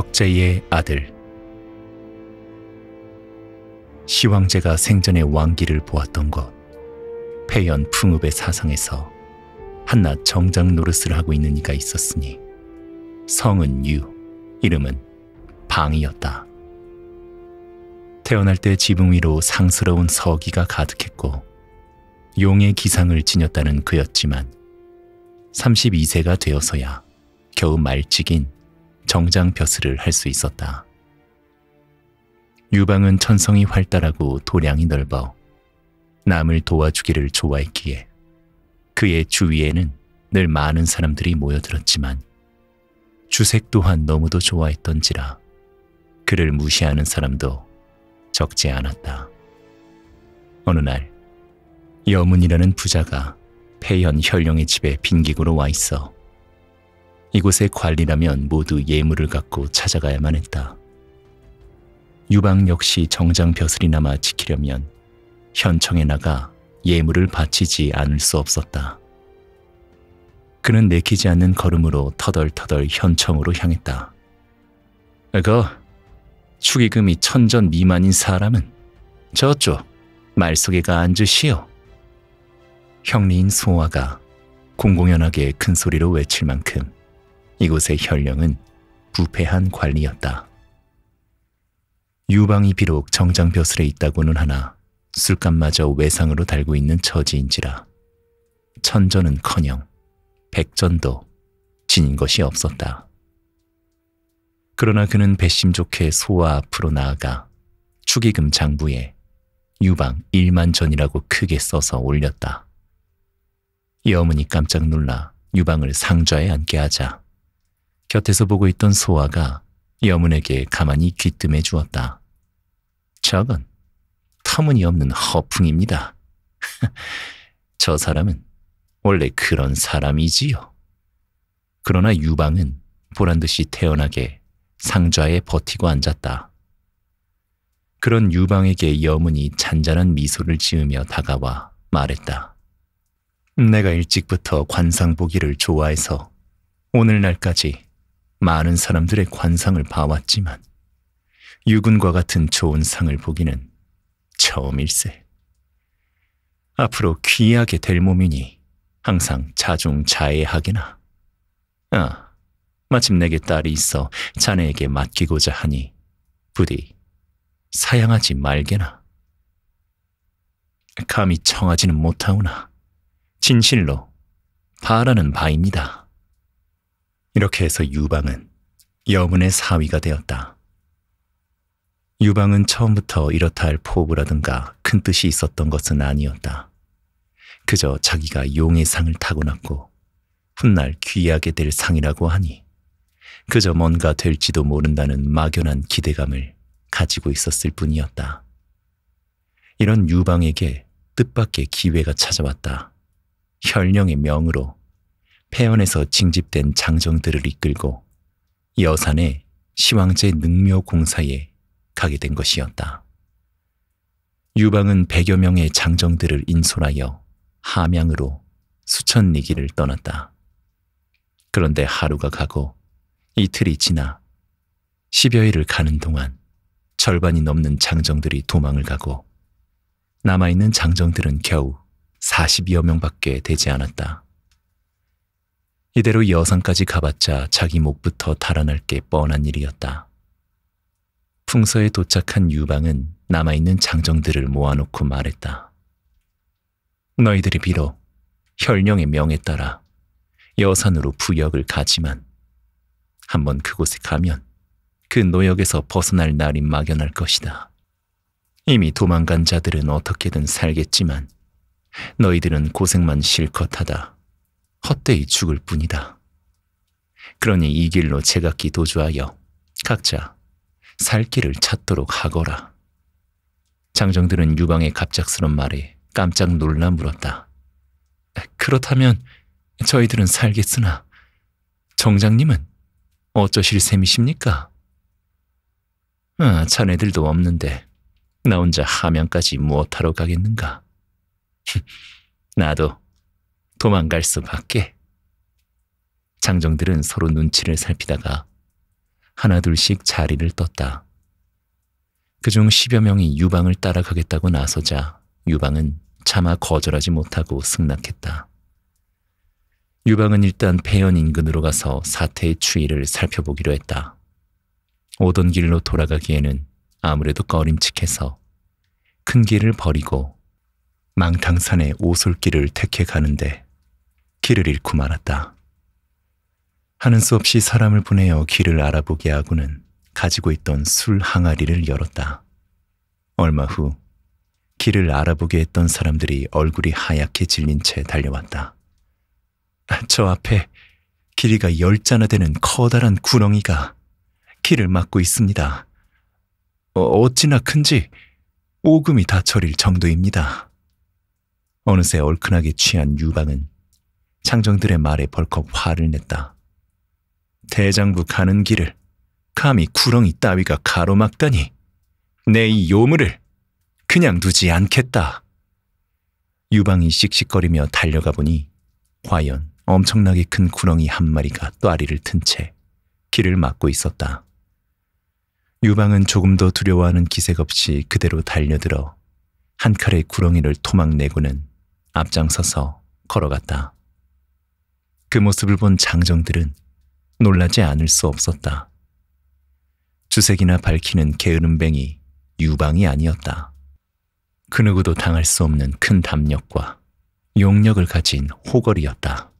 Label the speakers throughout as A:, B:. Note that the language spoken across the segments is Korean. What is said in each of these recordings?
A: 적재의 아들 시황제가 생전에 왕기를 보았던 것폐연 풍읍의 사상에서 한낱 정장 노릇을 하고 있는 이가 있었으니 성은 유, 이름은 방이었다. 태어날 때 지붕 위로 상스러운 서기가 가득했고 용의 기상을 지녔다는 그였지만 32세가 되어서야 겨우 말직인 정장 벼슬을 할 수 있었다. 유방은 천성이 활달하고 도량이 넓어 남을 도와주기를 좋아했기에 그의 주위에는 늘 많은 사람들이 모여들었지만 주색 또한 너무도 좋아했던지라 그를 무시하는 사람도 적지 않았다. 어느 날 여문이라는 부자가 폐연 현령의 집에 빈기구로와 있어 이곳의 관리라면 모두 예물을 갖고 찾아가야만 했다. 유방 역시 정장 벼슬이나마 지키려면 현청에 나가 예물을 바치지 않을 수 없었다. 그는 내키지 않는 걸음으로 터덜터덜 현청으로 향했다. 그거 축의금이 천전 미만인 사람은 저쪽 말속에가 앉으시오. 형리인 소화가 공공연하게 큰 소리로 외칠 만큼 이곳의 현령은 부패한 관리였다. 유방이 비록 정장벼슬에 있다고는 하나 술값마저 외상으로 달고 있는 처지인지라 천전은커녕 백전도 지닌 것이 없었다. 그러나 그는 배심 좋게 소와 앞으로 나아가 축의금 장부에 유방 1만 전이라고 크게 써서 올렸다. 이 어머니 깜짝 놀라 유방을 상좌에 앉게 하자 곁에서 보고 있던 소아가 여문에게 가만히 귀뜸해 주었다. 저건 터무니없는 허풍입니다. 저 사람은 원래 그런 사람이지요. 그러나 유방은 보란 듯이 태연하게 상좌에 버티고 앉았다. 그런 유방에게 여문이 잔잔한 미소를 지으며 다가와 말했다. 내가 일찍부터 관상 보기를 좋아해서 오늘날까지 많은 사람들의 관상을 봐왔지만 유군과 같은 좋은 상을 보기는 처음일세. 앞으로 귀하게 될 몸이니 항상 자중자애하게나. 아, 마침 내게 딸이 있어 자네에게 맡기고자 하니 부디 사양하지 말게나. 감히 청하지는 못하오나 진실로 바라는 바입니다. 이렇게 해서 유방은 여문의 사위가 되었다. 유방은 처음부터 이렇다 할 포부라든가 큰 뜻이 있었던 것은 아니었다. 그저 자기가 용의 상을 타고났고 훗날 귀하게 될 상이라고 하니 그저 뭔가 될지도 모른다는 막연한 기대감을 가지고 있었을 뿐이었다. 이런 유방에게 뜻밖의 기회가 찾아왔다. 현령의 명으로 폐연에서 징집된 장정들을 이끌고 여산의 시황제 능묘공사에 가게 된 것이었다. 유방은 백여 명의 장정들을 인솔하여 함양으로 수천 리기를 떠났다. 그런데 하루가 가고 이틀이 지나 십여일을 가는 동안 절반이 넘는 장정들이 도망을 가고 남아있는 장정들은 겨우 40여 명밖에 되지 않았다. 이대로 여상까지 가봤자 자기 목부터 달아날 게 뻔한 일이었다. 풍서에 도착한 유방은 남아있는 장정들을 모아놓고 말했다. 너희들이 비록 혈령의 명에 따라 여산으로 부역을 가지만 한번 그곳에 가면 그 노역에서 벗어날 날이 막연할 것이다. 이미 도망간 자들은 어떻게든 살겠지만 너희들은 고생만 실컷 하다 헛되이 죽을 뿐이다. 그러니 이 길로 제각기 도주하여 각자 살 길을 찾도록 하거라. 장정들은 유방의 갑작스런 말에 깜짝 놀라 물었다. 그렇다면 저희들은 살겠으나 정장님은 어쩌실 셈이십니까? 아, 자네들도 없는데 나 혼자 하면까지 무엇하러 가겠는가? 나도 도망갈 수밖에. 장정들은 서로 눈치를 살피다가 하나둘씩 자리를 떴다. 그 중 십여 명이 유방을 따라가겠다고 나서자 유방은 차마 거절하지 못하고 승낙했다. 유방은 일단 폐연 인근으로 가서 사태의 추이를 살펴보기로 했다. 오던 길로 돌아가기에는 아무래도 꺼림칙해서 큰 길을 버리고 망탕산의 오솔길을 택해 가는데 길을 잃고 말았다. 하는 수 없이 사람을 보내어 길을 알아보게 하고는 가지고 있던 술 항아리를 열었다. 얼마 후 길을 알아보게 했던 사람들이 얼굴이 하얗게 질린 채 달려왔다. 저 앞에 길이가 열 자나 되는 커다란 구렁이가 길을 막고 있습니다. 어, 찌나 큰지 오금이 다 저릴 정도입니다. 어느새 얼큰하게 취한 유방은 창정들의 말에 벌컥 화를 냈다. 대장부 가는 길을 감히 구렁이 따위가 가로막다니 내 이 요물을 그냥 두지 않겠다. 유방이 씩씩거리며 달려가 보니 과연 엄청나게 큰 구렁이 한 마리가 또아리를 튼 채 길을 막고 있었다. 유방은 조금 도 두려워하는 기색 없이 그대로 달려들어 한 칼의 구렁이를 토막내고는 앞장서서 걸어갔다. 그 모습을 본 장정들은 놀라지 않을 수 없었다. 주색이나 밝히는 게으름뱅이 유방이 아니었다. 그 누구도 당할 수 없는 큰 담력과 용력을 가진 호걸이었다.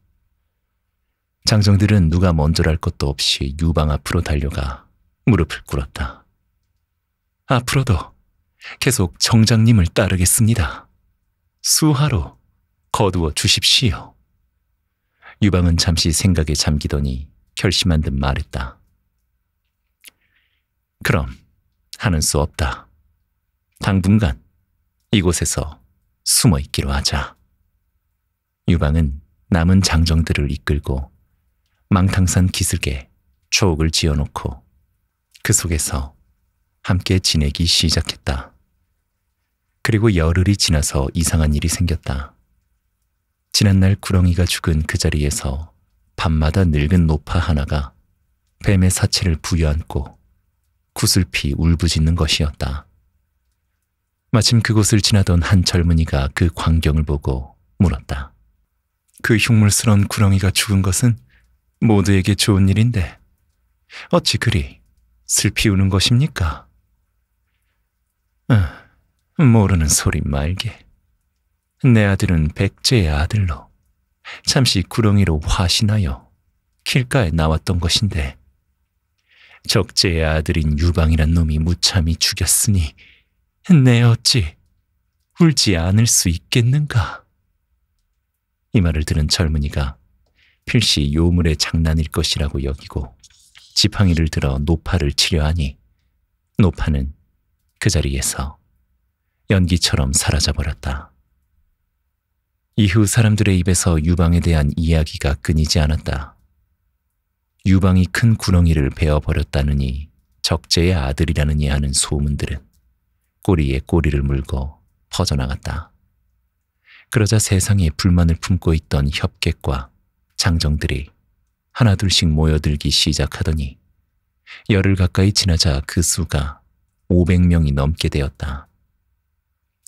A: 장정들은 누가 먼저랄 것도 없이 유방 앞으로 달려가 무릎을 꿇었다. 앞으로도 계속 정장님을 따르겠습니다. 수하로 거두어 주십시오. 유방은 잠시 생각에 잠기더니 결심한 듯 말했다. 그럼 하는 수 없다. 당분간 이곳에서 숨어 있기로 하자. 유방은 남은 장정들을 이끌고 망탕산 기슭에 초옥을 지어놓고 그 속에서 함께 지내기 시작했다. 그리고 열흘이 지나서 이상한 일이 생겼다. 지난날 구렁이가 죽은 그 자리에서 밤마다 늙은 노파 하나가 뱀의 사체를 부여안고 구슬피 울부짖는 것이었다. 마침 그곳을 지나던 한 젊은이가 그 광경을 보고 물었다. 그 흉물스런 구렁이가 죽은 것은 모두에게 좋은 일인데 어찌 그리 슬피 우는 것입니까? 아, 모르는 소리 말게. 내 아들은 백제의 아들로 잠시 구렁이로 화신하여 길가에 나왔던 것인데 적재의 아들인 유방이란 놈이 무참히 죽였으니 내 어찌 울지 않을 수 있겠는가? 이 말을 들은 젊은이가 필시 요물의 장난일 것이라고 여기고 지팡이를 들어 노파를 치려 하니 노파는 그 자리에서 연기처럼 사라져버렸다. 이후 사람들의 입에서 유방에 대한 이야기가 끊이지 않았다. 유방이 큰 구렁이를 베어버렸다느니 적재의 아들이라느니 하는 소문들은 꼬리에 꼬리를 물고 퍼져나갔다. 그러자 세상에 불만을 품고 있던 협객과 장정들이 하나둘씩 모여들기 시작하더니 열흘 가까이 지나자 그 수가 500명이 넘게 되었다.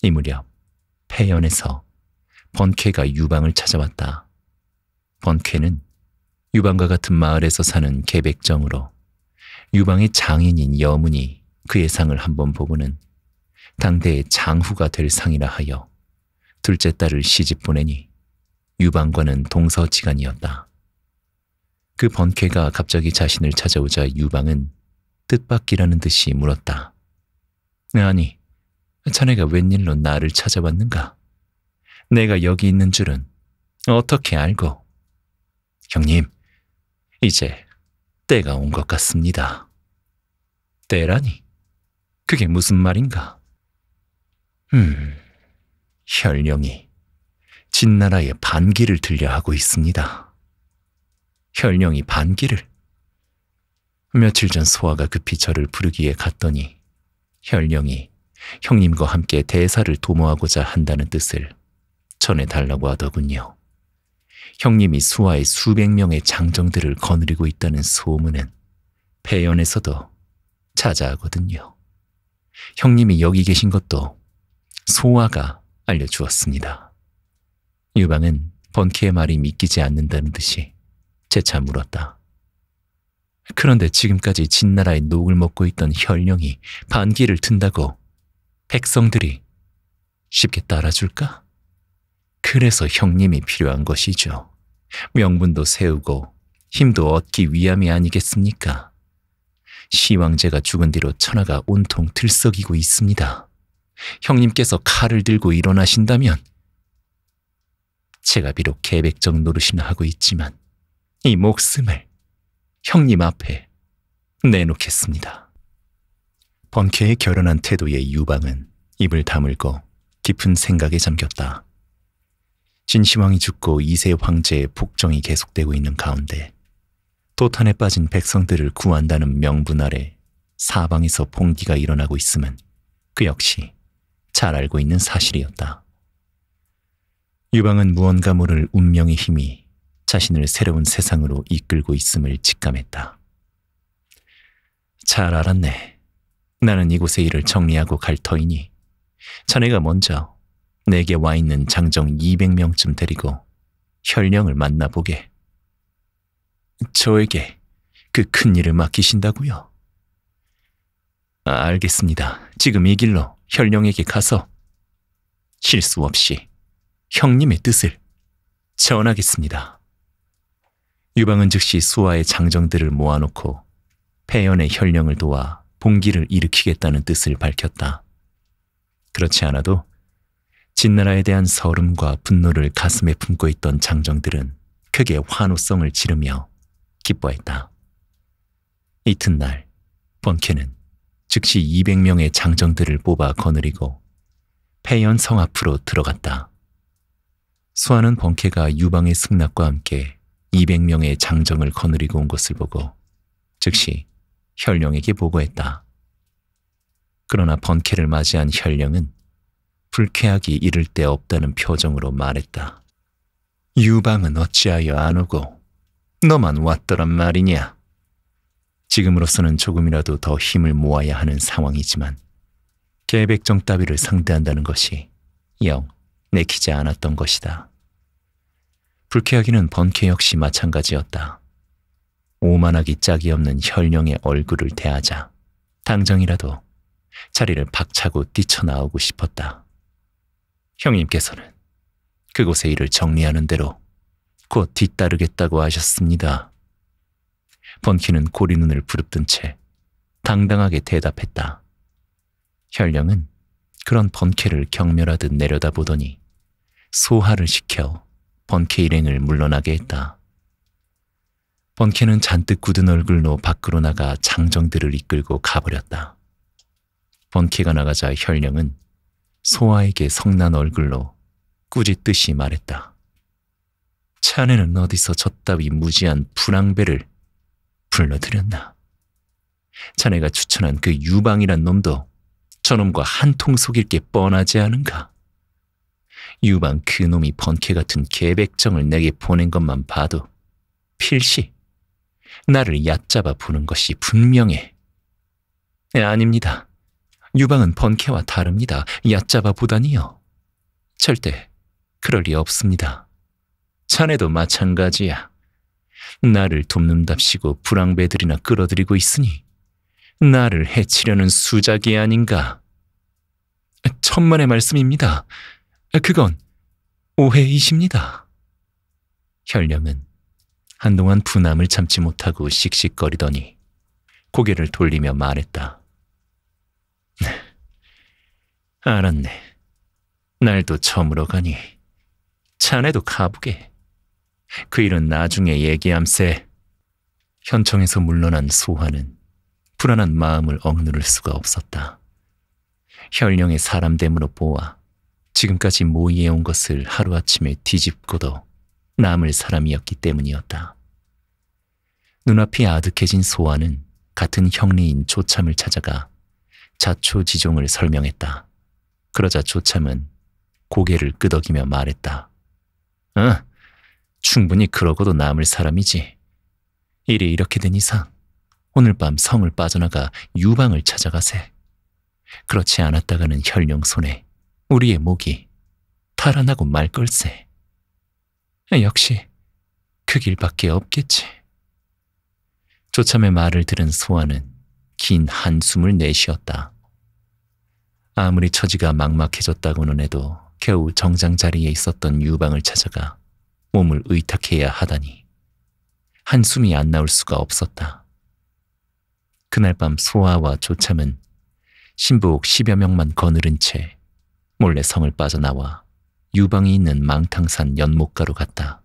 A: 이 무렵 폐연에서 번쾌가 유방을 찾아왔다. 번쾌는 유방과 같은 마을에서 사는 개백정으로 유방의 장인인 여문이 그의 상을 한번 보고는 당대의 장후가 될 상이라 하여 둘째 딸을 시집 보내니 유방과는 동서지간이었다. 그 번쾌가 갑자기 자신을 찾아오자 유방은 뜻밖이라는 듯이 물었다. 아니, 자네가 웬일로 나를 찾아왔는가? 내가 여기 있는 줄은 어떻게 알고. 형님, 이제 때가 온 것 같습니다. 때라니? 그게 무슨 말인가? 음, 혈령이 진나라의 반기를 들려 하고 있습니다. 혈령이 반기를? 며칠 전 소아가 급히 저를 부르기에 갔더니 혈령이 형님과 함께 대사를 도모하고자 한다는 뜻을 전해달라고 하더군요. 형님이 수하의 수백 명의 장정들을 거느리고 있다는 소문은 배연에서도 자자하거든요. 형님이 여기 계신 것도 소화가 알려주었습니다. 유방은 번키의 말이 믿기지 않는다는 듯이 재차 물었다. 그런데 지금까지 진나라의 녹을 먹고 있던 현령이 반기를 튼다고 백성들이 쉽게 따라줄까? 그래서 형님이 필요한 것이죠. 명분도 세우고 힘도 얻기 위함이 아니겠습니까? 시황제가 죽은 뒤로 천하가 온통 들썩이고 있습니다. 형님께서 칼을 들고 일어나신다면 제가 비록 계백적 노릇이나 하고 있지만 이 목숨을 형님 앞에 내놓겠습니다. 번쾌의 결연한 태도의 유방은 입을 다물고 깊은 생각에 잠겼다. 진시황이 죽고 이세 황제의 폭정이 계속되고 있는 가운데 도탄에 빠진 백성들을 구한다는 명분 아래 사방에서 봉기가 일어나고 있음은 그 역시 잘 알고 있는 사실이었다. 유방은 무언가 모를 운명의 힘이 자신을 새로운 세상으로 이끌고 있음을 직감했다. 잘 알았네. 나는 이곳의 일을 정리하고 갈 터이니 자네가 먼저 내게 와 있는 장정 200명쯤 데리고 현령을 만나보게. 저에게 그 큰 일을 맡기신다고요? 아, 알겠습니다. 지금 이 길로 현령에게 가서 실수 없이 형님의 뜻을 전하겠습니다. 유방은 즉시 수하의 장정들을 모아놓고 폐연의 현령을 도와 봉기를 일으키겠다는 뜻을 밝혔다. 그렇지 않아도 진나라에 대한 서름과 분노를 가슴에 품고 있던 장정들은 크게 환호성을 지르며 기뻐했다. 이튿날 번케는 즉시 200명의 장정들을 뽑아 거느리고 폐연 성 앞으로 들어갔다. 수아는 번케가 유방의 승낙과 함께 200명의 장정을 거느리고 온 것을 보고 즉시 현령에게 보고했다. 그러나 번케를 맞이한 현령은 불쾌하기 이를 데 없다는 표정으로 말했다. 유방은 어찌하여 안 오고 너만 왔더란 말이냐. 지금으로서는 조금이라도 더 힘을 모아야 하는 상황이지만 계백정 따위를 상대한다는 것이 영 내키지 않았던 것이다. 불쾌하기는 번쾌 역시 마찬가지였다. 오만하기 짝이 없는 현령의 얼굴을 대하자 당장이라도 자리를 박차고 뛰쳐나오고 싶었다. 형님께서는 그곳의 일을 정리하는 대로 곧 뒤따르겠다고 하셨습니다. 번키는 고리 눈을 부릅뜬 채 당당하게 대답했다. 현령은 그런 번케를 경멸하듯 내려다보더니 소화를 시켜 번케 일행을 물러나게 했다. 번케는 잔뜩 굳은 얼굴로 밖으로 나가 장정들을 이끌고 가버렸다. 번케가 나가자 현령은 소아에게 성난 얼굴로 꾸짖듯이 말했다. 자네는 어디서 저따위 무지한 불황배를 불러들였나? 자네가 추천한 그 유방이란 놈도 저놈과 한통 속일 게 뻔하지 않은가? 유방 그놈이 번개 같은 개백정을 내게 보낸 것만 봐도 필시 나를 얕잡아 보는 것이 분명해. 네, 아닙니다. 유방은 번개와 다릅니다. 얕잡아 보다니요. 절대 그럴 리 없습니다. 자네도 마찬가지야. 나를 돕는답시고 불황배들이나 끌어들이고 있으니 나를 해치려는 수작이 아닌가. 천만의 말씀입니다. 그건 오해이십니다. 현령은 한동안 분함을 참지 못하고 씩씩거리더니 고개를 돌리며 말했다. 네. 알았네. 날도 저물어 가니 자네도 가보게. 그 일은 나중에 얘기함세. 현청에서 물러난 소화는 불안한 마음을 억누를 수가 없었다. 현령의 사람됨으로 보아 지금까지 모의해온 것을 하루아침에 뒤집고도 남을 사람이었기 때문이었다. 눈앞이 아득해진 소아는 같은 형리인 조참을 찾아가 자초지종을 설명했다. 그러자 조참은 고개를 끄덕이며 말했다. 응, 충분히 그러고도 남을 사람이지. 일이 이렇게 된 이상 오늘 밤 성을 빠져나가 유방을 찾아가세. 그렇지 않았다가는 혈룡 손에 우리의 목이 탈환하고 말 걸세. 역시 그 길밖에 없겠지. 조참의 말을 들은 소아는 긴 한숨을 내쉬었다. 아무리 처지가 막막해졌다고는 해도 겨우 정장 자리에 있었던 유방을 찾아가 몸을 의탁해야 하다니 한숨이 안 나올 수가 없었다. 그날 밤 소아와 조참은 신부옥 10여 명만 거느른 채 몰래 성을 빠져나와 유방이 있는 망탕산 연못가로 갔다.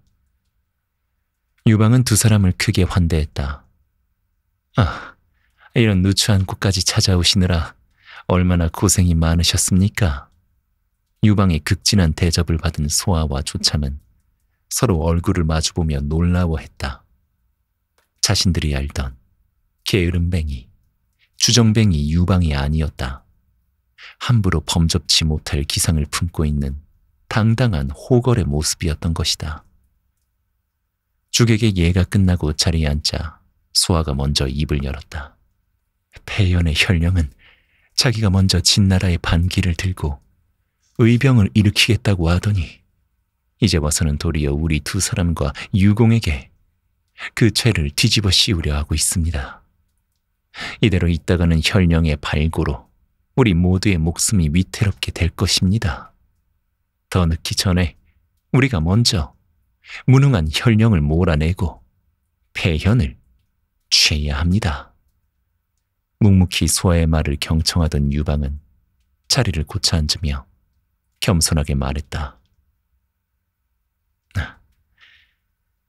A: 유방은 두 사람을 크게 환대했다. 아, 이런 누추한 곳까지 찾아오시느라 얼마나 고생이 많으셨습니까? 유방의 극진한 대접을 받은 소아와 조참은 서로 얼굴을 마주보며 놀라워했다. 자신들이 알던 게으름뱅이, 주정뱅이 유방이 아니었다. 함부로 범접치 못할 기상을 품고 있는 당당한 호걸의 모습이었던 것이다. 주객의 예가 끝나고 자리에 앉자 소아가 먼저 입을 열었다. 배연의현령은 자기가 먼저 진나라의 반기를 들고 의병을 일으키겠다고 하더니 이제 와서는 도리어 우리 두 사람과 유공에게 그 죄를 뒤집어 씌우려 하고 있습니다. 이대로 있다가는 현령의 발고로 우리 모두의 목숨이 위태롭게 될 것입니다. 더 늦기 전에 우리가 먼저 무능한 현령을 몰아내고 폐현을 취해야 합니다. 묵묵히 소아의 말을 경청하던 유방은 자리를 고쳐 앉으며 겸손하게 말했다.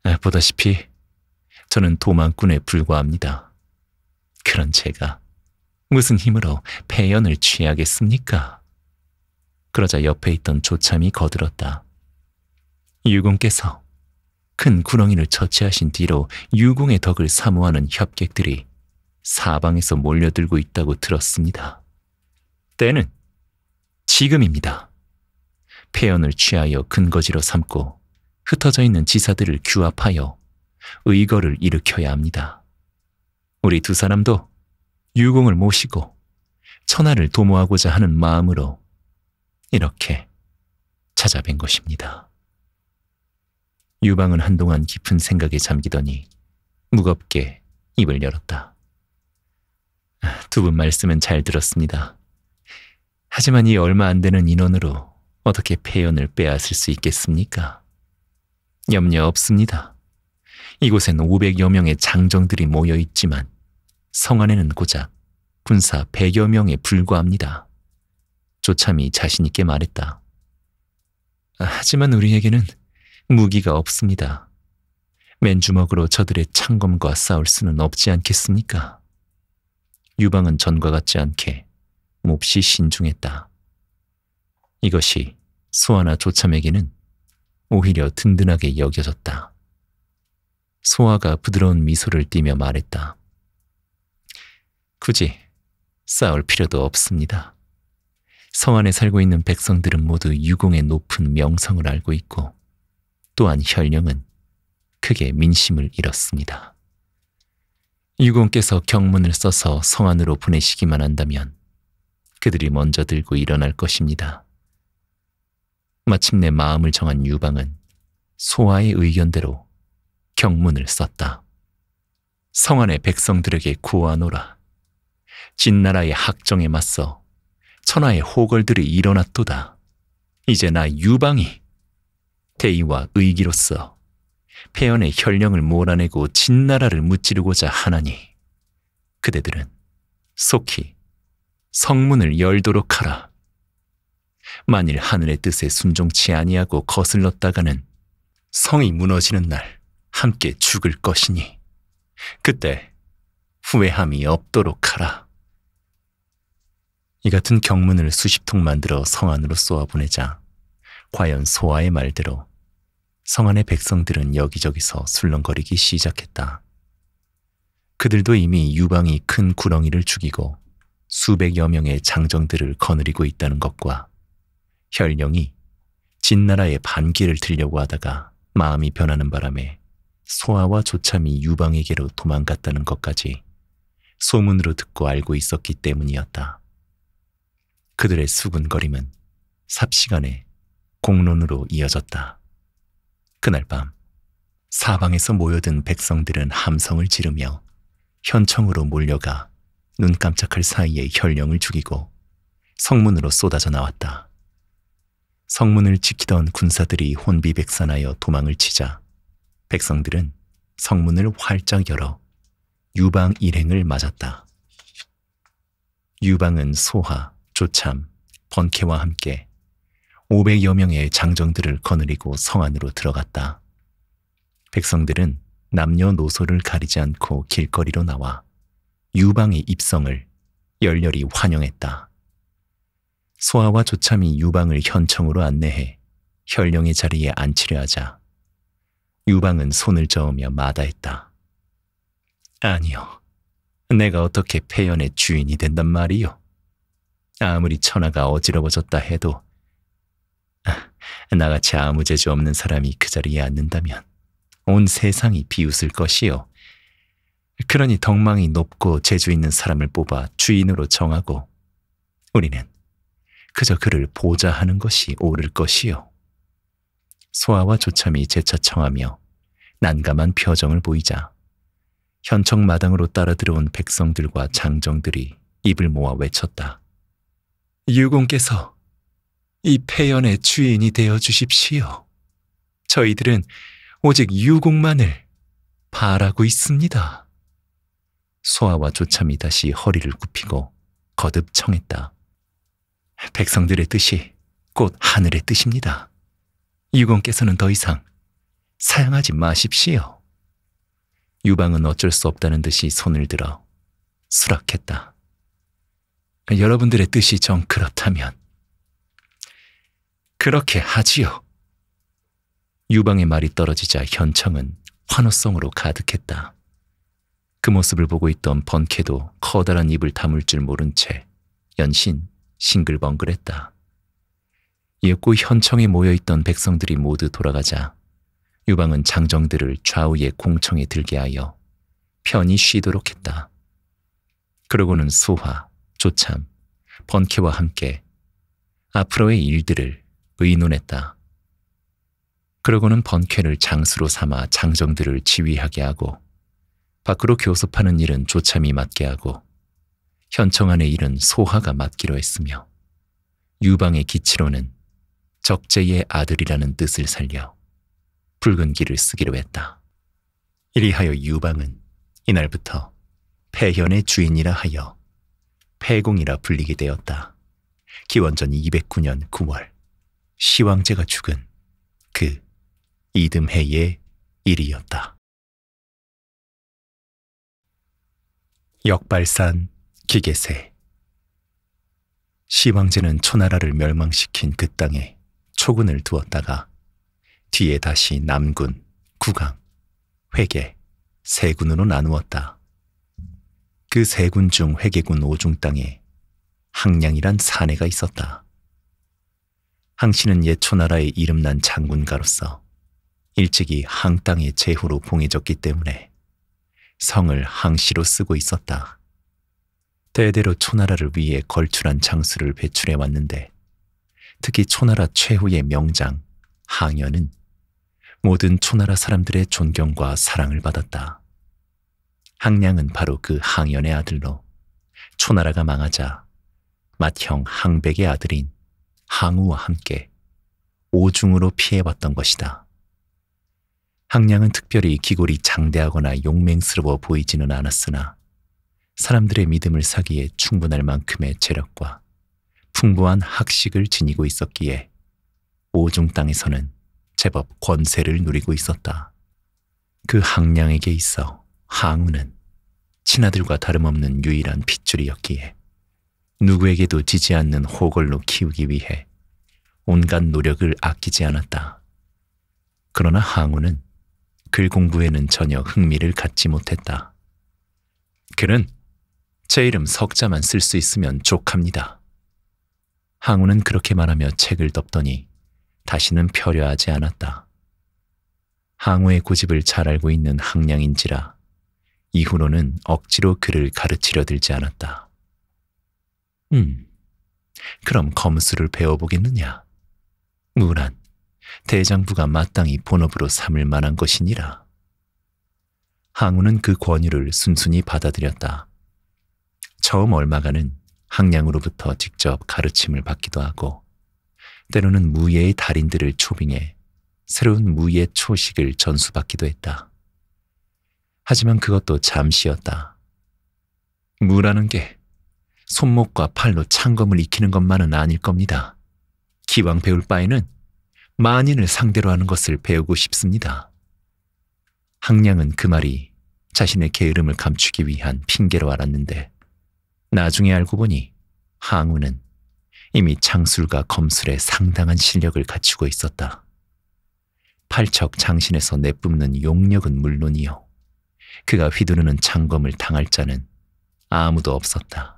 A: 아, 보다시피 저는 도망꾼에 불과합니다. 그런 제가 무슨 힘으로 폐연을 취하겠습니까? 그러자 옆에 있던 조참이 거들었다. 유공께서 큰 구렁이를 처치하신 뒤로 유공의 덕을 사모하는 협객들이 사방에서 몰려들고 있다고 들었습니다. 때는 지금입니다. 폐연을 취하여 근거지로 삼고 흩어져 있는 지사들을 규합하여 의거를 일으켜야 합니다. 우리 두 사람도 유공을 모시고 천하를 도모하고자 하는 마음으로 이렇게 찾아뵌 것입니다. 유방은 한동안 깊은 생각에 잠기더니 무겁게 입을 열었다. 두분 말씀은 잘 들었습니다. 하지만 이 얼마 안 되는 인원으로 어떻게 폐연을 빼앗을 수 있겠습니까? 염려 없습니다. 이곳엔 500여 명의 장정들이 모여 있지만 성 안에는 고작 군사 100여 명에 불과합니다. 조참이 자신있게 말했다. 하지만 우리에게는 무기가 없습니다. 맨주먹으로 저들의 창검과 싸울 수는 없지 않겠습니까? 유방은 전과 같지 않게 몹시 신중했다. 이것이 소아나 조참에게는 오히려 든든하게 여겨졌다. 소아가 부드러운 미소를 띠며 말했다. 굳이 싸울 필요도 없습니다. 성 안에 살고 있는 백성들은 모두 유공의 높은 명성을 알고 있고 또한 현령은 크게 민심을 잃었습니다. 유공께서 경문을 써서 성 안으로 보내시기만 한다면 그들이 먼저 들고 일어날 것입니다. 마침내 마음을 정한 유방은 소아의 의견대로 경문을 썼다. 성안의 백성들에게 구하노라. 진나라의 학정에 맞서 천하의 호걸들이 일어났도다. 이제 나 유방이 대의와 의기로서 폐연의 현령을 몰아내고 진나라를 무찌르고자 하나니 그대들은 속히 성문을 열도록 하라. 만일 하늘의 뜻에 순종치 아니하고 거슬렀다가는 성이 무너지는 날 함께 죽을 것이니 그때 후회함이 없도록 하라. 이 같은 경문을 수십 통 만들어 성 안으로 쏘아 보내자 과연 소아의 말대로 성안의 백성들은 여기저기서 술렁거리기 시작했다. 그들도 이미 유방이 큰 구렁이를 죽이고 수백여 명의 장정들을 거느리고 있다는 것과 혈령이 진나라의 반기를 들려고 하다가 마음이 변하는 바람에 소아와 조참이 유방에게로 도망갔다는 것까지 소문으로 듣고 알고 있었기 때문이었다. 그들의 수군거림은 삽시간에 공론으로 이어졌다. 그날 밤 사방에서 모여든 백성들은 함성을 지르며 현청으로 몰려가 눈 깜짝할 사이에 현령을 죽이고 성문으로 쏟아져 나왔다. 성문을 지키던 군사들이 혼비백산하여 도망을 치자 백성들은 성문을 활짝 열어 유방 일행을 맞았다. 유방은 소하, 조참, 번케와 함께 500여 명의 장정들을 거느리고 성 안으로 들어갔다. 백성들은 남녀노소를 가리지 않고 길거리로 나와 유방의 입성을 열렬히 환영했다. 소아와 조참이 유방을 현청으로 안내해 현령의 자리에 앉히려 하자 유방은 손을 저으며 마다했다. 아니요. 내가 어떻게 폐연의 주인이 된단 말이요. 아무리 천하가 어지러워졌다 해도 아, 나같이 아무 재주 없는 사람이 그 자리에 앉는다면 온 세상이 비웃을 것이요. 그러니 덕망이 높고 재주 있는 사람을 뽑아 주인으로 정하고 우리는 그저 그를 보좌하는 것이 옳을 것이요. 소아와 조참이 재차 청하며 난감한 표정을 보이자 현청 마당으로 따라 들어온 백성들과 장정들이 입을 모아 외쳤다. 유공께서 이 폐연의 주인이 되어 주십시오. 저희들은 오직 유공만을 바라고 있습니다. 소아와 조참이 다시 허리를 굽히고 거듭 청했다. 백성들의 뜻이 곧 하늘의 뜻입니다. 유공께서는 더 이상 사양하지 마십시오. 유방은 어쩔 수 없다는 듯이 손을 들어 수락했다. 여러분들의 뜻이 정그렇다면 그렇게 하지요. 유방의 말이 떨어지자 현청은 환호성으로 가득했다. 그 모습을 보고 있던 번케도 커다란 입을 담을 줄 모른 채 연신 싱글벙글했다. 옛고 현청에 모여있던 백성들이 모두 돌아가자 유방은 장정들을 좌우의 공청에 들게 하여 편히 쉬도록 했다. 그러고는 소화, 조참, 번케와 함께 앞으로의 일들을 의논했다. 그러고는 번쾌를 장수로 삼아 장정들을 지휘하게 하고 밖으로 교섭하는 일은 조참이 맡게 하고 현청안의 일은 소하가 맡기로 했으며 유방의 기치로는 적재의 아들이라는 뜻을 살려 붉은 기를 쓰기로 했다. 이리하여 유방은 이날부터 폐현의 주인이라 하여 폐공이라 불리게 되었다. 기원전 209년 9월 시황제가 죽은 그 이듬해의 일이었다. 역발산 기계세 시황제는 초나라를 멸망시킨 그 땅에 초군을 두었다가 뒤에 다시 남군, 국왕, 회계, 세군으로 나누었다. 그 세 군 중 회계군 오중 땅에 항량이란 사내가 있었다. 항씨는 예초나라의 이름난 장군가로서 일찍이 항 땅의 제후로 봉해졌기 때문에 성을 항시로 쓰고 있었다. 대대로 초나라를 위해 걸출한 장수를 배출해 왔는데 특히 초나라 최후의 명장 항연은 모든 초나라 사람들의 존경과 사랑을 받았다. 항량은 바로 그항연의 아들로 초나라가 망하자 맏형 항백의 아들인 항우와 함께 오중으로 피해봤던 것이다. 항량은 특별히 기골이 장대하거나 용맹스러워 보이지는 않았으나 사람들의 믿음을 사기에 충분할 만큼의 재력과 풍부한 학식을 지니고 있었기에 오중 땅에서는 제법 권세를 누리고 있었다. 그 항량에게 있어 항우는 친아들과 다름없는 유일한 핏줄이었기에 누구에게도 지지 않는 호걸로 키우기 위해 온갖 노력을 아끼지 않았다. 그러나 항우는 글 공부에는 전혀 흥미를 갖지 못했다. 그는 제 이름 석자만 쓸 수 있으면 족합니다. 항우는 그렇게 말하며 책을 덮더니 다시는 펴려하지 않았다. 항우의 고집을 잘 알고 있는 학량인지라 이후로는 억지로 그를 가르치려 들지 않았다. 음, 그럼 검수를 배워보겠느냐? 무란, 대장부가 마땅히 본업으로 삼을 만한 것이니라. 항우는 그 권유를 순순히 받아들였다. 처음 얼마간은 항량으로부터 직접 가르침을 받기도 하고 때로는 무예의 달인들을 초빙해 새로운 무예 초식을 전수받기도 했다. 하지만 그것도 잠시였다. 무라는 게 손목과 팔로 창검을 익히는 것만은 아닐 겁니다. 기왕 배울 바에는 만인을 상대로 하는 것을 배우고 싶습니다. 항량은 그 말이 자신의 게으름을 감추기 위한 핑계로 알았는데 나중에 알고 보니 항우는 이미 창술과 검술에 상당한 실력을 갖추고 있었다. 팔척 장신에서 내뿜는 용력은 물론이요. 그가 휘두르는 창검을 당할 자는 아무도 없었다.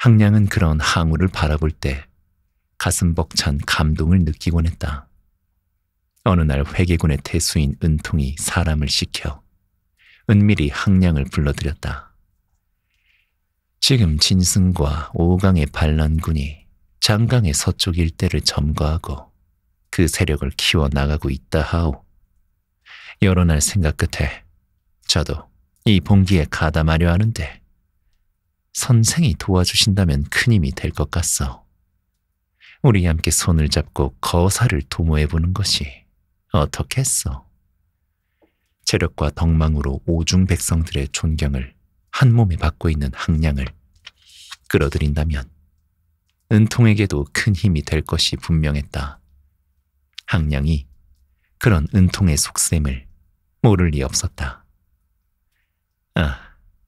A: 항량은 그런 항우를 바라볼 때 가슴 벅찬 감동을 느끼곤 했다. 어느 날 회계군의 태수인 은통이 사람을 시켜 은밀히 항량을 불러들였다. 지금 진승과 오강의 반란군이 장강의 서쪽 일대를 점거하고 그 세력을 키워나가고 있다 하오. 여러 날 생각 끝에 저도 이 봉기에 가담하려 하는데 선생이 도와주신다면 큰 힘이 될 것 같소. 우리 함께 손을 잡고 거사를 도모해보는 것이 어떻겠소. 체력과 덕망으로 오중 백성들의 존경을 한 몸에 받고 있는 항량을 끌어들인다면 은통에게도 큰 힘이 될 것이 분명했다. 항량이 그런 은통의 속셈을 모를 리 없었다. 아,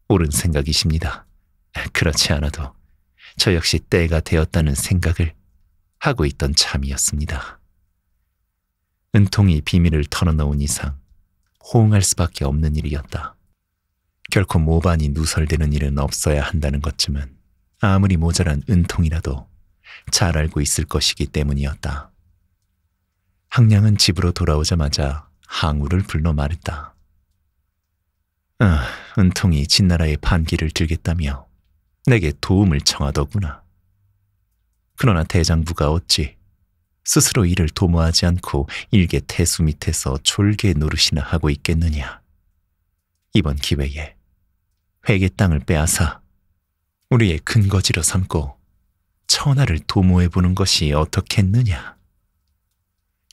A: 옳은 생각이십니다. 그렇지 않아도 저 역시 때가 되었다는 생각을 하고 있던 참이었습니다. 은통이 비밀을 털어놓은 이상 호응할 수밖에 없는 일이었다. 결코 모반이 누설되는 일은 없어야 한다는 것쯤은 아무리 모자란 은통이라도 잘 알고 있을 것이기 때문이었다. 항량은 집으로 돌아오자마자 항우를 불러 말했다. 아, 은통이 진나라의 반기를 들겠다며 내게 도움을 청하더구나. 그러나 대장부가 어찌 스스로 이를 도모하지 않고 일개 태수 밑에서 졸개 노릇이나 하고 있겠느냐. 이번 기회에 회계 땅을 빼앗아 우리의 근거지로 삼고 천하를 도모해보는 것이 어떻겠느냐.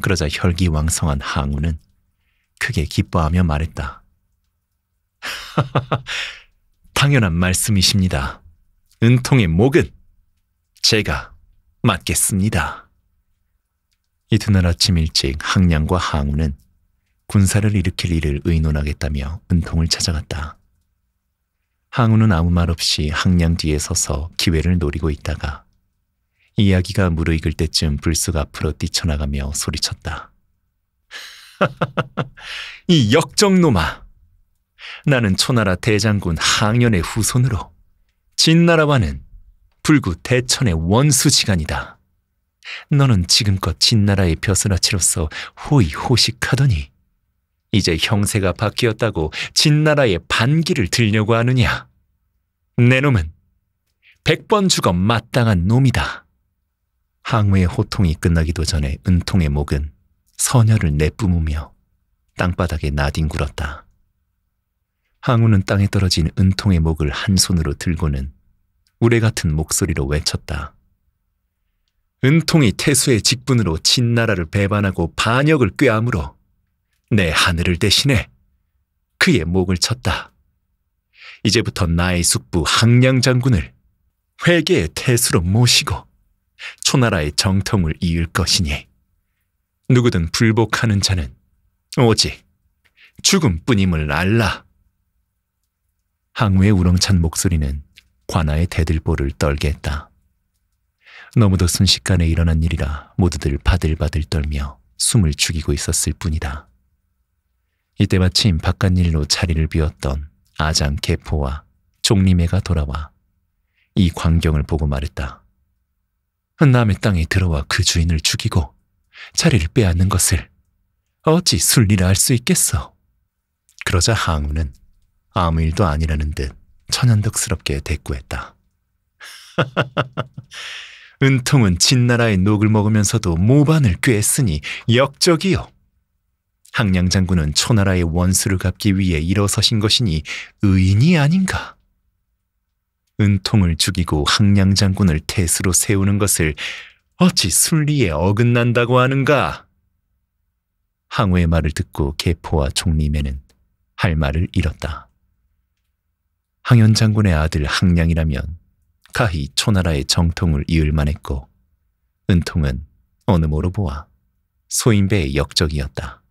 A: 그러자 혈기왕성한 항우는 크게 기뻐하며 말했다. 당연한 말씀이십니다. 은통의 목은 제가 맡겠습니다. 이튿날 아침 일찍 항량과 항우는 군사를 일으킬 일을 의논하겠다며 은통을 찾아갔다. 항우는 아무 말 없이 항량 뒤에 서서 기회를 노리고 있다가 이야기가 무르익을 때쯤 불쑥 앞으로 뛰쳐나가며 소리쳤다. 이역적놈아 나는 초나라 대장군 항연의 후손으로 진나라와는 불구 대천의 원수지간이다. 너는 지금껏 진나라의 벼슬아치로서 호의호식하더니 이제 형세가 바뀌었다고 진나라의 반기를 들려고 하느냐. 내 놈은 백번 죽어 마땅한 놈이다. 항우의 호통이 끝나기도 전에 은통의 목은 선녀를 내뿜으며 땅바닥에 나뒹굴었다. 항우는 땅에 떨어진 은통의 목을 한 손으로 들고는 우레 같은 목소리로 외쳤다. 은통이 태수의 직분으로 진나라를 배반하고 반역을 꾀하므로내 하늘을 대신해 그의 목을 쳤다. 이제부터 나의 숙부 항량 장군을 회계의 태수로 모시고 초나라의 정통을 이을 것이니 누구든 불복하는 자는 오직 죽음뿐임을 알라. 항우의 우렁찬 목소리는 관아의 대들보를 떨게 했다. 너무도 순식간에 일어난 일이라 모두들 바들바들 떨며 숨을 죽이고 있었을 뿐이다. 이때 마침 바깥일로 자리를 비웠던 아장 개포와 종림애가 돌아와 이 광경을 보고 말했다. 남의 땅에 들어와 그 주인을 죽이고 자리를 빼앗는 것을 어찌 순리라 할 수 있겠어. 그러자 항우는 아무 일도 아니라는 듯 천연덕스럽게 대꾸했다. 은통은 진나라의 녹을 먹으면서도 모반을 꿰으니 역적이요. 항량 장군은 초나라의 원수를 갚기 위해 일어서신 것이니 의인이 아닌가. 은통을 죽이고 항량 장군을 태수로 세우는 것을 어찌 순리에 어긋난다고 하는가. 항우의 말을 듣고 계포와 종림에는 할 말을 잃었다. 항현 장군의 아들 항량이라면 가히 초나라의 정통을 이을 만했고 은통은 어느 모로 보아 소인배의 역적이었다.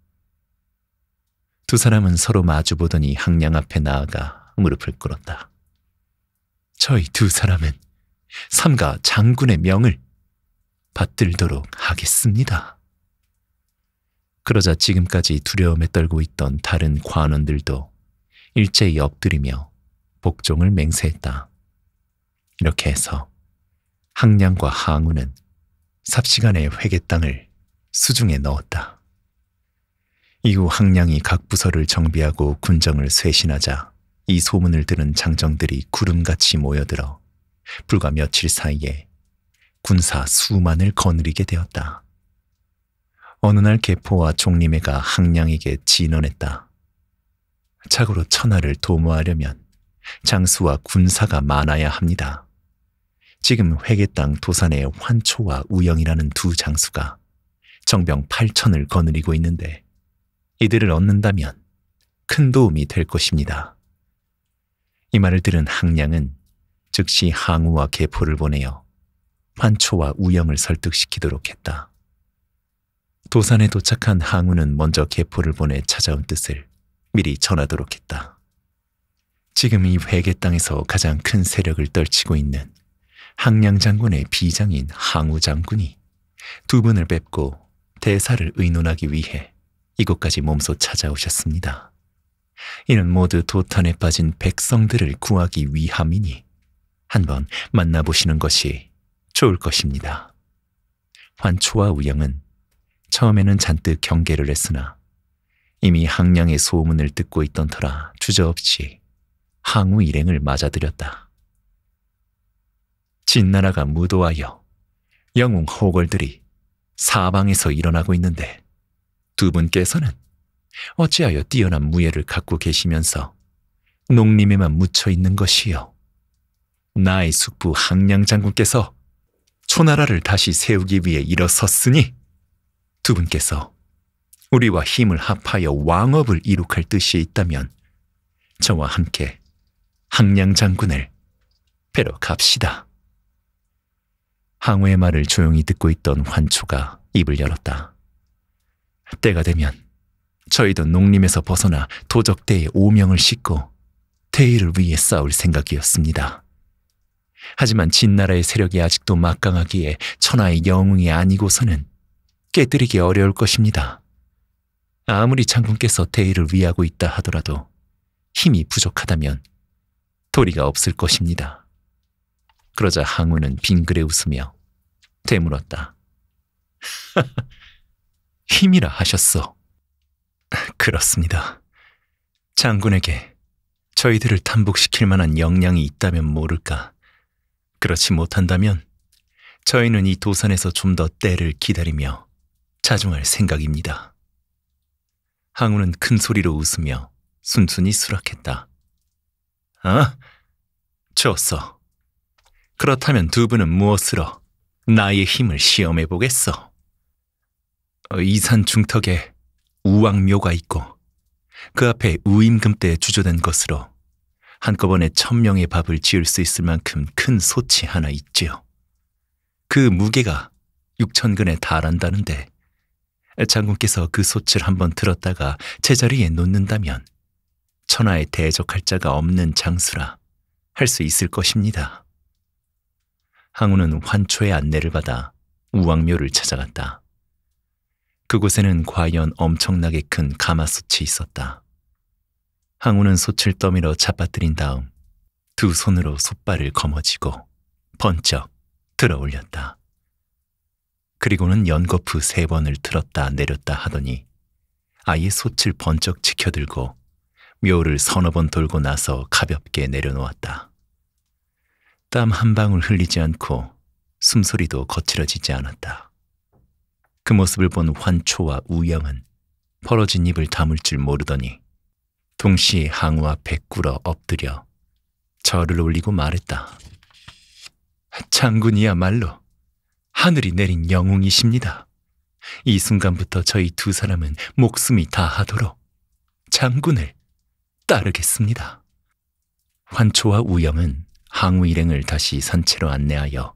A: 두 사람은 서로 마주보더니 항량 앞에 나아가 무릎을 꿇었다. 저희 두 사람은 삼가 장군의 명을 받들도록 하겠습니다. 그러자 지금까지 두려움에 떨고 있던 다른 관원들도 일제히 엎드리며 복종을 맹세했다. 이렇게 해서 항량과 항우는 삽시간에 회계 땅을 수중에 넣었다. 이후 항량이 각 부서를 정비하고 군정을 쇄신하자 이 소문을 들은 장정들이 구름같이 모여들어 불과 며칠 사이에 군사 수만을 거느리게 되었다. 어느 날 계포와 종림회가 항량에게 진언했다. 착으로 천하를 도모하려면 장수와 군사가 많아야 합니다. 지금 회계 땅 도산의 환초와 우영이라는 두 장수가 정병 8천을 거느리고 있는데 이들을 얻는다면 큰 도움이 될 것입니다. 이 말을 들은 항량은 즉시 항우와 계포를 보내어 환초와 우영을 설득시키도록 했다. 도산에 도착한 항우는 먼저 계포를 보내 찾아온 뜻을 미리 전하도록 했다. 지금 이 회계 땅에서 가장 큰 세력을 떨치고 있는 항량 장군의 비장인 항우 장군이 두 분을 뵙고 대사를 의논하기 위해 이곳까지 몸소 찾아오셨습니다. 이는 모두 도탄에 빠진 백성들을 구하기 위함이니 한번 만나보시는 것이 좋을 것입니다. 환초와 우영은 처음에는 잔뜩 경계를 했으나 이미 항량의 소문을 듣고 있던 터라 주저없이 항우 일행을 맞아들였다. 진나라가 무도하여 영웅 호걸들이 사방에서 일어나고 있는데 두 분께서는 어찌하여 뛰어난 무예를 갖고 계시면서 농림에만 묻혀 있는 것이요. 나의 숙부 항량 장군께서 초나라를 다시 세우기 위해 일어섰으니 두 분께서 우리와 힘을 합하여 왕업을 이룩할 뜻이 있다면 저와 함께 항량 장군을 뵈러 갑시다. 항우의 말을 조용히 듣고 있던 환초가 입을 열었다. 때가 되면 저희도 농림에서 벗어나 도적대의 오명을 싣고 대의를 위해 싸울 생각이었습니다. 하지만 진나라의 세력이 아직도 막강하기에 천하의 영웅이 아니고서는 깨뜨리기 어려울 것입니다. 아무리 장군께서 대의를 위하고 있다 하더라도 힘이 부족하다면 도리가 없을 것입니다. 그러자 항우는 빙그레 웃으며 되물었다. 힘이라 하셨어. 그렇습니다. 장군에게 저희들을 탄복시킬 만한 역량이 있다면 모를까. 그렇지 못한다면 저희는 이 도산에서 좀 더 때를 기다리며 자중할 생각입니다. 항우는 큰 소리로 웃으며 순순히 수락했다. 어? 좋소. 그렇다면 두 분은 무엇으로 나의 힘을 시험해 보겠소? 어, 이 산 중턱에 우왕묘가 있고 그 앞에 우임금 때 주조된 것으로 한꺼번에 천명의 밥을 지을 수 있을 만큼 큰 소치 하나 있지요. 그 무게가 육천근에 달한다는데 장군께서 그 소치를 한번 들었다가 제자리에 놓는다면 천하에 대적할 자가 없는 장수라 할 수 있을 것입니다. 항우는 환초의 안내를 받아 우왕묘를 찾아갔다. 그곳에는 과연 엄청나게 큰 가마솥이 있었다. 항우는 솥을 떠밀어 잡아뜨린 다음 두 손으로 솥발을 거머쥐고 번쩍 들어 올렸다. 그리고는 연거푸 세 번을 들었다 내렸다 하더니 아예 솥을 번쩍 지켜들고 묘를 서너 번 돌고 나서 가볍게 내려놓았다. 땀 한 방울 흘리지 않고 숨소리도 거칠어지지 않았다. 그 모습을 본 환초와 우영은 벌어진 입을 담을 줄 모르더니 동시에 항우 앞에 꿇어 엎드려 절을 올리고 말했다. 장군이야말로 하늘이 내린 영웅이십니다. 이 순간부터 저희 두 사람은 목숨이 다하도록 장군을 따르겠습니다. 환초와 우영은 항우 일행을 다시 산채로 안내하여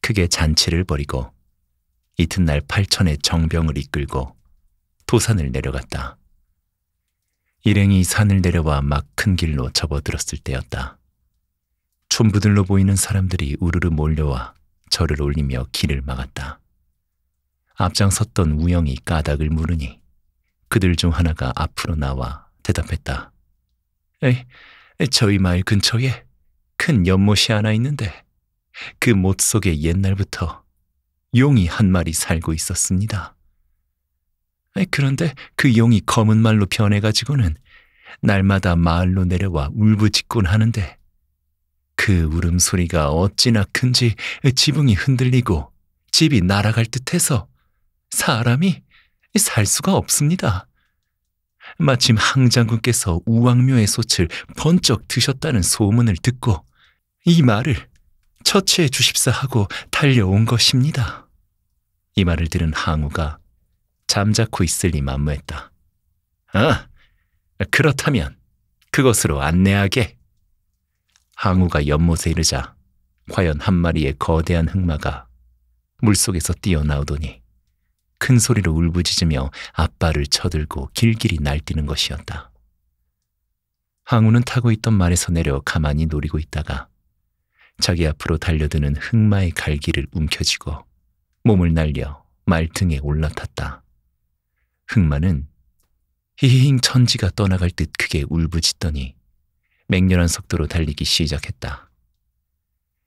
A: 크게 잔치를 벌이고 이튿날 8천의 정병을 이끌고 도산을 내려갔다. 일행이 산을 내려와 막 큰 길로 접어들었을 때였다. 촌부들로 보이는 사람들이 우르르 몰려와 절을 올리며 길을 막았다. 앞장섰던 우영이 까닭을 물으니 그들 중 하나가 앞으로 나와 대답했다. 에이, 저희 마을 근처에 큰 연못이 하나 있는데 그 못 속에 옛날부터 용이 한 마리 살고 있었습니다. 그런데 그 용이 검은 말로 변해가지고는 날마다 마을로 내려와 울부짖곤 하는데 그 울음소리가 어찌나 큰지 지붕이 흔들리고 집이 날아갈 듯해서 사람이 살 수가 없습니다. 마침 항장군께서 우왕묘의 솥을 번쩍 드셨다는 소문을 듣고 이 말을 처치해 주십사 하고 달려온 것입니다. 이 말을 들은 항우가 잠자코 있을리 만무했다. 아, 그렇다면 그것으로 안내하게. 항우가 연못에 이르자 과연 한 마리의 거대한 흑마가 물속에서 뛰어나오더니 큰 소리로 울부짖으며 아빠를 쳐들고 길길이 날뛰는 것이었다. 항우는 타고 있던 말에서 내려 가만히 노리고 있다가 자기 앞으로 달려드는 흑마의 갈기를 움켜쥐고 몸을 날려 말등에 올라탔다. 흑마는 히히힝 천지가 떠나갈 듯 크게 울부짖더니 맹렬한 속도로 달리기 시작했다.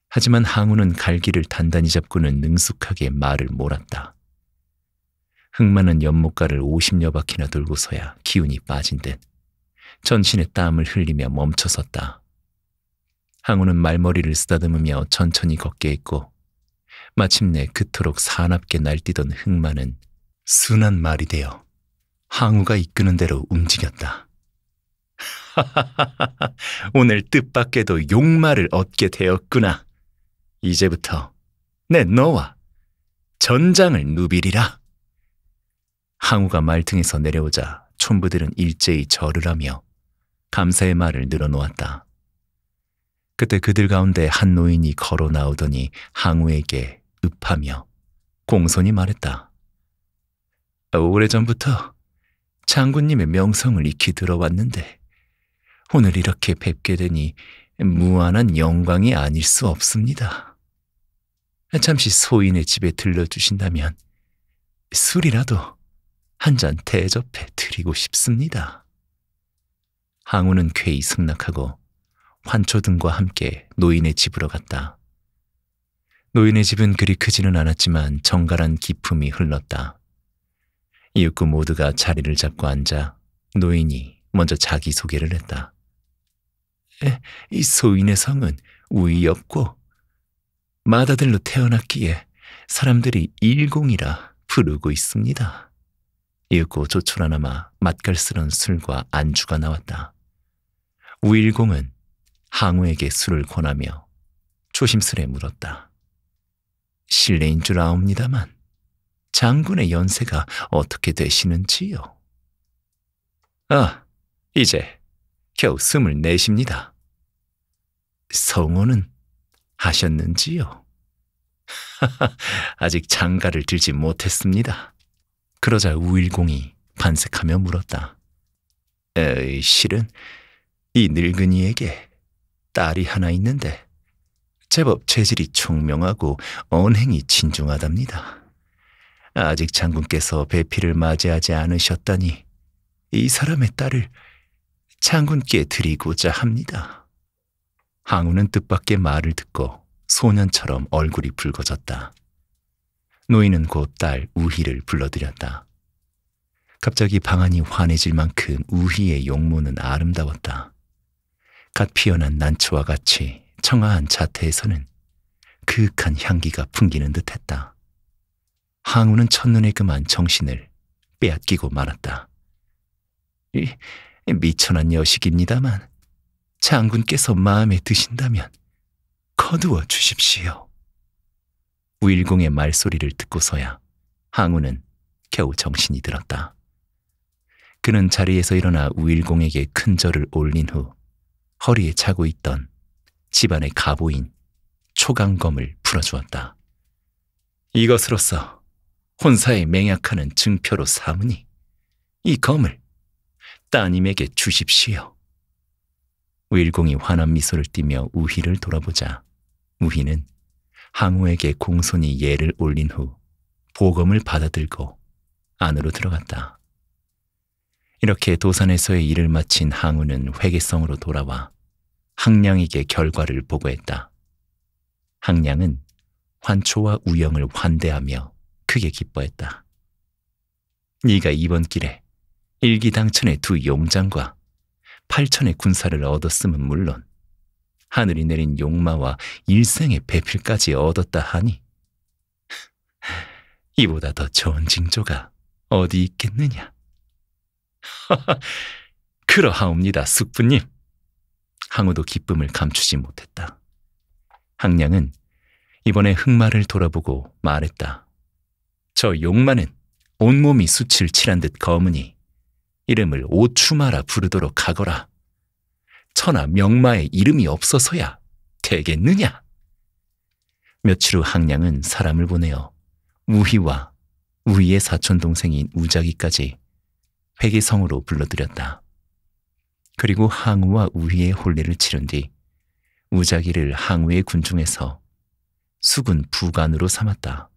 A: 하지만 항우는 갈기를 단단히 잡고는 능숙하게 말을 몰았다. 흑마는 연못가를 50여 바퀴나 돌고서야 기운이 빠진 듯 전신에 땀을 흘리며 멈춰섰다. 항우는 말머리를 쓰다듬으며 천천히 걷게 했고 마침내 그토록 사납게 날뛰던 흑마는 순한 말이 되어 항우가 이끄는 대로 움직였다. 하하하하 오늘 뜻밖에도 욕말을 얻게 되었구나. 이제부터 내 너와 전장을 누비리라. 항우가 말등에서 내려오자 촌부들은 일제히 절을 하며 감사의 말을 늘어놓았다. 그때 그들 가운데 한 노인이 걸어 나오더니 항우에게 읍하며 공손히 말했다. 오래전부터 장군님의 명성을 익히 들어왔는데 오늘 이렇게 뵙게 되니 무한한 영광이 아닐 수 없습니다. 잠시 소인의 집에 들러주신다면 술이라도 한잔 대접해 드리고 싶습니다. 항우는 쾌히 승낙하고 환초 등과 함께 노인의 집으로 갔다. 노인의 집은 그리 크지는 않았지만 정갈한 기품이 흘렀다. 이윽고 모두가 자리를 잡고 앉아 노인이 먼저 자기소개를 했다. 에, 이 소인의 성은 우위 없고 마다들로 태어났기에 사람들이 일공이라 부르고 있습니다. 이윽고 조촐하나마 맛깔스런 술과 안주가 나왔다. 우일공은 항우에게 술을 권하며 조심스레 물었다. 실례인 줄 아옵니다만 장군의 연세가 어떻게 되시는지요? 아, 이제 겨우 숨을 내입니다 성호는 하셨는지요? 아직 장가를 들지 못했습니다. 그러자 우일공이 반색하며 물었다. 에이, 실은 이 늙은이에게 딸이 하나 있는데 제법 체질이 총명하고 언행이 진중하답니다. 아직 장군께서 배필을 맞이하지 않으셨다니 이 사람의 딸을 장군께 드리고자 합니다. 항우는 뜻밖의 말을 듣고 소년처럼 얼굴이 붉어졌다. 노인은 곧 딸 우희를 불러들였다. 갑자기 방안이 환해질 만큼 우희의 용모는 아름다웠다. 갓 피어난 난초와 같이 청아한 자태에서는 그윽한 향기가 풍기는 듯했다. 항우는 첫눈에 그만 정신을 빼앗기고 말았다. 이, 미천한 여식입니다만 장군께서 마음에 드신다면 거두어 주십시오. 우일공의 말소리를 듣고서야 항우는 겨우 정신이 들었다. 그는 자리에서 일어나 우일공에게 큰 절을 올린 후 허리에 차고 있던 집안의 가보인 초강검을 풀어주었다. 이것으로써 혼사에 맹약하는 증표로 삼으니 이 검을 따님에게 주십시오. 우일공이 환한 미소를 띠며 우희를 돌아보자 우희는 항우에게 공손히 예를 올린 후 보검을 받아들고 안으로 들어갔다. 이렇게 도산에서의 일을 마친 항우는 회계성으로 돌아와 항량에게 결과를 보고했다. 항량은 환초와 우영을 환대하며 크게 기뻐했다. 네가 이번 길에 일기당천의 두 용장과 팔천의 군사를 얻었음은 물론 하늘이 내린 욕마와 일생의 배필까지 얻었다 하니 이보다 더 좋은 징조가 어디 있겠느냐. 그러하옵니다, 숙부님. 항우도 기쁨을 감추지 못했다. 항량은 이번에 흑마를 돌아보고 말했다. 저욕마는 온몸이 수칠 칠한 듯 검으니 이름을 오추마라 부르도록 하거라. 천하 명마의 이름이 없어서야 되겠느냐? 며칠 후 항량은 사람을 보내어 우희와 우희의 사촌 동생인 우자기까지 회계성으로 불러들였다. 그리고 항우와 우희의 혼례를 치른 뒤 우자기를 항우의 군중에서 수군 부관으로 삼았다.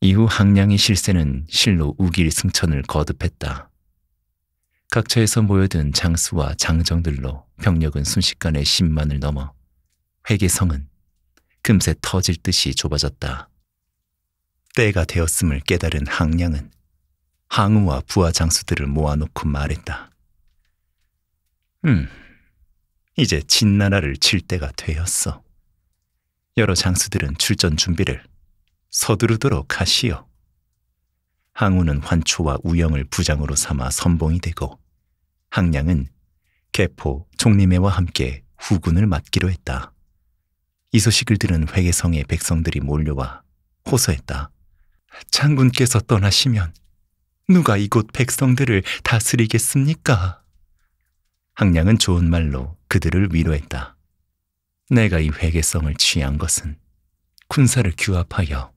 A: 이후 항량의 실세는 실로 우길 승천을 거듭했다. 각처에서 모여든 장수와 장정들로 병력은 순식간에 10만을 넘어 회계성은 금세 터질 듯이 좁아졌다. 때가 되었음을 깨달은 항량은 항우와 부하 장수들을 모아놓고 말했다. 음, 이제 진나라를 칠 때가 되었어. 여러 장수들은 출전 준비를 서두르도록 하시오. 항우는 환초와 우영을 부장으로 삼아 선봉이 되고 항량은 개포, 총리매와 함께 후군을 맡기로 했다. 이 소식을 들은 회계성의 백성들이 몰려와 호소했다. 장군께서 떠나시면 누가 이곳 백성들을 다스리겠습니까? 항량은 좋은 말로 그들을 위로했다. 내가 이 회계성을 취한 것은 군사를 규합하여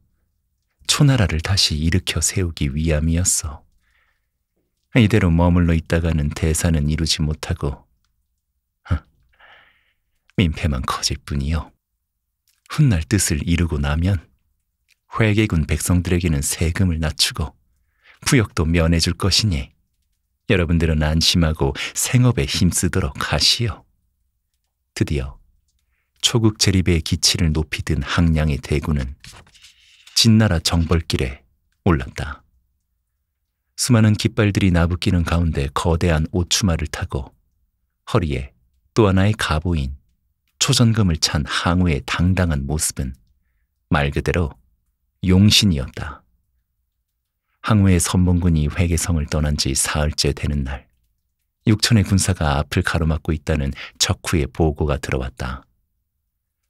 A: 초나라를 다시 일으켜 세우기 위함이었어. 이대로 머물러 있다가는 대사는 이루지 못하고 민폐만 커질 뿐이요. 훗날 뜻을 이루고 나면 회계군 백성들에게는 세금을 낮추고 부역도 면해줄 것이니 여러분들은 안심하고 생업에 힘쓰도록 하시오. 드디어 초국 재립의 기치를 높이든 항량의 대군은 진나라 정벌길에 올랐다. 수많은 깃발들이 나부끼는 가운데 거대한 오추마를 타고 허리에 또 하나의 가보인 초전금을 찬 항우의 당당한 모습은 말 그대로 용신이었다. 항우의 선봉군이 회계성을 떠난 지 사흘째 되는 날 육천의 군사가 앞을 가로막고 있다는 적후의 보고가 들어왔다.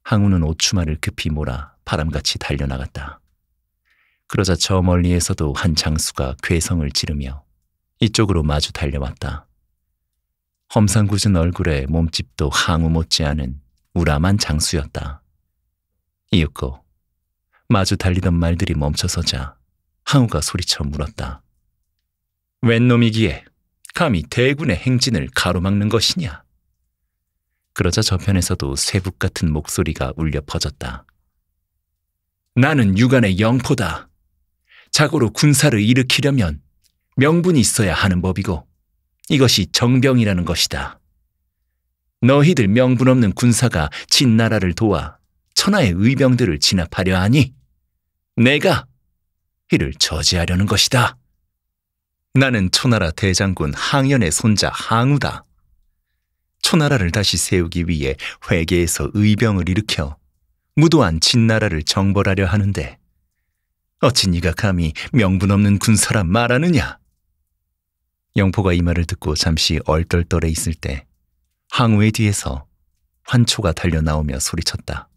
A: 항우는 오추마를 급히 몰아 바람같이 달려나갔다. 그러자 저 멀리에서도 한 장수가 괴성을 지르며 이쪽으로 마주 달려왔다. 험상궂은 얼굴에 몸집도 항우 못지않은 우람한 장수였다. 이윽고 마주 달리던 말들이 멈춰서자 항우가 소리쳐 물었다. 웬 놈이기에 감히 대군의 행진을 가로막는 것이냐? 그러자 저편에서도 쇠북 같은 목소리가 울려 퍼졌다. 나는 육안의 영포다. 자고로 군사를 일으키려면 명분이 있어야 하는 법이고 이것이 정병이라는 것이다. 너희들 명분 없는 군사가 진 나라를 도와 천하의 의병들을 진압하려 하니 내가 이를 저지하려는 것이다. 나는 초나라 대장군 항연의 손자 항우다. 초나라를 다시 세우기 위해 회계에서 의병을 일으켜 무도한 진나라를 정벌하려 하는데 어찌 네가 감히 명분 없는 군사라 말하느냐? 영포가 이 말을 듣고 잠시 얼떨떨해 있을 때 항우의 뒤에서 환초가 달려 나오며 소리쳤다.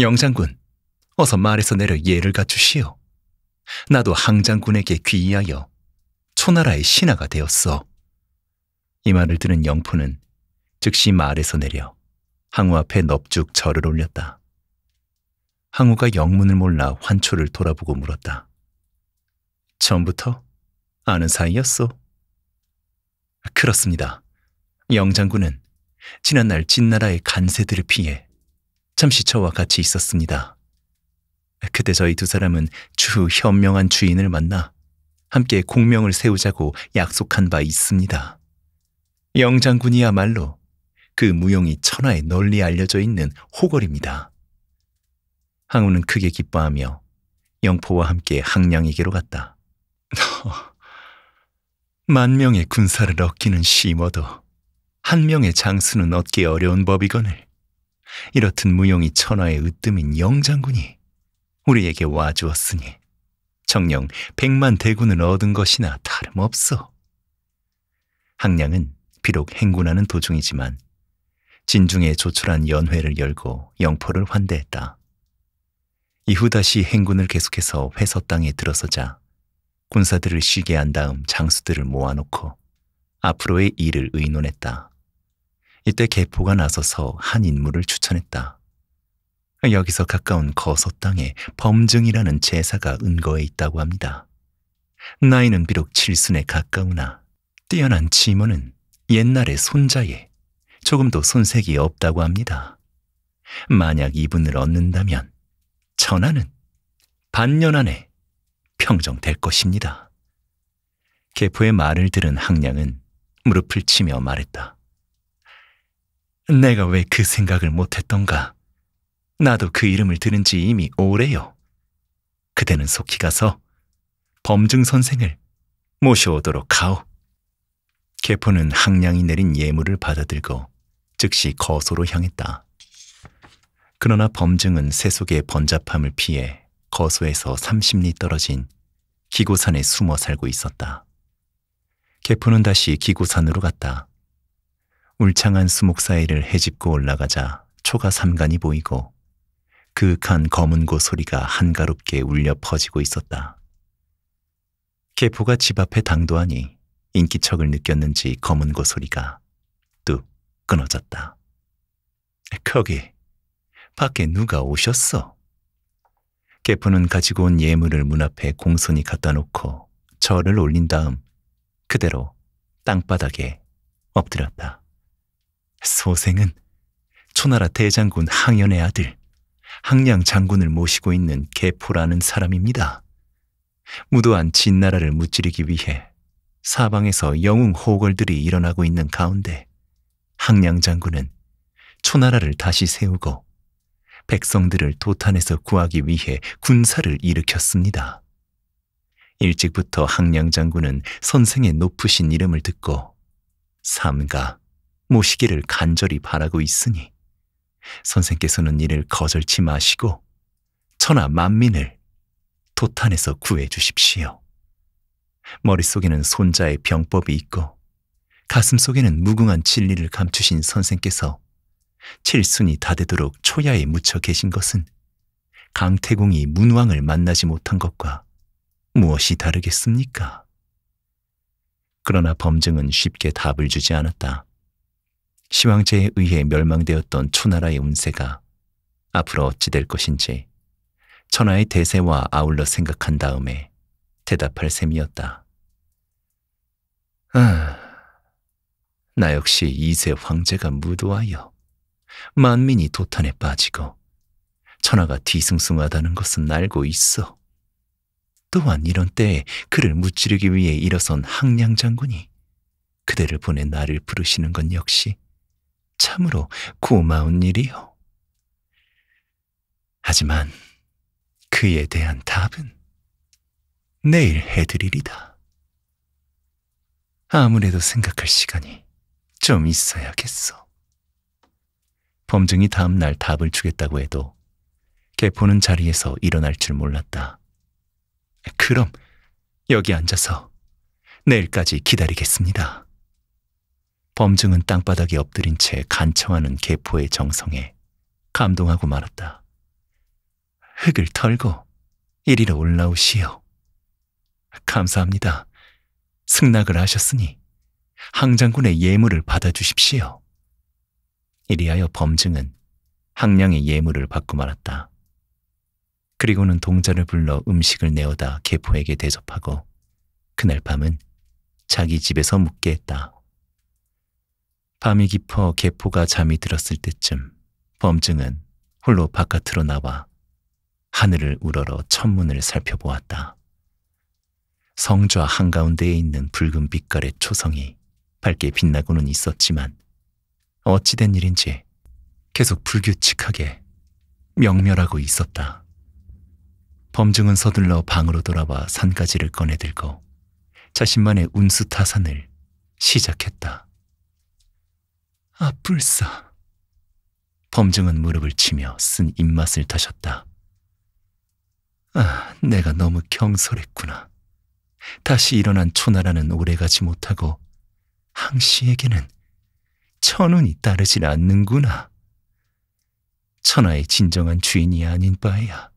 A: 영장군, 어서 말에서 내려 예를 갖추시오. 나도 항장군에게 귀의하여 초나라의 신하가 되었어. 이 말을 들은 영포는 즉시 말에서 내려 항우 앞에 넙죽 절을 올렸다. 항우가 영문을 몰라 환초를 돌아보고 물었다. 전부터 아는 사이였소. 그렇습니다. 영장군은 지난날 진나라의 간세들을 피해 잠시 저와 같이 있었습니다. 그때 저희 두 사람은 주 현명한 주인을 만나 함께 공명을 세우자고 약속한 바 있습니다. 영장군이야말로 그 무용이 천하에 널리 알려져 있는 호걸입니다. 항우는 크게 기뻐하며 영포와 함께 항량에게로 갔다. 만 명의 군사를 얻기는 심어도 한 명의 장수는 얻기 어려운 법이거늘. 이렇듯 무용이 천하의 으뜸인 영장군이 우리에게 와주었으니 정령 백만 대군을 얻은 것이나 다름없어. 항량은 비록 행군하는 도중이지만 진중에 조촐한 연회를 열고 영포를 환대했다. 이후 다시 행군을 계속해서 회서 땅에 들어서자 군사들을 쉬게 한 다음 장수들을 모아놓고 앞으로의 일을 의논했다. 이때 개포가 나서서 한 인물을 추천했다. 여기서 가까운 거소 땅에 범증이라는 제사가 은거에 있다고 합니다. 나이는 비록 칠순에 가까우나 뛰어난 지모는 옛날의 손자에 조금도 손색이 없다고 합니다. 만약 이분을 얻는다면 전환는 반년 안에 평정될 것입니다. 개포의 말을 들은 항량은 무릎을 치며 말했다. 내가 왜 그 생각을 못했던가. 나도 그 이름을 들은 지 이미 오래요. 그대는 속히 가서 범증 선생을 모셔오도록 하오. 개포는 항량이 내린 예물을 받아들고 즉시 거소로 향했다. 그러나 범증은 새속의 번잡함을 피해 거소에서 30리 떨어진 기고산에 숨어 살고 있었다. 개포는 다시 기고산으로 갔다. 울창한 수목 사이를 헤집고 올라가자 초가 삼간이 보이고 그윽한 검은 고 소리가 한가롭게 울려 퍼지고 있었다. 개포가 집 앞에 당도하니 인기척을 느꼈는지 검은 고 소리가 뚝 끊어졌다. 거기 밖에 누가 오셨어? 개푸는 가지고 온 예물을 문 앞에 공손히 갖다 놓고 절을 올린 다음 그대로 땅바닥에 엎드렸다. 소생은 초나라 대장군 항연의 아들 항량 장군을 모시고 있는 개포라는 사람입니다. 무도한 진나라를 무찌르기 위해 사방에서 영웅 호걸들이 일어나고 있는 가운데 항량 장군은 초나라를 다시 세우고 백성들을 도탄에서 구하기 위해 군사를 일으켰습니다. 일찍부터 항량 장군은 선생의 높으신 이름을 듣고 삼가 모시기를 간절히 바라고 있으니 선생께서는 이를 거절치 마시고 천하 만민을 도탄에서 구해 주십시오. 머릿속에는 손자의 병법이 있고 가슴 속에는 무궁한 진리를 감추신 선생께서 칠순이 다 되도록 초야에 묻혀 계신 것은 강태공이 문왕을 만나지 못한 것과 무엇이 다르겠습니까? 그러나 범증은 쉽게 답을 주지 않았다. 시황제에 의해 멸망되었던 초나라의 운세가 앞으로 어찌 될 것인지 천하의 대세와 아울러 생각한 다음에 대답할 셈이었다. 아, 나 역시 이세 황제가 무도하여 만민이 도탄에 빠지고 천하가 뒤숭숭하다는 것은 알고 있어. 또한 이런 때에 그를 무찌르기 위해 일어선 항량 장군이 그대를 보내 나를 부르시는 건 역시 참으로 고마운 일이요. 하지만 그에 대한 답은 내일 해드리리다. 아무래도 생각할 시간이 좀 있어야겠어. 범증이 다음 날 답을 주겠다고 해도 개포는 자리에서 일어날 줄 몰랐다. 그럼 여기 앉아서 내일까지 기다리겠습니다. 범증은 땅바닥에 엎드린 채 간청하는 개포의 정성에 감동하고 말았다. 흙을 털고 이리로 올라오시오. 감사합니다. 승낙을 하셨으니 항장군의 예물을 받아주십시오. 이리하여 범증은 항량의 예물을 받고 말았다. 그리고는 동자를 불러 음식을 내어다 계포에게 대접하고 그날 밤은 자기 집에서 묵게 했다. 밤이 깊어 계포가 잠이 들었을 때쯤 범증은 홀로 바깥으로 나와 하늘을 우러러 천문을 살펴보았다. 성좌 한가운데에 있는 붉은 빛깔의 초성이 밝게 빛나고는 있었지만 어찌된 일인지 계속 불규칙하게 명멸하고 있었다. 범증은 서둘러 방으로 돌아와 산가지를 꺼내들고 자신만의 운수 타산을 시작했다. 아, 불사. 범증은 무릎을 치며 쓴 입맛을 타셨다 아, 내가 너무 경솔했구나. 다시 일어난 초나라는 오래가지 못하고 항시에게는 천운이 따르진 않는구나. 천하의 진정한 주인이 아닌 바에야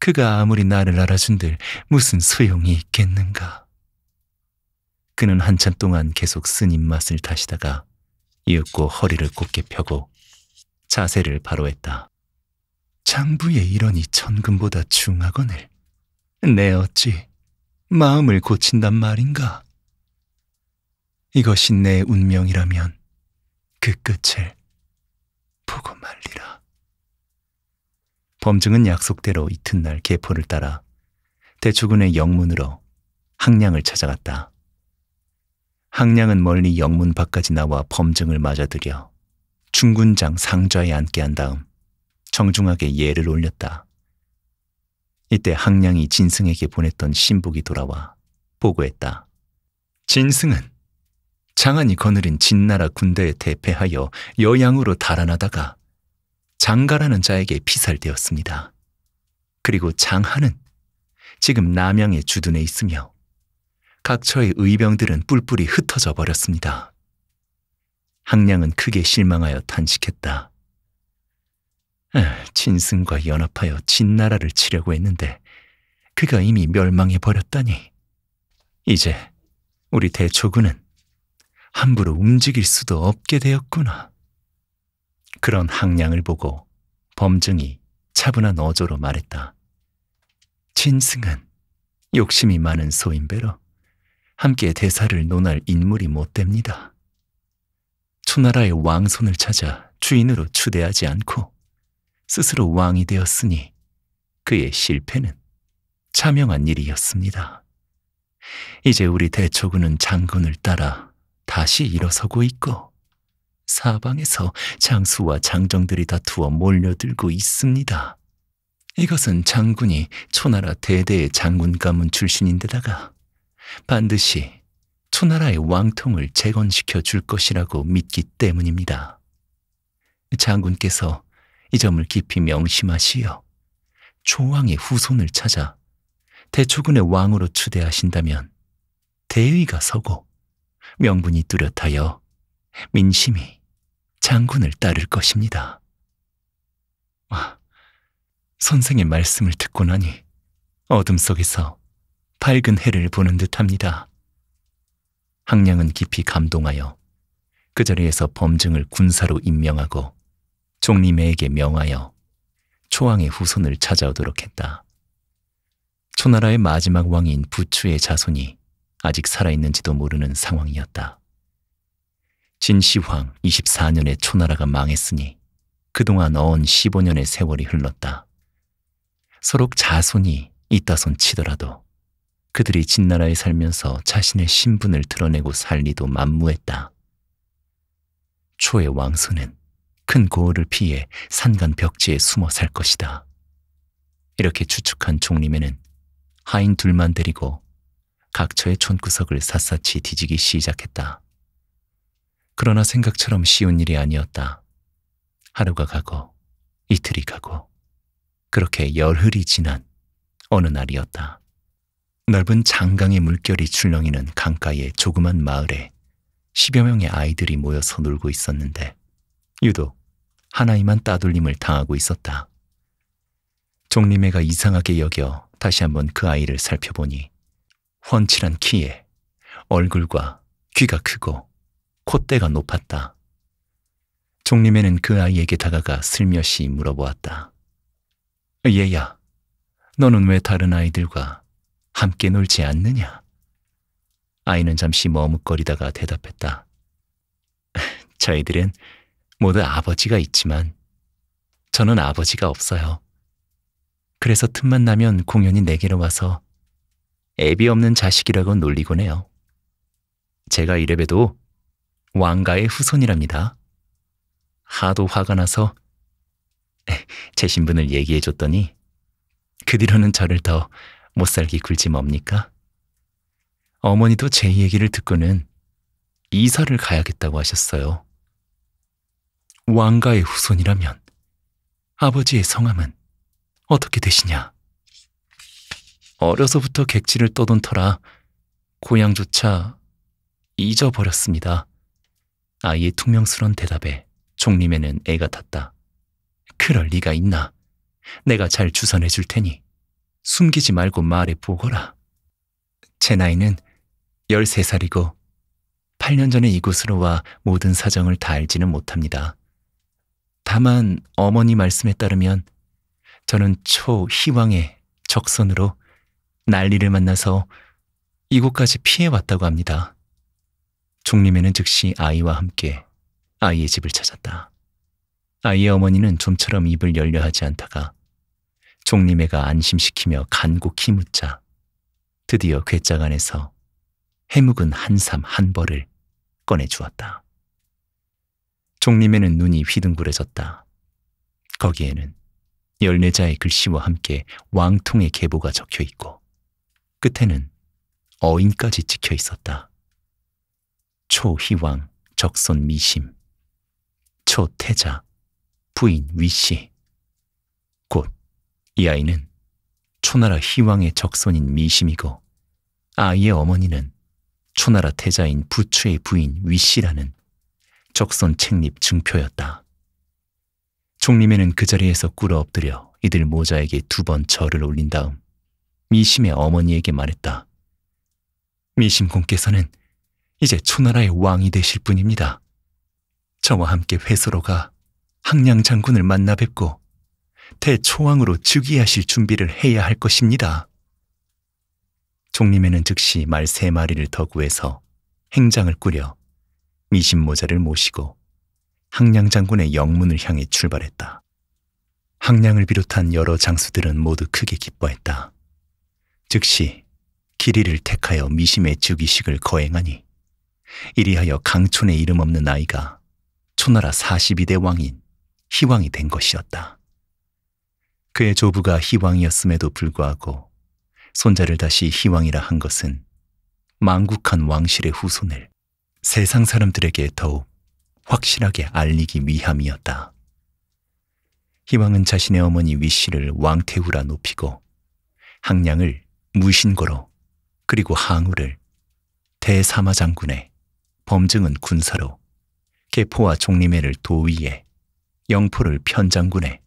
A: 그가 아무리 나를 알아준들 무슨 소용이 있겠는가. 그는 한참 동안 계속 쓴 입맛을 다시다가 이윽고 허리를 곧게 펴고 자세를 바로했다. 장부의 일원니 천금보다 중하거늘 내 어찌 마음을 고친단 말인가? 이것이 내 운명이라면 그 끝을 보고 말리라. 범증은 약속대로 이튿날 계포를 따라 대추군의 영문으로 항량을 찾아갔다. 항량은 멀리 영문 밖까지 나와 범증을 맞아들여 중군장 상좌에 앉게 한 다음 정중하게 예를 올렸다. 이때 항량이 진승에게 보냈던 신복이 돌아와 보고했다. 진승은 장안이 거느린 진나라 군대에 대패하여 여양으로 달아나다가 장가라는 자에게 피살되었습니다. 그리고 장하는 지금 남양의 주둔에 있으며 각처의 의병들은 뿔뿔이 흩어져 버렸습니다. 항량은 크게 실망하여 탄식했다. 진승과 연합하여 진나라를 치려고 했는데 그가 이미 멸망해 버렸다니. 이제 우리 대초군은 함부로 움직일 수도 없게 되었구나. 그런 항량을 보고 범증이 차분한 어조로 말했다. 진승은 욕심이 많은 소인배로 함께 대사를 논할 인물이 못 됩니다. 초나라의 왕손을 찾아 주인으로 추대하지 않고 스스로 왕이 되었으니 그의 실패는 차명한 일이었습니다. 이제 우리 대초군은 장군을 따라 다시 일어서고 있고 사방에서 장수와 장정들이 다투어 몰려들고 있습니다. 이것은 장군이 초나라 대대의 장군 가문 출신인데다가 반드시 초나라의 왕통을 재건시켜 줄 것이라고 믿기 때문입니다. 장군께서 이 점을 깊이 명심하시어 조왕의 후손을 찾아 대초군의 왕으로 추대하신다면 대의가 서고 명분이 뚜렷하여 민심이 장군을 따를 것입니다. 아, 선생의 말씀을 듣고 나니 어둠 속에서 밝은 해를 보는 듯합니다. 항량은 깊이 감동하여 그 자리에서 범증을 군사로 임명하고 종림에게 에 명하여 초왕의 후손을 찾아오도록 했다. 초나라의 마지막 왕인 부추의 자손이 아직 살아있는지도 모르는 상황이었다. 진시황 2 4년의 초나라가 망했으니 그동안 어언 15년의 세월이 흘렀다. 서로 자손이 있다손 치더라도 그들이 진나라에 살면서 자신의 신분을 드러내고 살리도 만무했다. 초의 왕수는큰 고을을 피해 산간 벽지에 숨어 살 것이다. 이렇게 추측한 종림에는 하인 둘만 데리고 각처의 촌구석을 샅샅이 뒤지기 시작했다. 그러나 생각처럼 쉬운 일이 아니었다. 하루가 가고 이틀이 가고 그렇게 열흘이 지난 어느 날이었다. 넓은 장강의 물결이 출렁이는 강가의 조그만 마을에 10여 명의 아이들이 모여서 놀고 있었는데 유독 하나이만 따돌림을 당하고 있었다. 종림애가 이상하게 여겨 다시 한번 그 아이를 살펴보니 훤칠한 키에 얼굴과 귀가 크고 콧대가 높았다. 종림에는 그 아이에게 다가가 슬며시 물어보았다. 얘야, 너는 왜 다른 아이들과 함께 놀지 않느냐? 아이는 잠시 머뭇거리다가 대답했다. 저희들은 모두 아버지가 있지만 저는 아버지가 없어요. 그래서 틈만 나면 공연이 내게로 와서 애비 없는 자식이라고 놀리곤 해요. 제가 이래봬도 왕가의 후손이랍니다. 하도 화가 나서 제 신분을 얘기해줬더니 그 뒤로는 저를 더 못살기 굴지 뭡니까? 어머니도 제 얘기를 듣고는 이사를 가야겠다고 하셨어요. 왕가의 후손이라면 아버지의 성함은 어떻게 되시냐? 어려서부터 객지를 떠돈 터라 고향조차 잊어버렸습니다. 아이의 퉁명스런 대답에 종림에는 애가 탔다. 그럴 리가 있나. 내가 잘 주선해 줄 테니 숨기지 말고 말해 보거라. 제 나이는 13살이고 8년 전에 이곳으로 와 모든 사정을 다 알지는 못합니다. 다만 어머니 말씀에 따르면 저는 초희왕의 적선으로 난리를 만나서 이곳까지 피해 왔다고 합니다. 종림에는 즉시 아이와 함께 아이의 집을 찾았다. 아이의 어머니는 좀처럼 입을 열려 하지 않다가 종림애가 안심시키며 간곡히 묻자 드디어 괴짝 안에서 해묵은 한삼 한벌을 꺼내주었다. 종림에는 눈이 휘둥그레졌다. 거기에는 열네자의 글씨와 함께 왕통의 계보가 적혀있고 끝에는 어인까지 찍혀 있었다. 초희왕 적손 미심, 초태자 부인 위씨. 곧 이 아이는 초나라 희왕의 적손인 미심이고 아이의 어머니는 초나라 태자인 부추의 부인 위씨라는 적선 책립 증표였다. 총림에는 그 자리에서 꿇어 엎드려 이들 모자에게 두 번 절을 올린 다음 미심의 어머니에게 말했다. 미심 공께서는 이제 초나라의 왕이 되실 분입니다. 저와 함께 회소로 가 항량 장군을 만나 뵙고 대초왕으로 즉위하실 준비를 해야 할 것입니다. 종림에는 즉시 말 세 마리를 더 구해서 행장을 꾸려 미심 모자를 모시고 항량 장군의 영문을 향해 출발했다. 항량을 비롯한 여러 장수들은 모두 크게 기뻐했다. 즉시 길이를 택하여 미심의 즉위식을 거행하니 이리하여 강촌의 이름 없는 아이가 초나라 42대 왕인 희왕이 된 것이었다. 그의 조부가 희왕이었음에도 불구하고 손자를 다시 희왕이라 한 것은 망국한 왕실의 후손을 세상 사람들에게 더욱 확실하게 알리기 위함이었다. 희왕은 자신의 어머니 위씨를 왕태후라 높이고 항량을 무신고로 그리고 항우를 대사마 장군의 범증은 군사로 개포와 종림해를 도위에 영포를 편장군에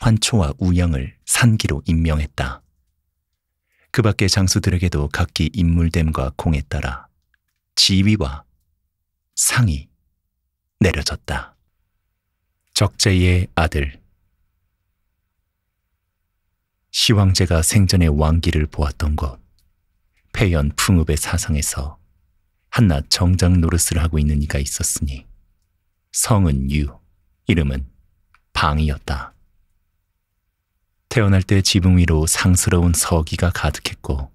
A: 환초와 우영을 산기로 임명했다. 그 밖의 장수들에게도 각기 인물됨과 공에 따라 지위와 상이 내려졌다. 적재의 아들 시황제가 생전에 왕기를 보았던 것, 폐연 풍읍의 사상에서 한낱 정장 노릇을 하고 있는 이가 있었으니 성은 유, 이름은 방이었다. 태어날 때 지붕 위로 상스러운 서기가 가득했고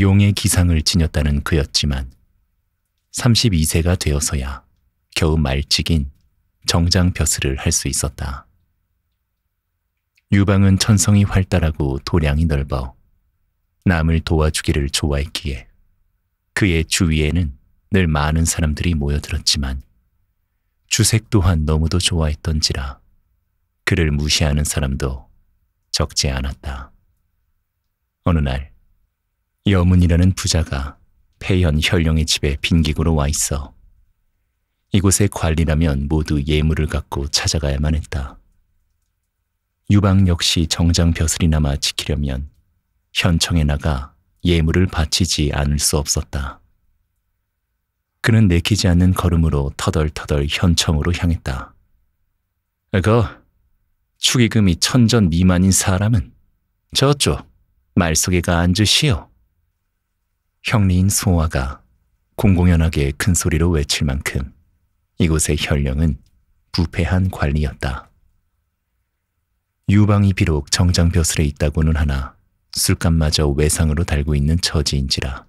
A: 용의 기상을 지녔다는 그였지만 32세가 되어서야 겨우 말찍인 정장 벼슬을 할 수 있었다. 유방은 천성이 활달하고 도량이 넓어 남을 도와주기를 좋아했기에 그의 주위에는 늘 많은 사람들이 모여들었지만 주색 또한 너무도 좋아했던지라 그를 무시하는 사람도 적지 않았다. 어느 날 여문이라는 부자가 폐현 현령의 집에 빈기구로와 있어 이곳의 관리라면 모두 예물을 갖고 찾아가야만 했다. 유방 역시 정장 벼슬이 남아 지키려면 현청에 나가 예물을 바치지 않을 수 없었다. 그는 내키지 않는 걸음으로 터덜터덜 현청으로 향했다. 그 축의금이 천전 미만인 사람은 저쪽 말속에가 앉으시오. 형리인 소화가 공공연하게 큰 소리로 외칠 만큼 이곳의 현령은 부패한 관리였다. 유방이 비록 정장벼슬에 있다고는 하나 술값마저 외상으로 달고 있는 처지인지라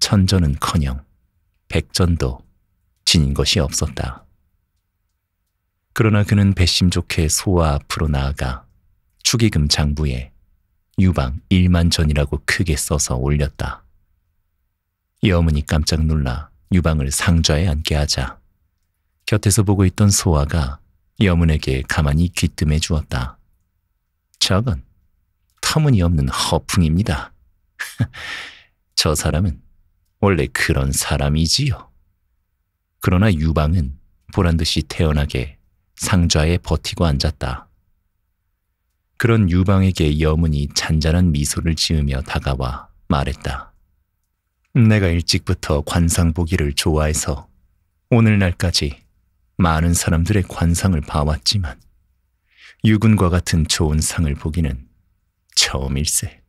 A: 천전은커녕 백전도 지닌 것이 없었다. 그러나 그는 배심 좋게 소와 앞으로 나아가 축의금 장부에 유방 1만 전이라고 크게 써서 올렸다. 이 어머니 깜짝 놀라 유방을 상좌에 앉게 하자 곁에서 보고 있던 소아가 여문에게 가만히 귀뜸해 주었다. 저건 터무니없는 허풍입니다. 저 사람은 원래 그런 사람이지요. 그러나 유방은 보란 듯이 태연하게 상좌에 버티고 앉았다. 그런 유방에게 여문이 잔잔한 미소를 지으며 다가와 말했다. 내가 일찍부터 관상 보기를 좋아해서 오늘날까지 많은 사람들의 관상을 봐왔지만 유군과 같은 좋은 상을 보기는 처음일세.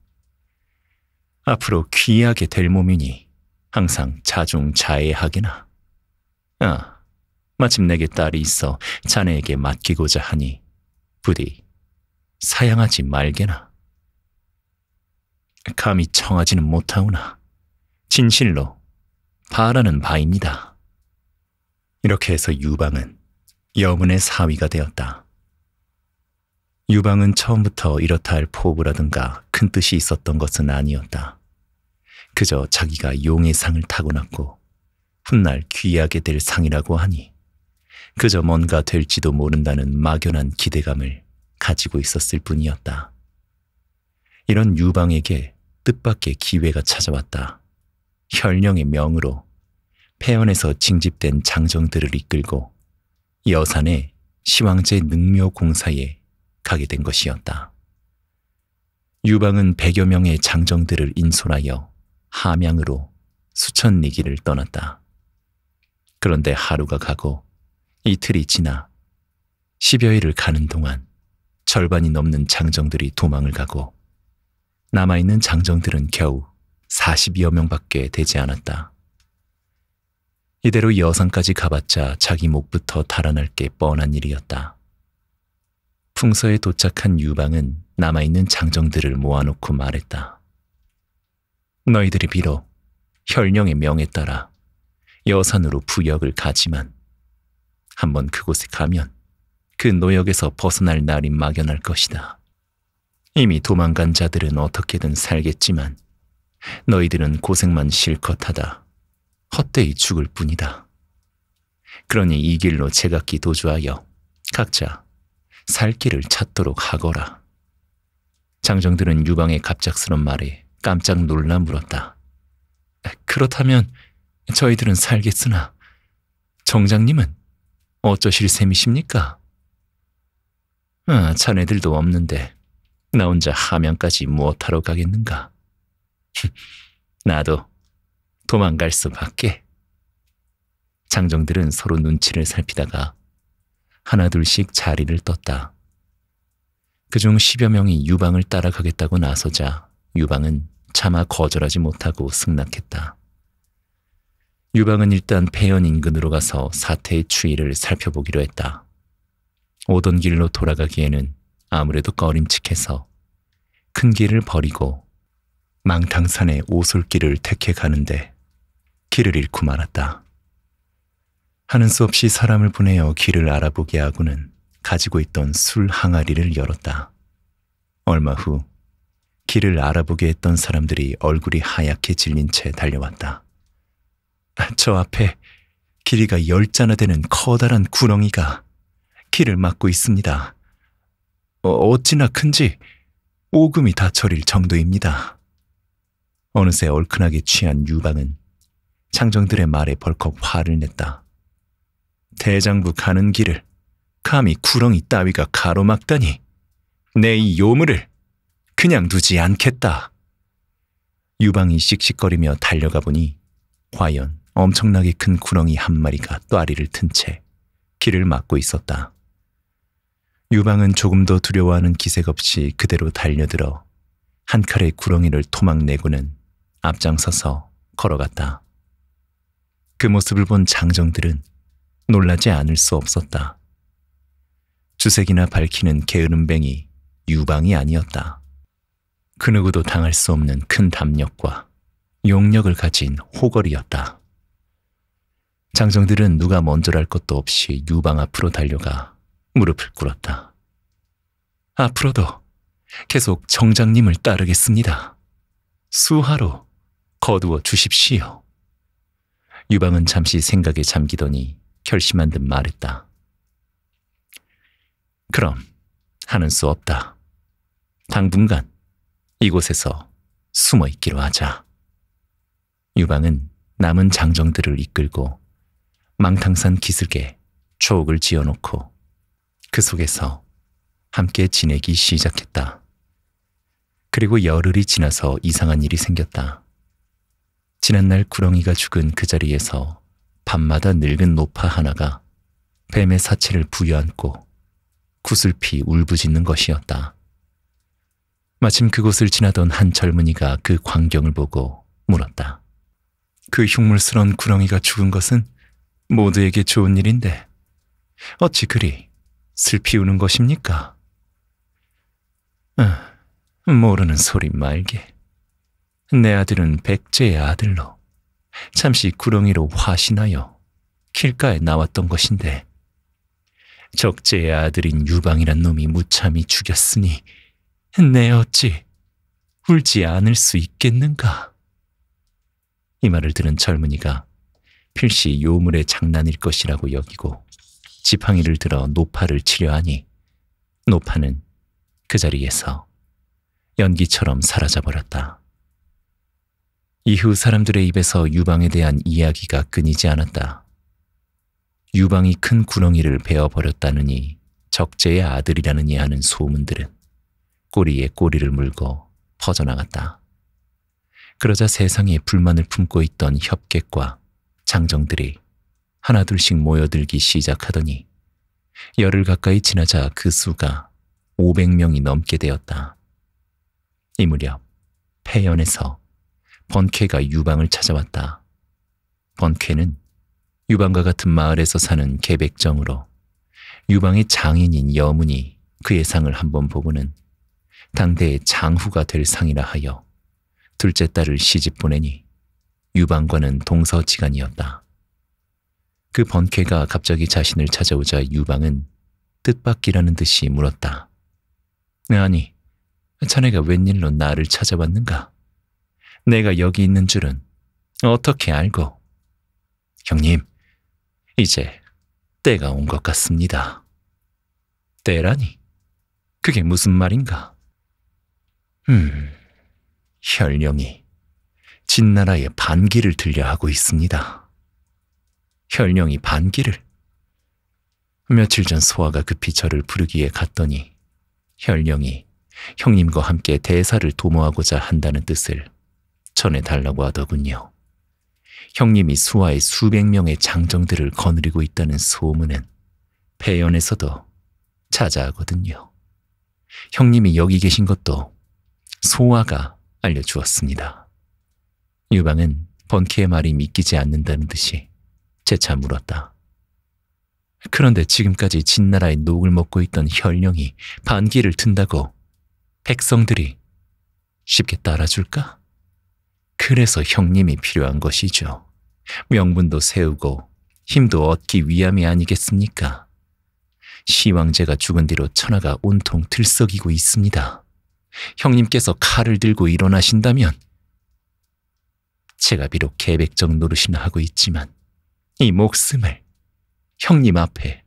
A: 앞으로 귀하게 될 몸이니 항상 자중자애하게나. 아, 마침 내게 딸이 있어 자네에게 맡기고자 하니 부디 사양하지 말게나. 감히 청하지는 못하오나 진실로 바라는 바입니다. 이렇게 해서 유방은 여문의 사위가 되었다. 유방은 처음부터 이렇다 할 포부라든가 큰 뜻이 있었던 것은 아니었다. 그저 자기가 용의 상을 타고났고 훗날 귀하게 될 상이라고 하니 그저 뭔가 될지도 모른다는 막연한 기대감을 가지고 있었을 뿐이었다. 이런 유방에게 뜻밖의 기회가 찾아왔다. 현령의 명으로 폐원에서 징집된 장정들을 이끌고 여산의 시황제 능묘공사에 가게 된 것이었다. 유방은 백여 명의 장정들을 인솔하여 함양으로 수천 리기를 떠났다. 그런데 하루가 가고 이틀이 지나 십여일을 가는 동안 절반이 넘는 장정들이 도망을 가고 남아있는 장정들은 겨우 40여 명밖에 되지 않았다. 이대로 여상까지 가봤자 자기 목부터 달아날 게 뻔한 일이었다. 풍서에 도착한 유방은 남아있는 장정들을 모아놓고 말했다. 너희들이 비록 혈령의 명에 따라 여산으로 부역을 가지만 한번 그곳에 가면 그 노역에서 벗어날 날이 막연할 것이다. 이미 도망간 자들은 어떻게든 살겠지만 너희들은 고생만 실컷 하다 헛되이 죽을 뿐이다. 그러니 이 길로 제각기 도주하여 각자 살 길을 찾도록 하거라. 장정들은 유방의 갑작스런 말에 깜짝 놀라 물었다. 그렇다면 저희들은 살겠으나 정장님은 어쩌실 셈이십니까? 아, 자네들도 없는데 나 혼자 하면까지 무엇하러 가겠는가? 나도 도망갈 수밖에. 장정들은 서로 눈치를 살피다가 하나둘씩 자리를 떴다. 그중 십여 명이 유방을 따라가겠다고 나서자 유방은 차마 거절하지 못하고 승낙했다. 유방은 일단 폐연 인근으로 가서 사태의 추이를 살펴보기로 했다. 오던 길로 돌아가기에는 아무래도 꺼림칙해서 큰 길을 버리고 망탕산의 오솔길을 택해 가는데 길을 잃고 말았다. 하는 수 없이 사람을 보내어 길을 알아보게 하고는 가지고 있던 술 항아리를 열었다. 얼마 후 길을 알아보게 했던 사람들이 얼굴이 하얗게 질린 채 달려왔다. 저 앞에 길이가 열 자나 되는 커다란 구렁이가 길을 막고 있습니다. 어, 찌나 큰지 오금이 다철일 정도입니다. 어느새 얼큰하게 취한 유방은 장정들의 말에 벌컥 화를 냈다. 대장부 가는 길을 감히 구렁이 따위가 가로막다니 내 이 요물을 그냥 두지 않겠다. 유방이 씩씩거리며 달려가 보니 과연 엄청나게 큰 구렁이 한 마리가 또아리를 튼 채 길을 막고 있었다. 유방은 조금 더 두려워하는 기색 없이 그대로 달려들어 한 칼의 구렁이를 토막내고는 앞장서서 걸어갔다. 그 모습을 본 장정들은 놀라지 않을 수 없었다. 주색이나 밝히는 게으름뱅이 유방이 아니었다. 그 누구도 당할 수 없는 큰 담력과 용력을 가진 호걸이었다 장정들은 누가 먼저랄 것도 없이 유방 앞으로 달려가 무릎을 꿇었다. 앞으로도 계속 정장님을 따르겠습니다. 수하로 거두어 주십시오. 유방은 잠시 생각에 잠기더니 결심한 듯 말했다. 그럼 하는 수 없다. 당분간 이곳에서 숨어 있기로 하자. 유방은 남은 장정들을 이끌고 망탕산 기슭에 초옥을 지어놓고 그 속에서 함께 지내기 시작했다. 그리고 열흘이 지나서 이상한 일이 생겼다. 지난날 구렁이가 죽은 그 자리에서 밤마다 늙은 노파 하나가 뱀의 사체를 부여안고 구슬피 울부짖는 것이었다. 마침 그곳을 지나던 한 젊은이가 그 광경을 보고 물었다. 그 흉물스런 구렁이가 죽은 것은 모두에게 좋은 일인데 어찌 그리 슬피 우는 것입니까? 아, 모르는 소리 말게. 내 아들은 백제의 아들로 잠시 구렁이로 화신하여 길가에 나왔던 것인데 적재의 아들인 유방이란 놈이 무참히 죽였으니 내 어찌 울지 않을 수 있겠는가? 이 말을 들은 젊은이가 필시 요물의 장난일 것이라고 여기고 지팡이를 들어 노파를 치려 하니 노파는 그 자리에서 연기처럼 사라져버렸다. 이후 사람들의 입에서 유방에 대한 이야기가 끊이지 않았다. 유방이 큰 구렁이를 베어버렸다느니 적재의 아들이라느니 하는 소문들은 꼬리에 꼬리를 물고 퍼져나갔다. 그러자 세상에 불만을 품고 있던 협객과 장정들이 하나둘씩 모여들기 시작하더니 열흘 가까이 지나자 그 수가 500명이 넘게 되었다. 이 무렵 폐연에서 번쾌가 유방을 찾아왔다. 번쾌는 유방과 같은 마을에서 사는 개백정으로 유방의 장인인 여문이 그의 상을 한번 보고는 당대의 장후가 될 상이라 하여 둘째 딸을 시집 보내니 유방과는 동서지간이었다. 그 번쾌가 갑자기 자신을 찾아오자 유방은 뜻밖이라는 듯이 물었다. 아니, 자네가 웬일로 나를 찾아왔는가? 내가 여기 있는 줄은 어떻게 알고. 형님, 이제 때가 온 것 같습니다. 때라니? 그게 무슨 말인가? 음, 혈령이 진나라의 반기를 들려 하고 있습니다. 혈령이 반기를? 며칠 전 소아가 급히 저를 부르기에 갔더니 혈령이 형님과 함께 대사를 도모하고자 한다는 뜻을 전해 달라고 하더군요. 형님이 수하의 수백 명의 장정들을 거느리고 있다는 소문은 배연에서도 찾아하거든요. 형님이 여기 계신 것도 소화가 알려주었습니다. 유방은 번키의 말이 믿기지 않는다는 듯이 재차 물었다. 그런데 지금까지 진나라의 녹을 먹고 있던 현령이 반기를 튼다고 백성들이 쉽게 따라줄까? 그래서 형님이 필요한 것이죠. 명분도 세우고 힘도 얻기 위함이 아니겠습니까? 시황제가 죽은 뒤로 천하가 온통 들썩이고 있습니다. 형님께서 칼을 들고 일어나신다면 제가 비록 계백적 노릇이나 하고 있지만 이 목숨을 형님 앞에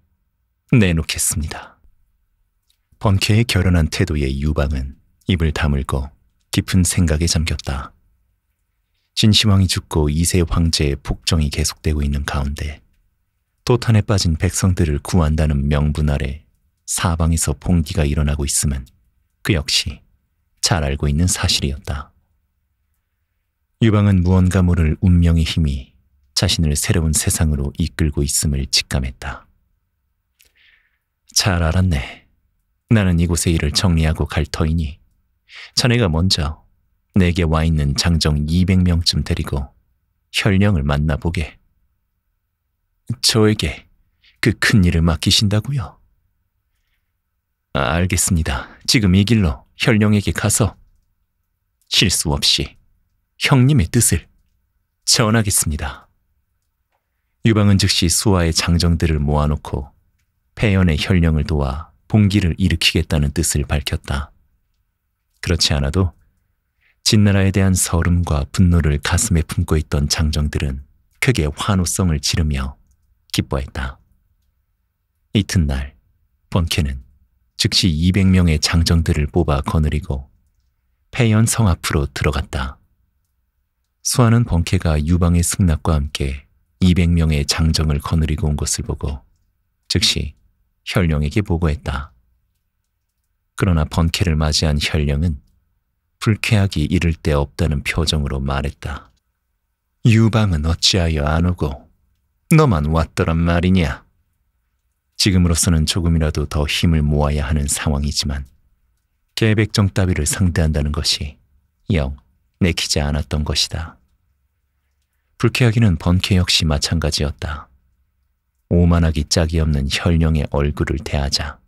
A: 내놓겠습니다. 번쾌의 결연한 태도의 유방은 입을 다물고 깊은 생각에 잠겼다. 진시황이 죽고 이세 황제의 폭정이 계속되고 있는 가운데 도탄에 빠진 백성들을 구한다는 명분 아래 사방에서 봉기가 일어나고 있음은 그 역시 잘 알고 있는 사실이었다. 유방은 무언가 모를 운명의 힘이 자신을 새로운 세상으로 이끌고 있음을 직감했다. 잘 알았네. 나는 이곳의 일을 정리하고 갈 터이니 자네가 먼저 내게 와 있는 장정 200명쯤 데리고 현령을 만나보게. 저에게 그 큰 일을 맡기신다고요? 아, 알겠습니다. 지금 이 길로 현령에게 가서 실수 없이 형님의 뜻을 전하겠습니다. 유방은 즉시 수하의 장정들을 모아놓고 폐연의 현령을 도와 봉기를 일으키겠다는 뜻을 밝혔다. 그렇지 않아도 진나라에 대한 서름과 분노를 가슴에 품고 있던 장정들은 크게 환호성을 지르며 기뻐했다. 이튿날 번케는 즉시 200명의 장정들을 뽑아 거느리고 폐연 성 앞으로 들어갔다. 수아는 번케가 유방의 승낙과 함께 200명의 장정을 거느리고 온 것을 보고 즉시 현령에게 보고했다. 그러나 번케를 맞이한 현령은 불쾌하기 이를 데 없다는 표정으로 말했다. 유방은 어찌하여 안 오고 너만 왔더란 말이냐. 지금으로서는 조금이라도 더 힘을 모아야 하는 상황이지만 계백정 따위를 상대한다는 것이 영 내키지 않았던 것이다. 불쾌하기는 번쾌 역시 마찬가지였다. 오만하기 짝이 없는 현령의 얼굴을 대하자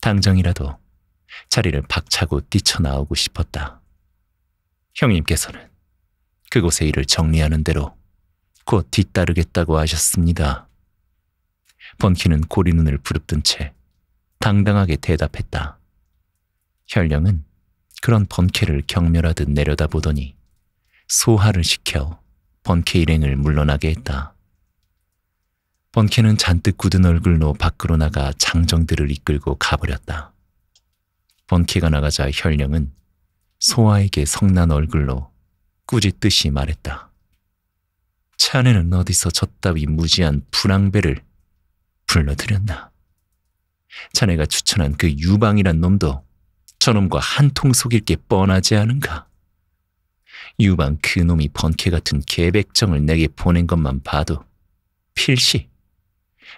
A: 당장이라도 자리를 박차고 뛰쳐나오고 싶었다. 형님께서는 그곳의 일을 정리하는 대로 곧 뒤따르겠다고 하셨습니다. 번키는 고리 눈을 부릅뜬 채 당당하게 대답했다. 현령은 그런 번케를 경멸하듯 내려다보더니 소화를 시켜 번케 일행을 물러나게 했다. 번케는 잔뜩 굳은 얼굴로 밖으로 나가 장정들을 이끌고 가버렸다. 번케가 나가자 현령은 소아에게 성난 얼굴로 꾸짖듯이 말했다. 자네는 어디서 저따위 무지한 불황배를 불러들였나? 자네가 추천한 그 유방이란 놈도 저놈과 한통 속일 게 뻔하지 않은가? 유방 그놈이 번개 같은 개백정을 내게 보낸 것만 봐도 필시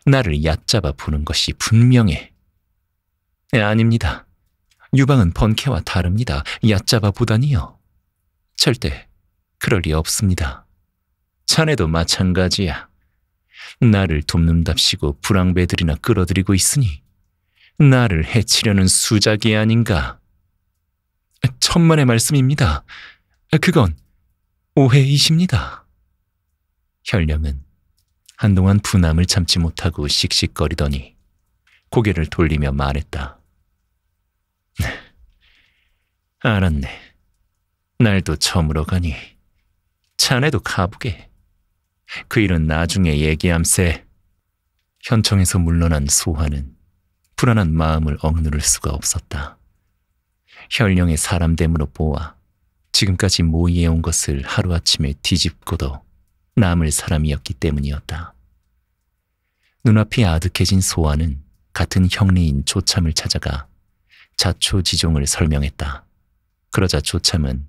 A: 나를 얕잡아 보는 것이 분명해. 네, 아닙니다. 유방은 번개와 다릅니다. 얕잡아 보다니요. 절대 그럴 리 없습니다. 자네도 마찬가지야. 나를 돕는답시고 불황배들이나 끌어들이고 있으니 나를 해치려는 수작이 아닌가. 천만의 말씀입니다. 그건 오해이십니다. 현령은 한동안 분함을 참지 못하고 씩씩거리더니 고개를 돌리며 말했다. 알았네. 날도 저물어 가니 자네도 가보게. 그 일은 나중에 얘기함세. 현청에서 물러난 소환은 불안한 마음을 억누를 수가 없었다. 현령의 사람됨으로 보아 지금까지 모의해온 것을 하루아침에 뒤집고도 남을 사람이었기 때문이었다. 눈앞이 아득해진 소환은 같은 형리인 조참을 찾아가 자초지종을 설명했다. 그러자 조참은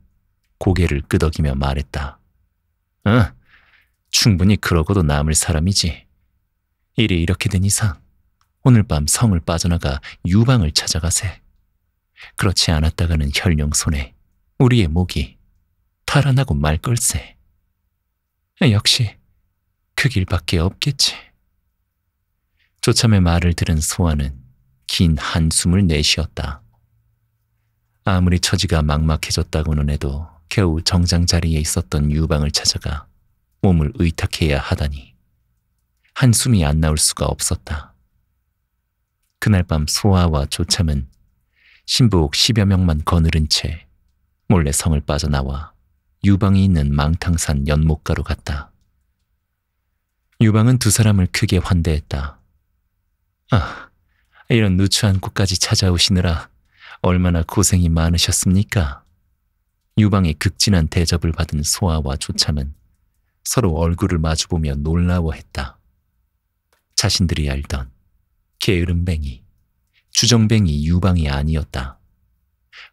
A: 고개를 끄덕이며 말했다. 응, 충분히 그러고도 남을 사람이지. 일이 이렇게 된 이상 오늘 밤 성을 빠져나가 유방을 찾아가세. 그렇지 않았다가는 혈룡 손에 우리의 목이 탈환하고 말 걸세. 역시 그 길밖에 없겠지. 조참의 말을 들은 소아는 긴 한숨을 내쉬었다. 아무리 처지가 막막해졌다고는 해도 겨우 정장 자리에 있었던 유방을 찾아가 몸을 의탁해야 하다니 한숨이 안 나올 수가 없었다. 그날 밤 소아와 조참은 신부옥 10여 명만 거느른 채 몰래 성을 빠져나와 유방이 있는 망탕산 연못가로 갔다. 유방은 두 사람을 크게 환대했다. 아, 이런 누추한 곳까지 찾아오시느라 얼마나 고생이 많으셨습니까? 유방의 극진한 대접을 받은 소아와 조참은 서로 얼굴을 마주보며 놀라워했다. 자신들이 알던 게으름뱅이, 주정뱅이 유방이 아니었다.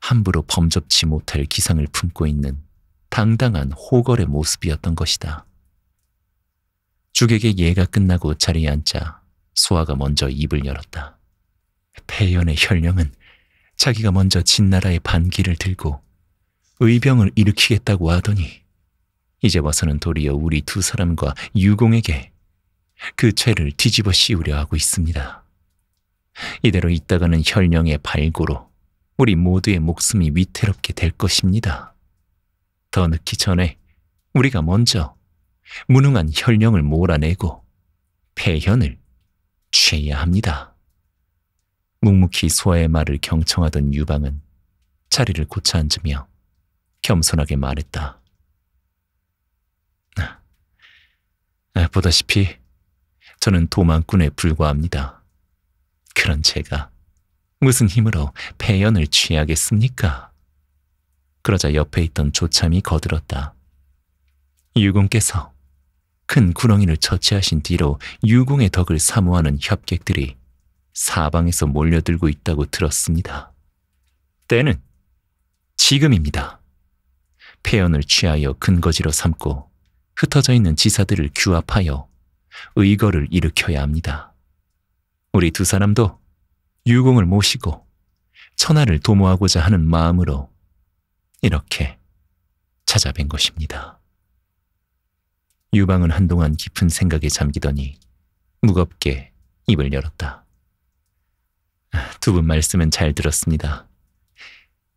A: 함부로 범접치 못할 기상을 품고 있는 당당한 호걸의 모습이었던 것이다. 주객의 예가 끝나고 자리에 앉자 소아가 먼저 입을 열었다. 폐연의현령은 자기가 먼저 진나라의 반기를 들고 의병을 일으키겠다고 하더니 이제 와서는 도리어 우리 두 사람과 유공에게 그 죄를 뒤집어 씌우려 하고 있습니다. 이대로 있다가는 현령의 발고로 우리 모두의 목숨이 위태롭게 될 것입니다. 더 늦기 전에 우리가 먼저 무능한 현령을 몰아내고 폐현을 취해야 합니다. 묵묵히 소아의 말을 경청하던 유방은 자리를 고쳐 앉으며 겸손하게 말했다. 아, 아, 보다시피 저는 도망꾼에 불과합니다. 그런 제가 무슨 힘으로 패연을 취하겠습니까? 그러자 옆에 있던 조참이 거들었다. 유공께서 큰 구렁이를 처치하신 뒤로 유공의 덕을 사모하는 협객들이 사방에서 몰려들고 있다고 들었습니다. 때는 지금입니다. 폐연을 취하여 근거지로 삼고 흩어져 있는 지사들을 규합하여 의거를 일으켜야 합니다. 우리 두 사람도 유공을 모시고 천하를 도모하고자 하는 마음으로 이렇게 찾아뵌 것입니다. 유방은 한동안 깊은 생각에 잠기더니 무겁게 입을 열었다. 두분 말씀은 잘 들었습니다.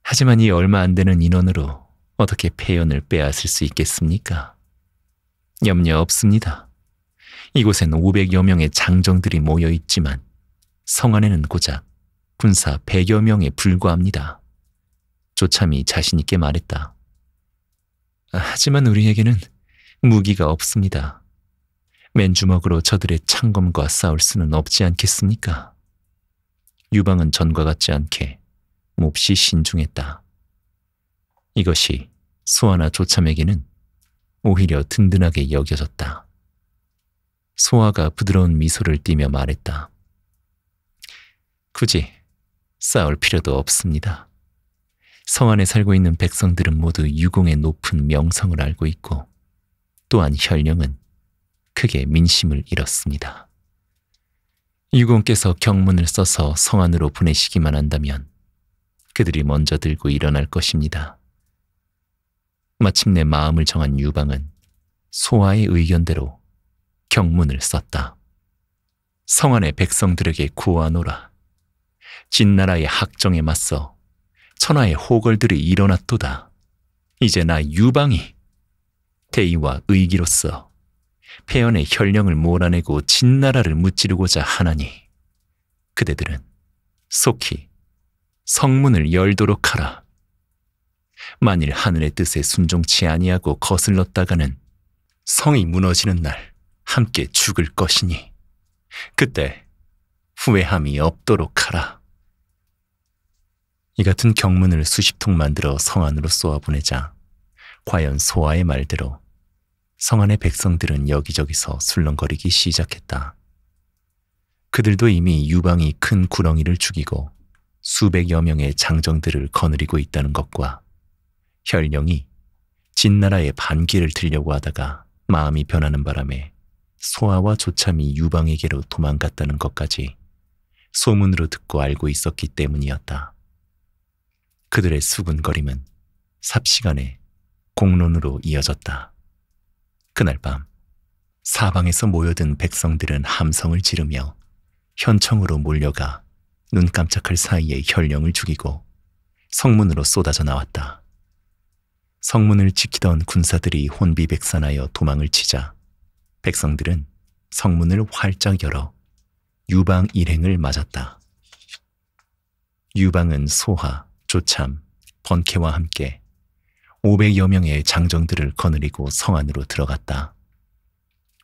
A: 하지만 이 얼마 안 되는 인원으로 어떻게 폐연을 빼앗을 수 있겠습니까? 염려 없습니다. 이곳엔 500여 명의 장정들이 모여 있지만 성 안에는 고작 군사 100여 명에 불과합니다. 조참이 자신 있게 말했다. 하지만 우리에게는 무기가 없습니다. 맨주먹으로 저들의 창검과 싸울 수는 없지 않겠습니까? 유방은 전과 같지 않게 몹시 신중했다. 이것이 소아나 조참에게는 오히려 든든하게 여겨졌다. 소아가 부드러운 미소를 띠며 말했다. 굳이 싸울 필요도 없습니다. 성 안에 살고 있는 백성들은 모두 유공의 높은 명성을 알고 있고 또한 현령은 크게 민심을 잃었습니다. 유공께서 경문을 써서 성 안으로 보내시기만 한다면 그들이 먼저 들고 일어날 것입니다. 마침내 마음을 정한 유방은 소아의 의견대로 경문을 썼다. 성안의 백성들에게 구하노라. 진나라의 학정에 맞서 천하의 호걸들이 일어났도다. 이제 나 유방이 대의와 의기로서 폐연의 현령을 몰아내고 진나라를 무찌르고자 하나니 그대들은 속히 성문을 열도록 하라. 만일 하늘의 뜻에 순종치 아니하고 거슬렀다가는 성이 무너지는 날 함께 죽을 것이니 그때 후회함이 없도록 하라. 이 같은 경문을 수십 통 만들어 성 안으로 쏘아 보내자 과연 소아의 말대로 성안의 백성들은 여기저기서 술렁거리기 시작했다. 그들도 이미 유방이 큰 구렁이를 죽이고 수백여 명의 장정들을 거느리고 있다는 것과 혈령이 진나라의 반기를 들려고 하다가 마음이 변하는 바람에 소아와 조참이 유방에게로 도망갔다는 것까지 소문으로 듣고 알고 있었기 때문이었다. 그들의 수군거림은 삽시간에 공론으로 이어졌다. 그날 밤 사방에서 모여든 백성들은 함성을 지르며 현청으로 몰려가 눈 깜짝할 사이에 현령을 죽이고 성문으로 쏟아져 나왔다. 성문을 지키던 군사들이 혼비백산하여 도망을 치자 백성들은 성문을 활짝 열어 유방 일행을 맞았다. 유방은 소하, 조참, 번케와 함께 500여 명의 장정들을 거느리고 성 안으로 들어갔다.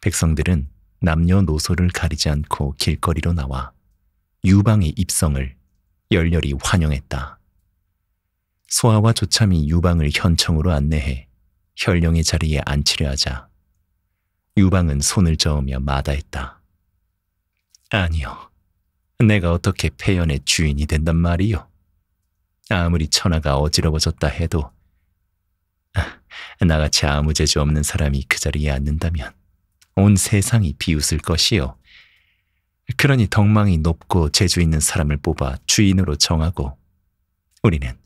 A: 백성들은 남녀노소를 가리지 않고 길거리로 나와 유방의 입성을 열렬히 환영했다. 소아와 조참이 유방을 현청으로 안내해 현령의 자리에 앉히려 하자 유방은 손을 저으며 마다했다. 아니요. 내가 어떻게 폐연의 주인이 된단 말이요. 아무리 천하가 어지러워졌다 해도 아, 나같이 아무 재주 없는 사람이 그 자리에 앉는다면 온 세상이 비웃을 것이요. 그러니 덕망이 높고 재주 있는 사람을 뽑아 주인으로 정하고 우리는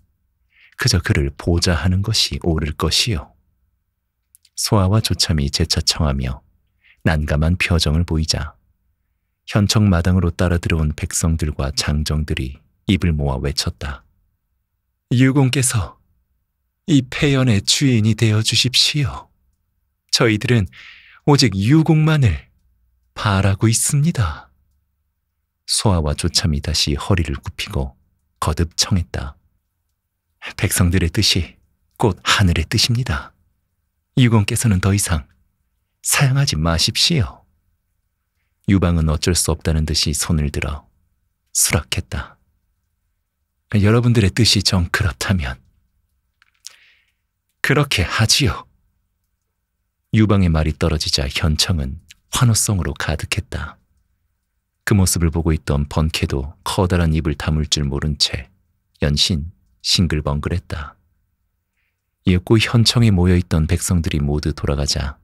A: 그저 그를 보자하는 것이 옳을 것이요. 소아와 조참이 재차 청하며 난감한 표정을 보이자 현청 마당으로 따라 들어온 백성들과 장정들이 입을 모아 외쳤다. 유공께서 이 폐연의 주인이 되어 주십시오. 저희들은 오직 유공만을 바라고 있습니다. 소아와 조참이 다시 허리를 굽히고 거듭 청했다. 백성들의 뜻이 곧 하늘의 뜻입니다. 유공께서는 더 이상 사양하지 마십시오. 유방은 어쩔 수 없다는 듯이 손을 들어 수락했다. 여러분들의 뜻이 정 그렇다면 그렇게 하지요. 유방의 말이 떨어지자 현청은 환호성으로 가득했다. 그 모습을 보고 있던 번케도 커다란 입을 담을 줄 모른 채 연신 싱글벙글했다. 옛고 현청에 모여있던 백성들이 모두 돌아가자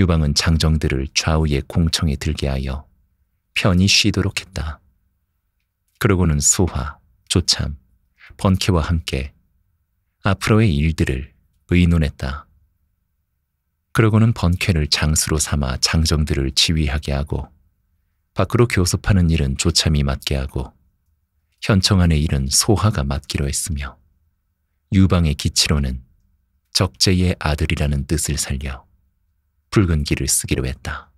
A: 유방은 장정들을 좌우의 공청에 들게 하여 편히 쉬도록 했다. 그러고는 소화, 조참, 번케와 함께 앞으로의 일들을 의논했다. 그러고는 번쾌를 장수로 삼아 장정들을 지휘하게 하고 밖으로 교섭하는 일은 조참이 맡게 하고 현청 안의 일은 소하가 맡기로 했으며 유방의 기치로는 적재의 아들이라는 뜻을 살려 붉은 기를 쓰기로 했다.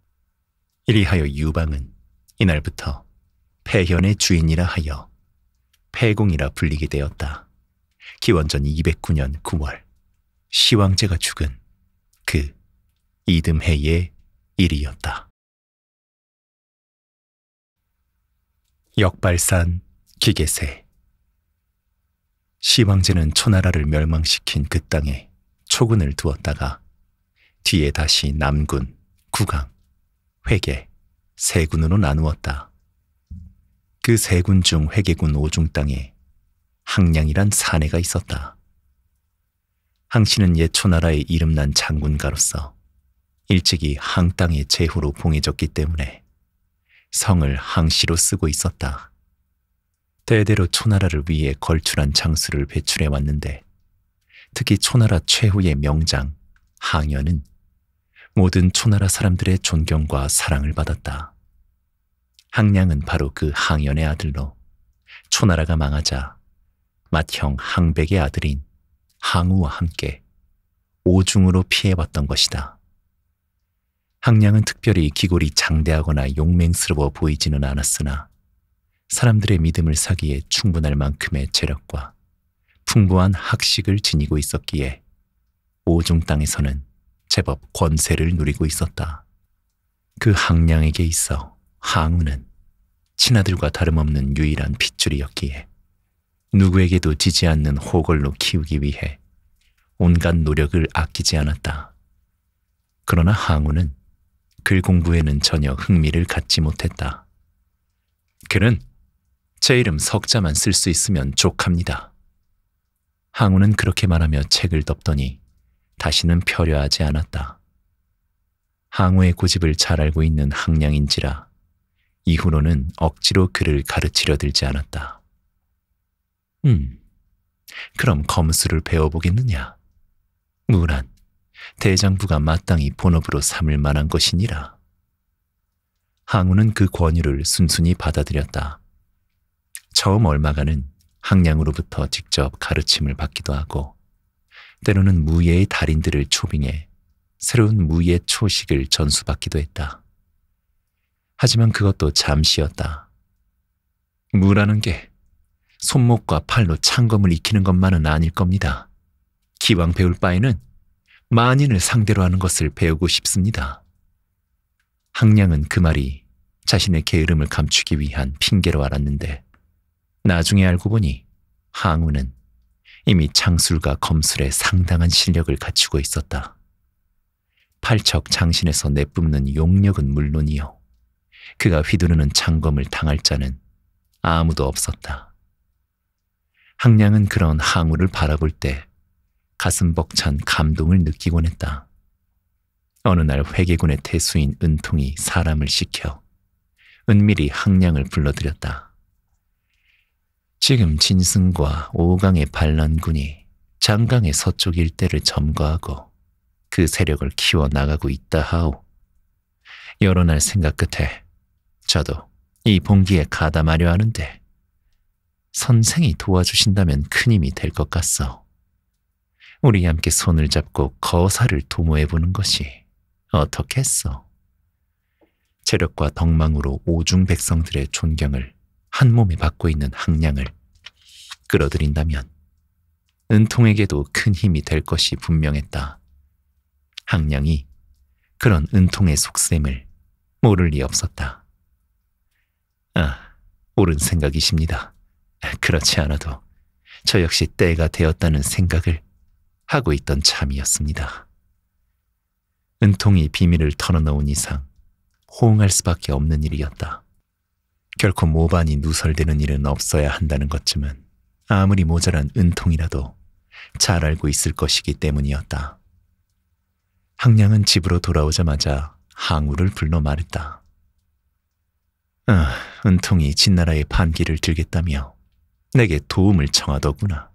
A: 이리하여 유방은 이날부터 폐현의 주인이라 하여 폐공이라 불리게 되었다. 기원전 209년 9월 시황제가 죽은 그 이듬해의 일이었다. 역발산 기계세 시황제는 초나라를 멸망시킨 그 땅에 초군을 두었다가 뒤에 다시 남군, 국왕, 회계, 세군으로 나누었다. 그 세군 중 회계군 오중 땅에 항량이란 사내가 있었다. 항씨는 예초나라의 이름난 장군가로서 일찍이 항 땅의 제후로 봉해졌기 때문에 성을 항시로 쓰고 있었다. 대대로 초나라를 위해 걸출한 장수를 배출해 왔는데 특히 초나라 최후의 명장 항연은 모든 초나라 사람들의 존경과 사랑을 받았다. 항량은 바로 그항연의 아들로 초나라가 망하자 맏형 항백의 아들인 항우와 함께 오중으로 피해왔던 것이다. 항량은 특별히 기골이 장대하거나 용맹스러워 보이지는 않았으나 사람들의 믿음을 사기에 충분할 만큼의 재력과 풍부한 학식을 지니고 있었기에 오중 땅에서는 제법 권세를 누리고 있었다. 그 항량에게 있어 항우는 친아들과 다름없는 유일한 핏줄이었기에 누구에게도 지지 않는 호걸로 키우기 위해 온갖 노력을 아끼지 않았다. 그러나 항우는 글 공부에는 전혀 흥미를 갖지 못했다. 그는 제 이름 석자만 쓸 수 있으면 족합니다. 항우는 그렇게 말하며 책을 덮더니 다시는 펴려하지 않았다. 항우의 고집을 잘 알고 있는 학량인지라 이후로는 억지로 그를 가르치려 들지 않았다. 음, 그럼 검수를 배워보겠느냐? 무란, 대장부가 마땅히 본업으로 삼을 만한 것이니라. 항우는 그 권유를 순순히 받아들였다. 처음 얼마간은 항량으로부터 직접 가르침을 받기도 하고 때로는 무예의 달인들을 초빙해 새로운 무예 초식을 전수받기도 했다. 하지만 그것도 잠시였다. 무라는 게 손목과 팔로 창검을 익히는 것만은 아닐 겁니다. 기왕 배울 바에는 만인을 상대로 하는 것을 배우고 싶습니다. 학량은그 말이 자신의 게으름을 감추기 위한 핑계로 알았는데 나중에 알고 보니 항우는 이미 창술과 검술에 상당한 실력을 갖추고 있었다. 팔척 장신에서 내뿜는 용력은 물론이요. 그가 휘두르는 창검을 당할 자는 아무도 없었다. 항량은 그런 항우를 바라볼 때 가슴 벅찬 감동을 느끼곤 했다. 어느 날 회계군의 태수인 은통이 사람을 시켜 은밀히 항량을 불러들였다. 지금 진승과 오강의 반란군이 장강의 서쪽 일대를 점거하고 그 세력을 키워나가고 있다 하오. 여러 날 생각 끝에 저도 이 봉기에 가담하려 하는데 선생이 도와주신다면 큰 힘이 될 것 같소. 우리 함께 손을 잡고 거사를 도모해보는 것이 어떻겠소? 체력과 덕망으로 오중 백성들의 존경을 한 몸에 받고 있는 항량을 끌어들인다면 은통에게도 큰 힘이 될 것이 분명했다. 항량이 그런 은통의 속셈을 모를 리 없었다. 아, 옳은 생각이십니다. 그렇지 않아도 저 역시 때가 되었다는 생각을 하고 있던 참이었습니다. 은통이 비밀을 털어놓은 이상 호응할 수밖에 없는 일이었다. 결코 모반이 누설되는 일은 없어야 한다는 것쯤은 아무리 모자란 은통이라도 잘 알고 있을 것이기 때문이었다. 항량은 집으로 돌아오자마자 항우를 불러 말했다. 아, 은통이 진나라의 반기를 들겠다며 내게 도움을 청하더구나.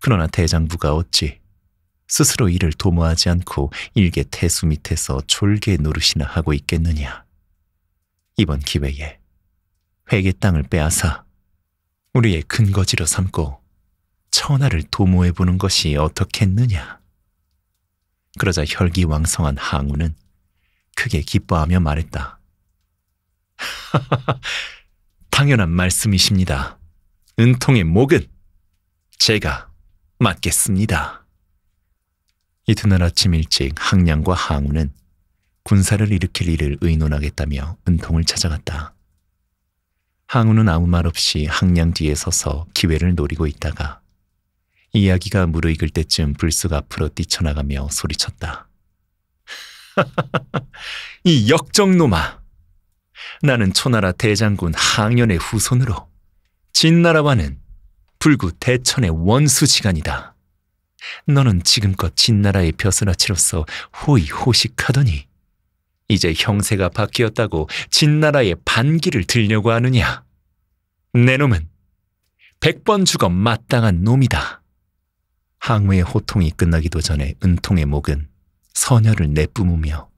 A: 그러나 대장부가 어찌 스스로 이를 도모하지 않고 일개 태수 밑에서 졸개 노릇이나 하고 있겠느냐. 이번 기회에 회계 땅을 빼앗아 우리의 근거지로 삼고 천하를 도모해보는 것이 어떻겠느냐. 그러자 혈기왕성한 항우는 크게 기뻐하며 말했다. 당연한 말씀이십니다. 은통의 목은 제가 맡겠습니다. 이튿날 아침 일찍 항량과 항우는 군사를 일으킬 일을 의논하겠다며 은통을 찾아갔다. 항우는 아무 말 없이 항량 뒤에 서서 기회를 노리고 있다가 이야기가 무르익을 때쯤 불쑥 앞으로 뛰쳐나가며 소리쳤다. 이역적놈아 나는 초나라 대장군 항연의 후손으로 진나라와는 불구 대천의 원수지간이다. 너는 지금껏 진나라의 벼슬아치로서 호의호식하더니 이제 형세가 바뀌었다고 진나라의 반기를 들려고 하느냐. 내 놈은 백번 죽어 마땅한 놈이다. 항우의 호통이 끝나기도 전에 은통의 목은 선녀를 내뿜으며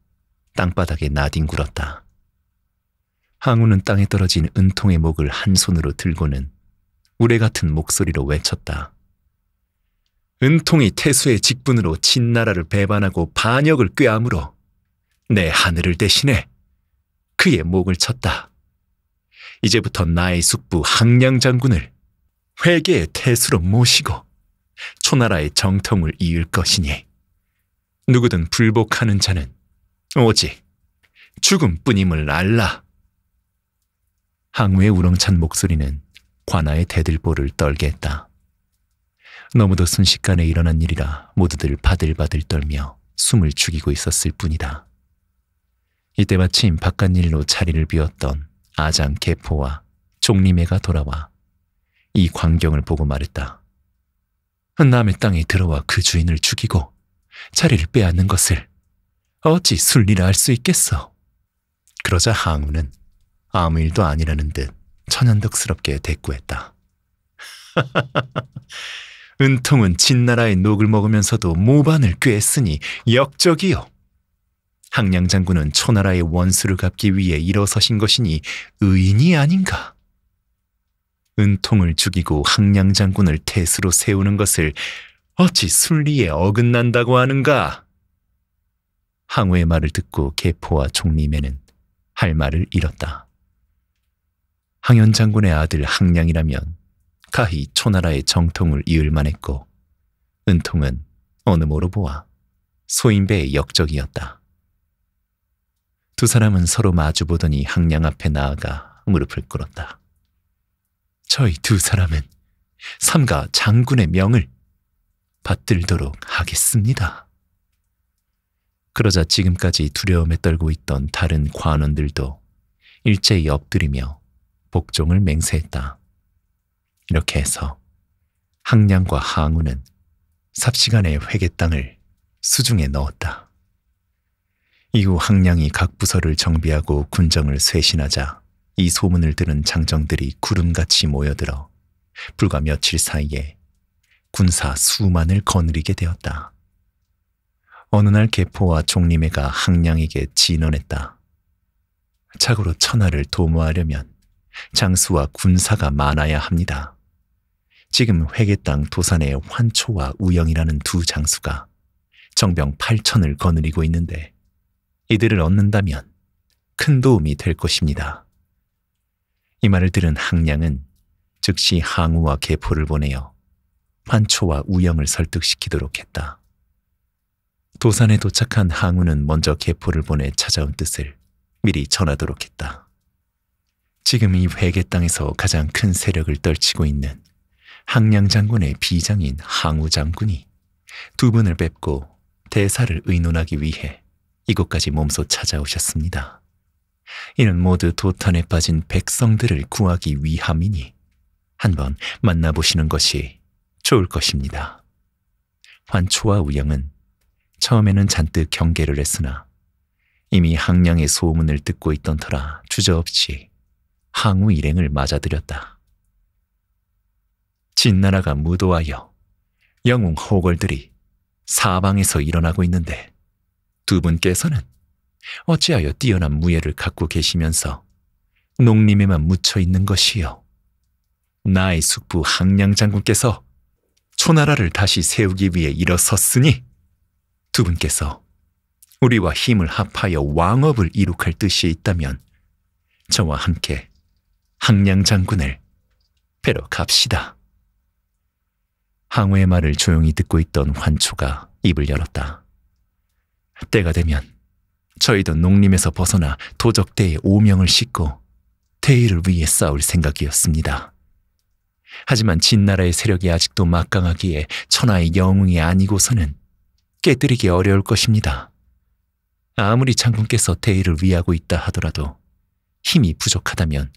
A: 땅바닥에 나뒹굴었다. 항우는 땅에 떨어진 은통의 목을 한 손으로 들고는 우레 같은 목소리로 외쳤다. 은통이 태수의 직분으로 진나라를 배반하고 반역을 꾀함으로 내 하늘을 대신해 그의 목을 쳤다. 이제부터 나의 숙부 항량 장군을 회계의 태수로 모시고 초나라의 정통을 이을 것이니 누구든 불복하는 자는 오직 죽음뿐임을 알라. 항우의 우렁찬 목소리는 관아의 대들보를 떨게 했다. 너무도 순식간에 일어난 일이라 모두들 바들바들 떨며 숨을 죽이고 있었을 뿐이다. 이때 마침 바깥일로 자리를 비웠던 아장 개포와 종림애가 돌아와 이 광경을 보고 말했다. 남의 땅에 들어와 그 주인을 죽이고 자리를 빼앗는 것을 어찌 순리라 할 수 있겠어. 그러자 항우는 아무 일도 아니라는 듯 천연덕스럽게 대꾸했다. 은통은 진나라의 녹을 먹으면서도 모반을 꾀했으니 역적이요. 항량 장군은 초나라의 원수를 갚기 위해 일어서신 것이니 의인이 아닌가. 은통을 죽이고 항량 장군을 태수로 세우는 것을 어찌 순리에 어긋난다고 하는가. 항우의 말을 듣고 계포와 종림에는 할 말을 잃었다. 항현 장군의 아들 항량이라면 가히 초나라의 정통을 이을 만했고 은통은 어느 모로 보아 소인배의 역적이었다. 두 사람은 서로 마주보더니 항량 앞에 나아가 무릎을 꿇었다. 저희 두 사람은 삼가 장군의 명을 받들도록 하겠습니다. 그러자 지금까지 두려움에 떨고 있던 다른 관원들도 일제히 엎드리며 복종을 맹세했다. 이렇게 해서 항량과 항우는 삽시간에 회계 땅을 수중에 넣었다. 이후 항량이 각 부서를 정비하고 군정을 쇄신하자 이 소문을 들은 장정들이 구름같이 모여들어 불과 며칠 사이에 군사 수만을 거느리게 되었다. 어느 날 계포와 종림회가 항량에게 진언했다. 착으로 천하를 도모하려면 장수와 군사가 많아야 합니다. 지금 회계 땅 도산의 환초와 우영이라는 두 장수가 정병 8천을 거느리고 있는데 이들을 얻는다면 큰 도움이 될 것입니다. 이 말을 들은 항량은 즉시 항우와 계포를 보내어 환초와 우영을 설득시키도록 했다. 도산에 도착한 항우는 먼저 계포를 보내 찾아온 뜻을 미리 전하도록 했다. 지금 이 회계 땅에서 가장 큰 세력을 떨치고 있는 항량 장군의 비장인 항우 장군이 두 분을 뵙고 대사를 의논하기 위해 이곳까지 몸소 찾아오셨습니다. 이는 모두 도탄에 빠진 백성들을 구하기 위함이니 한번 만나보시는 것이 좋을 것입니다. 환초와 우영은 처음에는 잔뜩 경계를 했으나 이미 항량의 소문을 듣고 있던 터라 주저없이 항우 일행을 맞아들였다. 진나라가 무도하여 영웅 호걸들이 사방에서 일어나고 있는데 두 분께서는 어찌하여 뛰어난 무예를 갖고 계시면서 농림에만 묻혀 있는 것이요. 나의 숙부 항량 장군께서 초나라를 다시 세우기 위해 일어섰으니 두 분께서 우리와 힘을 합하여 왕업을 이룩할 뜻이 있다면 저와 함께 항량 장군을 뵈러 갑시다. 항우의 말을 조용히 듣고 있던 환초가 입을 열었다. 때가 되면 저희도 농림에서 벗어나 도적대의 오명을 싣고 대의를 위해 싸울 생각이었습니다. 하지만 진나라의 세력이 아직도 막강하기에 천하의 영웅이 아니고서는 깨뜨리기 어려울 것입니다. 아무리 장군께서 대의를 위하고 있다 하더라도 힘이 부족하다면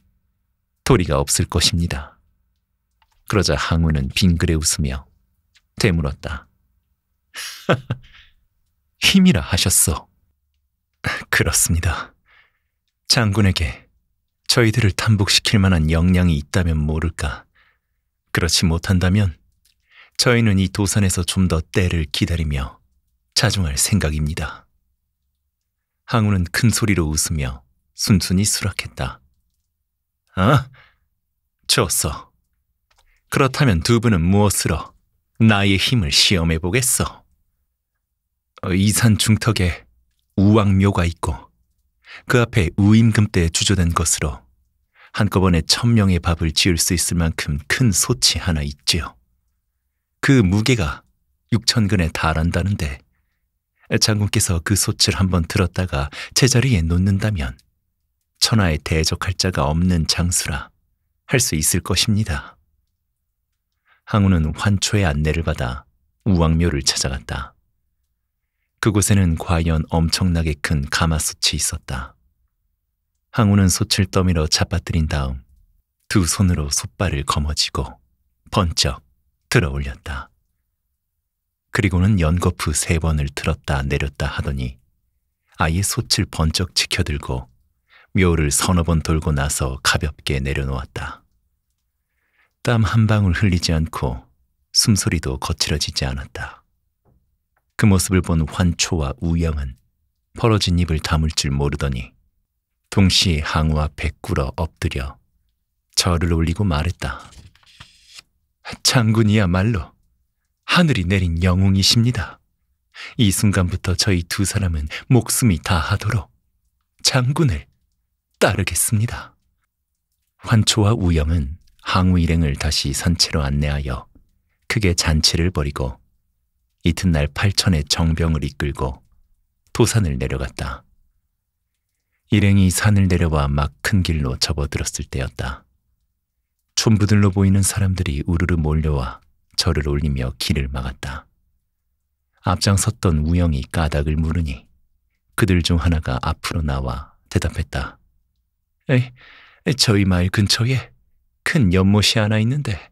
A: 도리가 없을 것입니다. 그러자 항우는 빙그레 웃으며 되물었다. 힘이라 하셨어 그렇습니다. 장군에게 저희들을 탄복시킬 만한 역량이 있다면 모를까. 그렇지 못한다면 저희는 이 도산에서 좀 더 때를 기다리며 자중할 생각입니다. 항우는 큰 소리로 웃으며 순순히 수락했다. 아, 좋소. 그렇다면 두 분은 무엇으로 나의 힘을 시험해 보겠소? 어, 이산 중턱에 우왕묘가 있고 그 앞에 우임금 때 주조된 것으로 한꺼번에 천 명의 밥을 지을 수 있을 만큼 큰 소치 하나 있지요. 그 무게가 육천근에 달한다는데 장군께서 그 소치를 한번 들었다가 제자리에 놓는다면 천하에 대적할 자가 없는 장수라 할 수 있을 것입니다. 항우는 환초의 안내를 받아 우왕묘를 찾아갔다. 그곳에는 과연 엄청나게 큰 가마솥이 있었다. 항우는 솥을 떠밀어 잡아뜨린 다음 두 손으로 솥발을 거머쥐고 번쩍 들어 올렸다. 그리고는 연거푸 세 번을 들었다 내렸다 하더니 아예 솥을 번쩍 지켜들고 묘를 서너 번 돌고 나서 가볍게 내려놓았다. 땀 한 방울 흘리지 않고 숨소리도 거칠어지지 않았다. 그 모습을 본 환초와 우영은 벌어진 입을 담을 줄 모르더니 동시에 항우 앞에 꿇어 엎드려 절을 올리고 말했다. 장군이야말로 하늘이 내린 영웅이십니다. 이 순간부터 저희 두 사람은 목숨이 다하도록 장군을 따르겠습니다. 환초와 우영은 항우 일행을 다시 산채로 안내하여 크게 잔치를 벌이고 이튿날 8천의 정병을 이끌고 도산을 내려갔다. 일행이 산을 내려와 막 큰 길로 접어들었을 때였다. 촌부들로 보이는 사람들이 우르르 몰려와 절을 올리며 길을 막았다. 앞장섰던 우영이 까닭을 물으니 그들 중 하나가 앞으로 나와 대답했다. 에이, 저희 마을 근처에 큰 연못이 하나 있는데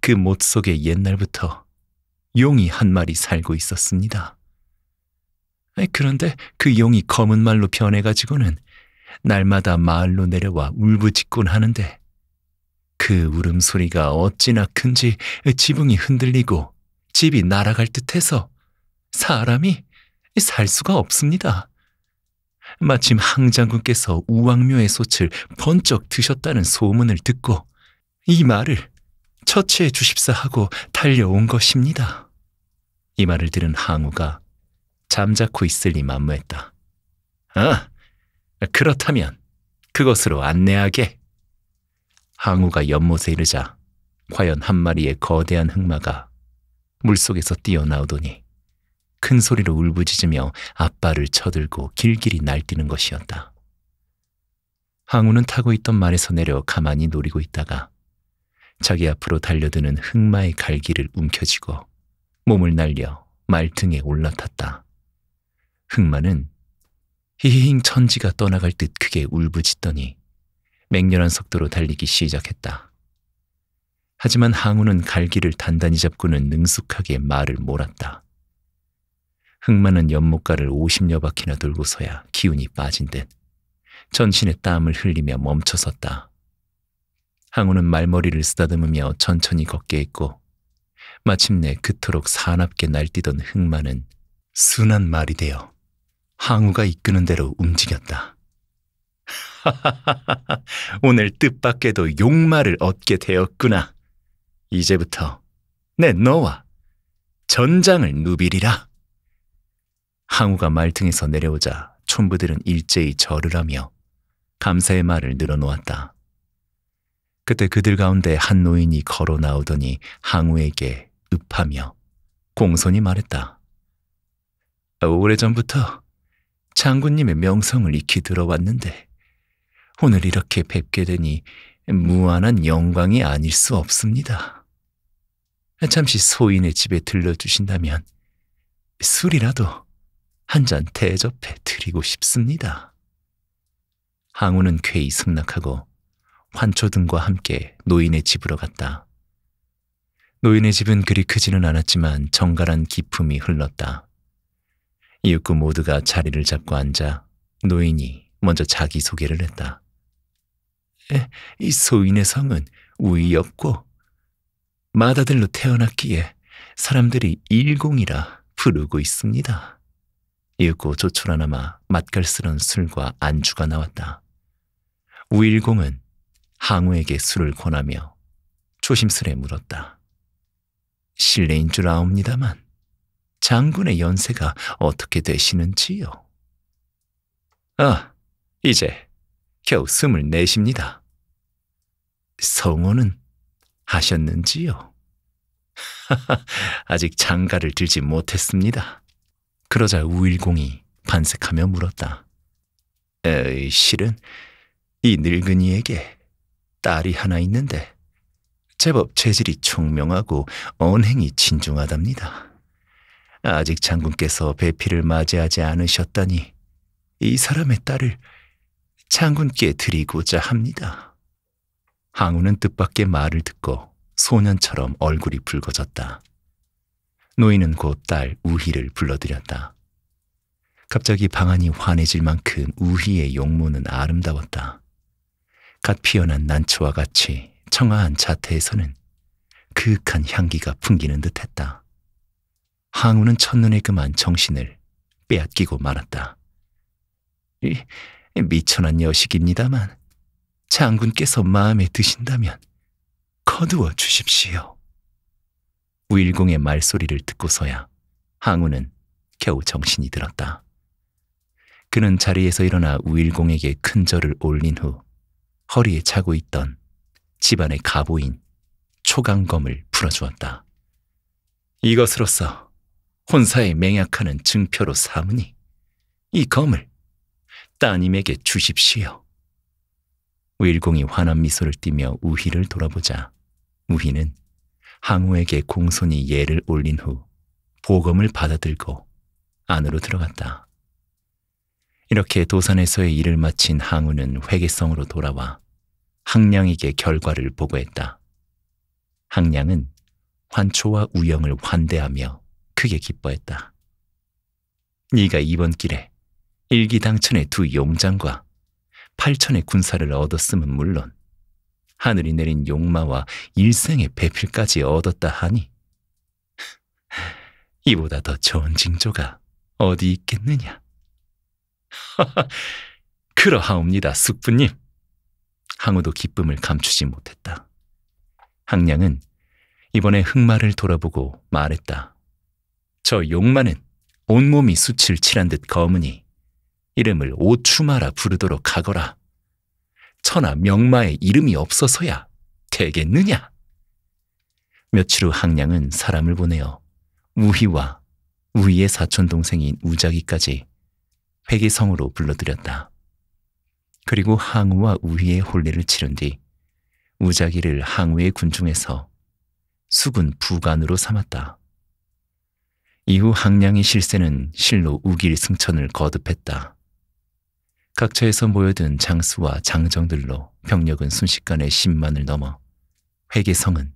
A: 그 못 속에 옛날부터 용이 한 마리 살고 있었습니다. 그런데 그 용이 검은 말로 변해가지고는 날마다 마을로 내려와 울부짖곤 하는데 그 울음소리가 어찌나 큰지 지붕이 흔들리고 집이 날아갈 듯해서 사람이 살 수가 없습니다. 마침 항장군께서 우왕묘의 솥을 번쩍 드셨다는 소문을 듣고 이 말을 처치해 주십사 하고 달려온 것입니다. 이 말을 들은 항우가 잠자코 있을리 만무했다. 아, 그렇다면 그것으로 안내하게. 항우가 연못에 이르자 과연 한 마리의 거대한 흑마가 물속에서 뛰어나오더니 큰 소리로 울부짖으며 아빠를 쳐들고 길길이 날뛰는 것이었다. 항우는 타고 있던 말에서 내려 가만히 노리고 있다가 자기 앞으로 달려드는 흑마의 갈기를 움켜쥐고 몸을 날려 말등에 올라탔다. 흑마는 히히힝 천지가 떠나갈 듯 크게 울부짖더니 맹렬한 속도로 달리기 시작했다. 하지만 항우는 갈기를 단단히 잡고는 능숙하게 말을 몰았다. 흙많은 연못가를 50여 바퀴나 돌고서야 기운이 빠진 듯 전신에 땀을 흘리며 멈춰섰다. 항우는 말머리를 쓰다듬으며 천천히 걷게 했고 마침내 그토록 사납게 날뛰던 흑마는 순한 말이 되어 항우가 이끄는 대로 움직였다. 하하하하 오늘 뜻밖에도 욕말을 얻게 되었구나. 이제부터 내 너와 전장을 누비리라. 항우가 말등에서 내려오자 촌부들은 일제히 절을 하며 감사의 말을 늘어놓았다. 그때 그들 가운데 한 노인이 걸어 나오더니 항우에게 읍하며 공손히 말했다. 오래전부터 장군님의 명성을 익히 들어왔는데 오늘 이렇게 뵙게 되니 무한한 영광이 아닐 수 없습니다. 잠시 소인의 집에 들러주신다면 술이라도 한잔 대접해 드리고 싶습니다. 항우는 쾌히 승낙하고 환초등과 함께 노인의 집으로 갔다. 노인의 집은 그리 크지는 않았지만 정갈한 기품이 흘렀다. 이윽구 모두가 자리를 잡고 앉아 노인이 먼저 자기소개를 했다. 에, 이 소인의 성은 우이 없고 마다들로 태어났기에 사람들이 일공이라 부르고 있습니다. 이윽고 조촐하나마 맛깔스러운 술과 안주가 나왔다. 우일공은 항우에게 술을 권하며 조심스레 물었다. 실례인 줄 아옵니다만 장군의 연세가 어떻게 되시는지요? 아, 이제 겨우 숨을 내입니다 성호는 하셨는지요? 아직 장가를 들지 못했습니다. 그러자 우일공이 반색하며 물었다. 에이, 실은 이 늙은이에게 딸이 하나 있는데 제법 체질이 총명하고 언행이 진중하답니다. 아직 장군께서 배필을 맞이하지 않으셨다니 이 사람의 딸을 장군께 드리고자 합니다. 항우는 뜻밖의 말을 듣고 소년처럼 얼굴이 붉어졌다. 노인은 곧 딸 우희를 불러들였다. 갑자기 방안이 환해질 만큼 우희의 용모는 아름다웠다. 갓 피어난 난초와 같이 청아한 자태에서는 그윽한 향기가 풍기는 듯했다. 항우는 첫눈에 그만 정신을 빼앗기고 말았다. 이, 미천한 여식입니다만 장군께서 마음에 드신다면 거두어 주십시오. 우일공의 말소리를 듣고서야 항우는 겨우 정신이 들었다. 그는 자리에서 일어나 우일공에게 큰 절을 올린 후 허리에 차고 있던 집안의 가보인 초강검을 풀어주었다. 이것으로써 혼사에 맹약하는 증표로 삼으니 이 검을 따님에게 주십시오. 우일공이 환한 미소를 띠며 우희를 돌아보자 우희는 항우에게 공손히 예를 올린 후 보검을 받아들고 안으로 들어갔다. 이렇게 도산에서의 일을 마친 항우는 회계성으로 돌아와 항량에게 결과를 보고했다. 항량은 환초와 우영을 환대하며 크게 기뻐했다. 네가 이번 길에 일기당천의 두 용장과 팔천의 군사를 얻었음은 물론 하늘이 내린 욕마와 일생의 배필까지 얻었다 하니 이보다 더 좋은 징조가 어디 있겠느냐. 그러하옵니다, 숙부님. 항우도 기쁨을 감추지 못했다. 항량은 이번에 흑마를 돌아보고 말했다. 저욕마는 온몸이 수칠 칠한 듯 검으니 이름을 오추마라 부르도록 하거라. 천하 명마의 이름이 없어서야 되겠느냐? 며칠 후 항량은 사람을 보내어 우희와 우희의 사촌 동생인 우자기까지 회계성으로 불러들였다. 그리고 항우와 우희의 혼례를 치른 뒤 우자기를 항우의 군중에서 수군 부관으로 삼았다. 이후 항량의 실세는 실로 우길 승천을 거듭했다. 각처에서 모여든 장수와 장정들로 병력은 순식간에 10만을 넘어 회계성은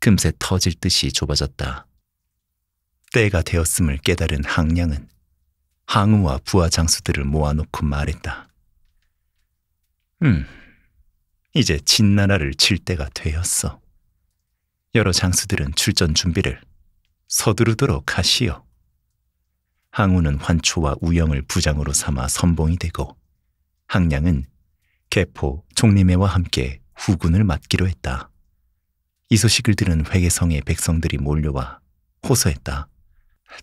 A: 금세 터질 듯이 좁아졌다. 때가 되었음을 깨달은 항량은 항우와 부하 장수들을 모아놓고 말했다. 음, 이제 진나라를 칠 때가 되었어. 여러 장수들은 출전 준비를 서두르도록 하시오. 항우는 환초와 우영을 부장으로 삼아 선봉이 되고 항량은 개포 총리매와 함께 후군을 맡기로 했다. 이 소식을 들은 회계성의 백성들이 몰려와 호소했다.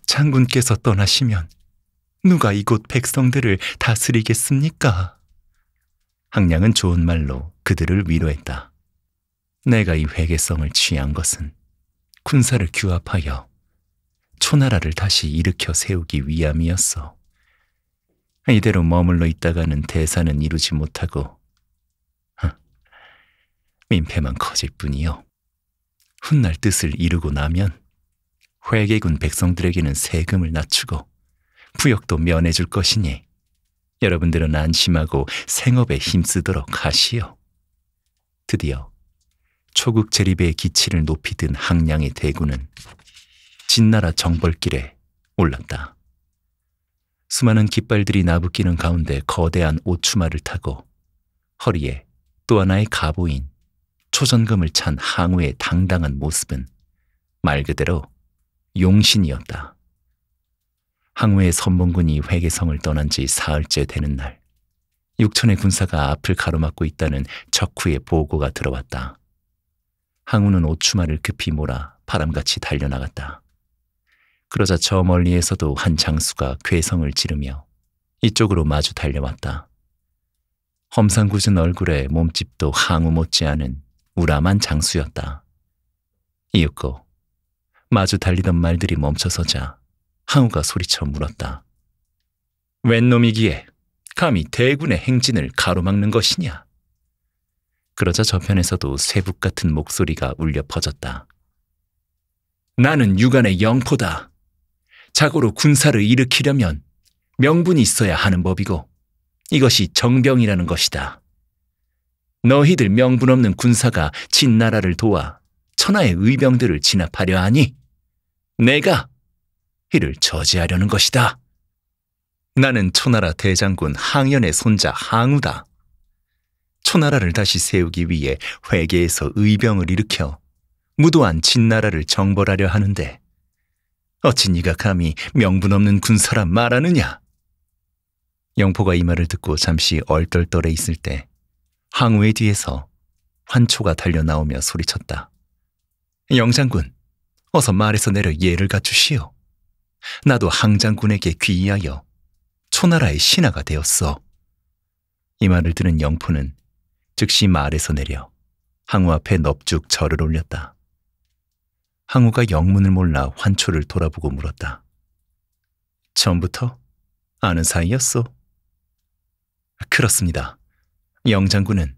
A: 장군께서 떠나시면 누가 이곳 백성들을 다스리겠습니까? 항량은 좋은 말로 그들을 위로했다. 내가 이 회계성을 취한 것은 군사를 규합하여 초나라를 다시 일으켜 세우기 위함이었어. 이대로 머물러 있다가는 대사는 이루지 못하고 민폐만 커질 뿐이요. 훗날 뜻을 이루고 나면 회계군 백성들에게는 세금을 낮추고 부역도 면해줄 것이니 여러분들은 안심하고 생업에 힘쓰도록 하시오. 드디어 초국 재립의 기치를 높이든 항량의 대군은 진나라 정벌길에 올랐다. 수많은 깃발들이 나부끼는 가운데 거대한 오추마를 타고 허리에 또 하나의 가보인 초전금을 찬 항우의 당당한 모습은 말 그대로 용신이었다. 항우의 선봉군이 회계성을 떠난 지 사흘째 되는 날 육천의 군사가 앞을 가로막고 있다는 적후의 보고가 들어왔다. 항우는 오추마를 급히 몰아 바람같이 달려나갔다. 그러자 저 멀리에서도 한 장수가 괴성을 지르며 이쪽으로 마주 달려왔다. 험상궂은 얼굴에 몸집도 항우 못지않은 우람한 장수였다. 이윽고 마주 달리던 말들이 멈춰서자 항우가 소리쳐 물었다. 웬 놈이기에 감히 대군의 행진을 가로막는 것이냐? 그러자 저편에서도 쇠북 같은 목소리가 울려 퍼졌다. 나는 육안의 영포다. 자고로 군사를 일으키려면 명분이 있어야 하는 법이고 이것이 정병이라는 것이다. 너희들 명분 없는 군사가 진 나라를 도와 천하의 의병들을 진압하려 하니 내가 이를 저지하려는 것이다. 나는 초나라 대장군 항연의 손자 항우다. 초나라를 다시 세우기 위해 회계에서 의병을 일으켜 무도한 진나라를 정벌하려 하는데 어찌 네가 감히 명분 없는 군사라 말하느냐? 영포가 이 말을 듣고 잠시 얼떨떨해 있을 때 항우의 뒤에서 환초가 달려나오며 소리쳤다. 영장군, 어서 말에서 내려 예를 갖추시오. 나도 항장군에게 귀의하여 초나라의 신하가 되었어. 이 말을 들은 영포는 즉시 말에서 내려 항우 앞에 넙죽 절을 올렸다. 항우가 영문을 몰라 환초를 돌아보고 물었다. 처음부터 아는 사이였소? 그렇습니다. 영장군은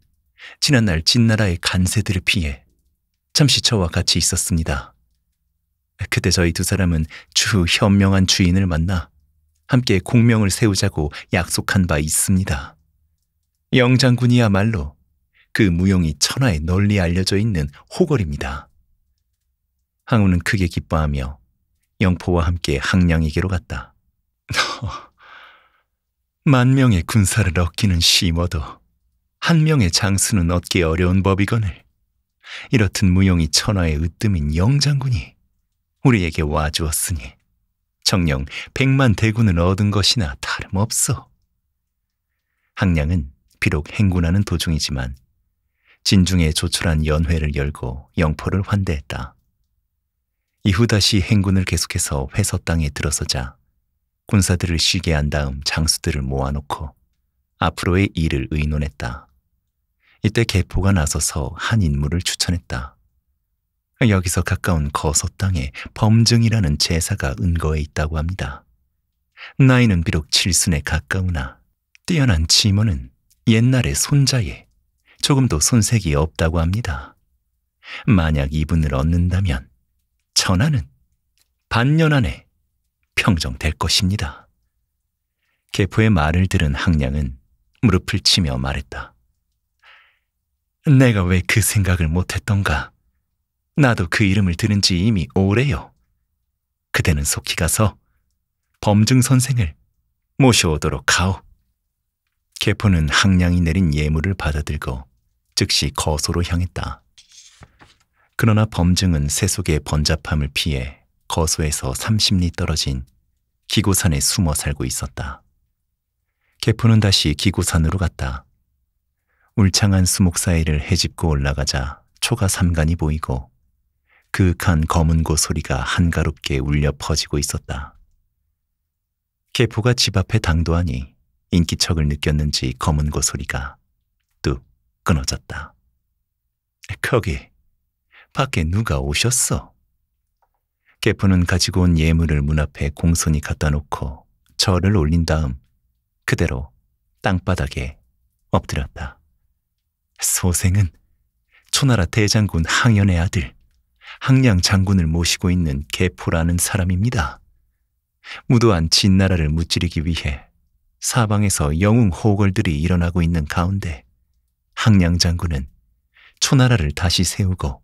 A: 지난날 진나라의 간세들을 피해 잠시 저와 같이 있었습니다. 그때 저희 두 사람은 주후 현명한 주인을 만나 함께 공명을 세우자고 약속한 바 있습니다. 영장군이야말로 그 무용이 천하에 널리 알려져 있는 호걸입니다. 항우는 크게 기뻐하며 영포와 함께 항량에게로 갔다. 만 명의 군사를 얻기는 심어도 한 명의 장수는 얻기 어려운 법이거늘 이렇듯 무용이 천하의 으뜸인 영장군이 우리에게 와주었으니 정령 백만 대군을 얻은 것이나 다름없어. 항량은 비록 행군하는 도중이지만 진중에 조촐한 연회를 열고 영포를 환대했다. 이후 다시 행군을 계속해서 회서 땅에 들어서자 군사들을 쉬게 한 다음 장수들을 모아놓고 앞으로의 일을 의논했다. 이때 개포가 나서서 한 인물을 추천했다. 여기서 가까운 거소 땅에 범증이라는 제사가 은거에 있다고 합니다. 나이는 비록 칠순에 가까우나 뛰어난 지모는 옛날의 손자에 조금도 손색이 없다고 합니다. 만약 이분을 얻는다면 전하는 반년 안에 평정될 것입니다. 개포의 말을 들은 항량은 무릎을 치며 말했다. 내가 왜 그 생각을 못했던가. 나도 그 이름을 들은 지 이미 오래요. 그대는 속히 가서 범증 선생을 모셔오도록 하오. 개포는 항량이 내린 예물을 받아들고 즉시 거소로 향했다. 그러나 범증은 세속의 번잡함을 피해 거소에서 30리 떨어진 기고산에 숨어 살고 있었다. 개포는 다시 기고산으로 갔다. 울창한 수목 사이를 헤집고 올라가자 초가 삼간이 보이고 그윽한 검은 고 소리가 한가롭게 울려 퍼지고 있었다. 개포가 집 앞에 당도하니 인기척을 느꼈는지 검은 고 소리가 뚝 끊어졌다. 거기 밖에 누가 오셨어? 개푸는 가지고 온 예물을 문 앞에 공손히 갖다 놓고 절을 올린 다음 그대로 땅바닥에 엎드렸다. 소생은 초나라 대장군 항연의 아들 항량 장군을 모시고 있는 개포라는 사람입니다. 무도한 진나라를 무찌르기 위해 사방에서 영웅 호걸들이 일어나고 있는 가운데 항량 장군은 초나라를 다시 세우고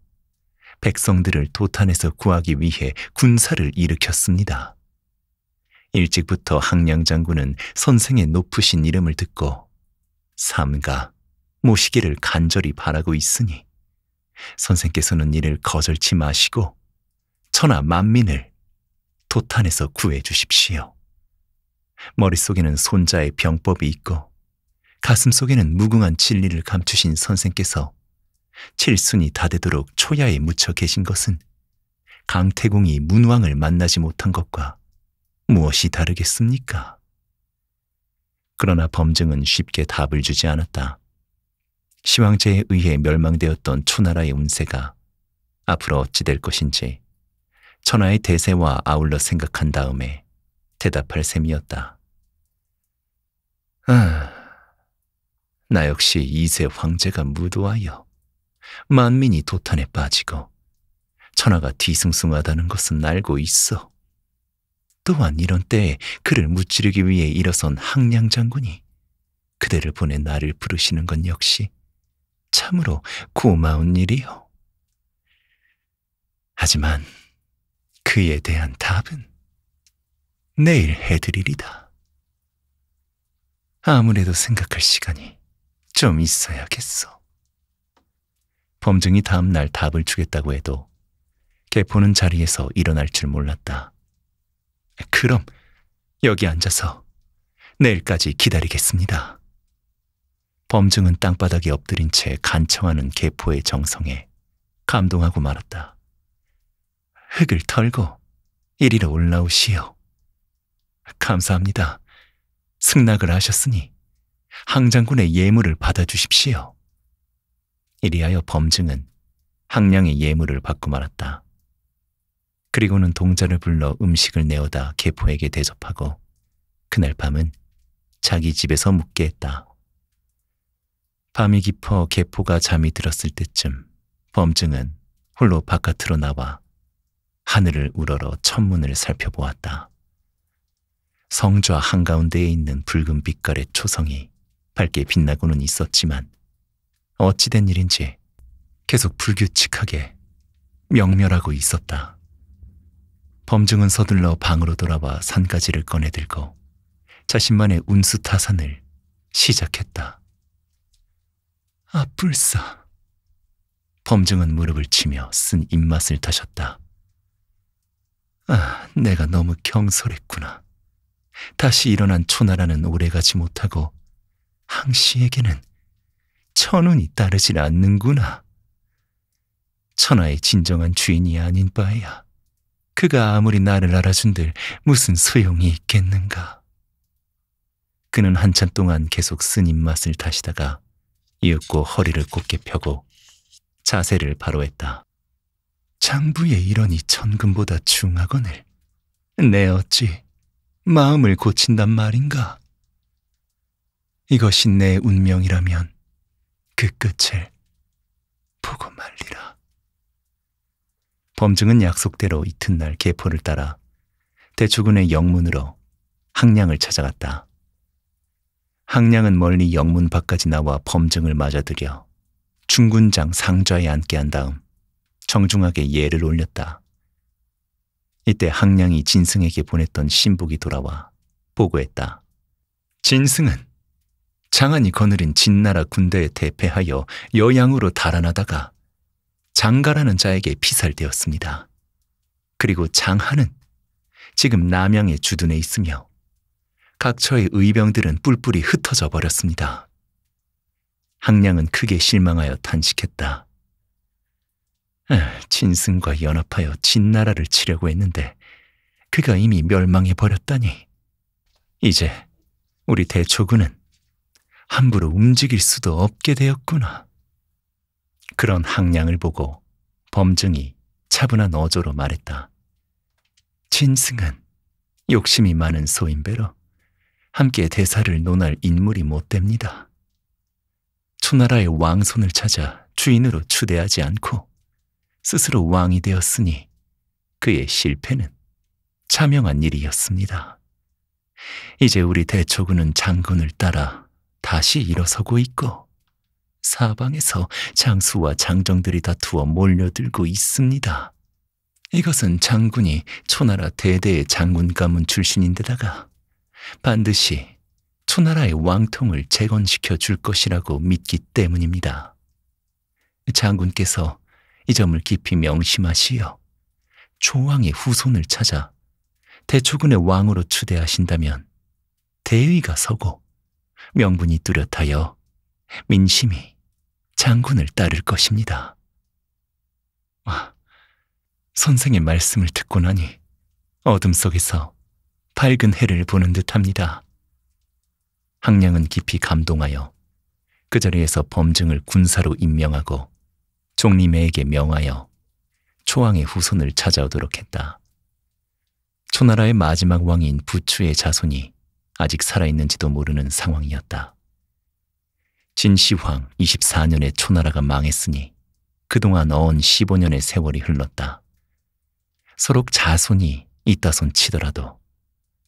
A: 백성들을 도탄에서 구하기 위해 군사를 일으켰습니다. 일찍부터 항량 장군은 선생의 높으신 이름을 듣고 삼가 모시기를 간절히 바라고 있으니 선생께서는 이를 거절치 마시고 천하 만민을 도탄에서 구해 주십시오. 머릿속에는 손자의 병법이 있고 가슴 속에는 무궁한 진리를 감추신 선생께서 칠순이 다 되도록 초야에 묻혀 계신 것은 강태공이 문왕을 만나지 못한 것과 무엇이 다르겠습니까? 그러나 범증은 쉽게 답을 주지 않았다. 시황제에 의해 멸망되었던 초나라의 운세가 앞으로 어찌될 것인지 천하의 대세와 아울러 생각한 다음에 대답할 셈이었다. 아, 나 역시 이세 황제가 무도하여 만민이 도탄에 빠지고 천하가 뒤숭숭하다는 것은 알고 있어. 또한 이런 때에 그를 무찌르기 위해 일어선 항량 장군이 그대를 보내 나를 부르시는 건 역시 참으로 고마운 일이요. 하지만 그에 대한 답은 내일 해드리리다. 아무래도 생각할 시간이 좀 있어야겠어. 범증이 다음 날 답을 주겠다고 해도 개포는 자리에서 일어날 줄 몰랐다. 그럼 여기 앉아서 내일까지 기다리겠습니다. 범증은 땅바닥에 엎드린 채 간청하는 개포의 정성에 감동하고 말았다. 흙을 털고 이리로 올라오시오. 감사합니다. 승낙을 하셨으니 항장군의 예물을 받아주십시오. 이리하여 범증은 항량의 예물을 받고 말았다. 그리고는 동자를 불러 음식을 내어다 계포에게 대접하고 그날 밤은 자기 집에서 묵게 했다. 밤이 깊어 계포가 잠이 들었을 때쯤 범증은 홀로 바깥으로 나와 하늘을 우러러 천문을 살펴보았다. 성좌 한가운데에 있는 붉은 빛깔의 초성이 밝게 빛나고는 있었지만 어찌된 일인지 계속 불규칙하게 명멸하고 있었다. 범증은 서둘러 방으로 돌아와 산가지를 꺼내들고 자신만의 운수 타산을 시작했다. 아, 불사. 범증은 무릎을 치며 쓴 입맛을 다셨다. 아, 내가 너무 경솔했구나. 다시 일어난 초나라는 오래가지 못하고 항시에게는 천운이 따르질 않는구나. 천하의 진정한 주인이 아닌 바에야 그가 아무리 나를 알아준들 무슨 소용이 있겠는가. 그는 한참 동안 계속 쓴 입맛을 다시다가 이윽고 허리를 곧게 펴고 자세를 바로했다. 장부의 일원이 천금보다 중하거늘 내 어찌 마음을 고친단 말인가? 이것이 내 운명이라면 그 끝을 보고 말리라. 범증은 약속대로 이튿날 계포를 따라 대추군의 영문으로 항량을 찾아갔다. 항량은 멀리 영문 밖까지 나와 범증을 맞아들여 중군장 상좌에 앉게 한 다음 정중하게 예를 올렸다. 이때 항량이 진승에게 보냈던 신복이 돌아와 보고했다. 진승은 장안이 거느린 진나라 군대에 대패하여 여양으로 달아나다가 장가라는 자에게 피살되었습니다. 그리고 장하는 지금 남양의 주둔에 있으며 각처의 의병들은 뿔뿔이 흩어져 버렸습니다. 항량은 크게 실망하여 탄식했다. 진승과 연합하여 진나라를 치려고 했는데 그가 이미 멸망해 버렸다니. 이제 우리 대초군은 함부로 움직일 수도 없게 되었구나. 그런 항량을 보고 범증이 차분한 어조로 말했다. 진승은 욕심이 많은 소인배로 함께 대사를 논할 인물이 못 됩니다. 초나라의 왕손을 찾아 주인으로 추대하지 않고 스스로 왕이 되었으니 그의 실패는 자명한 일이었습니다. 이제 우리 대초군은 장군을 따라 다시 일어서고 있고 사방에서 장수와 장정들이 다투어 몰려들고 있습니다. 이것은 장군이 초나라 대대의 장군 가문 출신인데다가 반드시 초나라의 왕통을 재건시켜 줄 것이라고 믿기 때문입니다. 장군께서 이 점을 깊이 명심하시어 조왕의 후손을 찾아 대초군의 왕으로 추대하신다면 대의가 서고 명분이 뚜렷하여 민심이 장군을 따를 것입니다. 아, 선생의 말씀을 듣고 나니 어둠 속에서 밝은 해를 보는 듯합니다. 항량은 깊이 감동하여 그 자리에서 범증을 군사로 임명하고 종림에게 명하여 초왕의 후손을 찾아오도록 했다. 초나라의 마지막 왕인 부추의 자손이 아직 살아있는지도 모르는 상황이었다. 진시황 2 4년의 초나라가 망했으니 그동안 어언 15년의 세월이 흘렀다. 서로 자손이 이따손 치더라도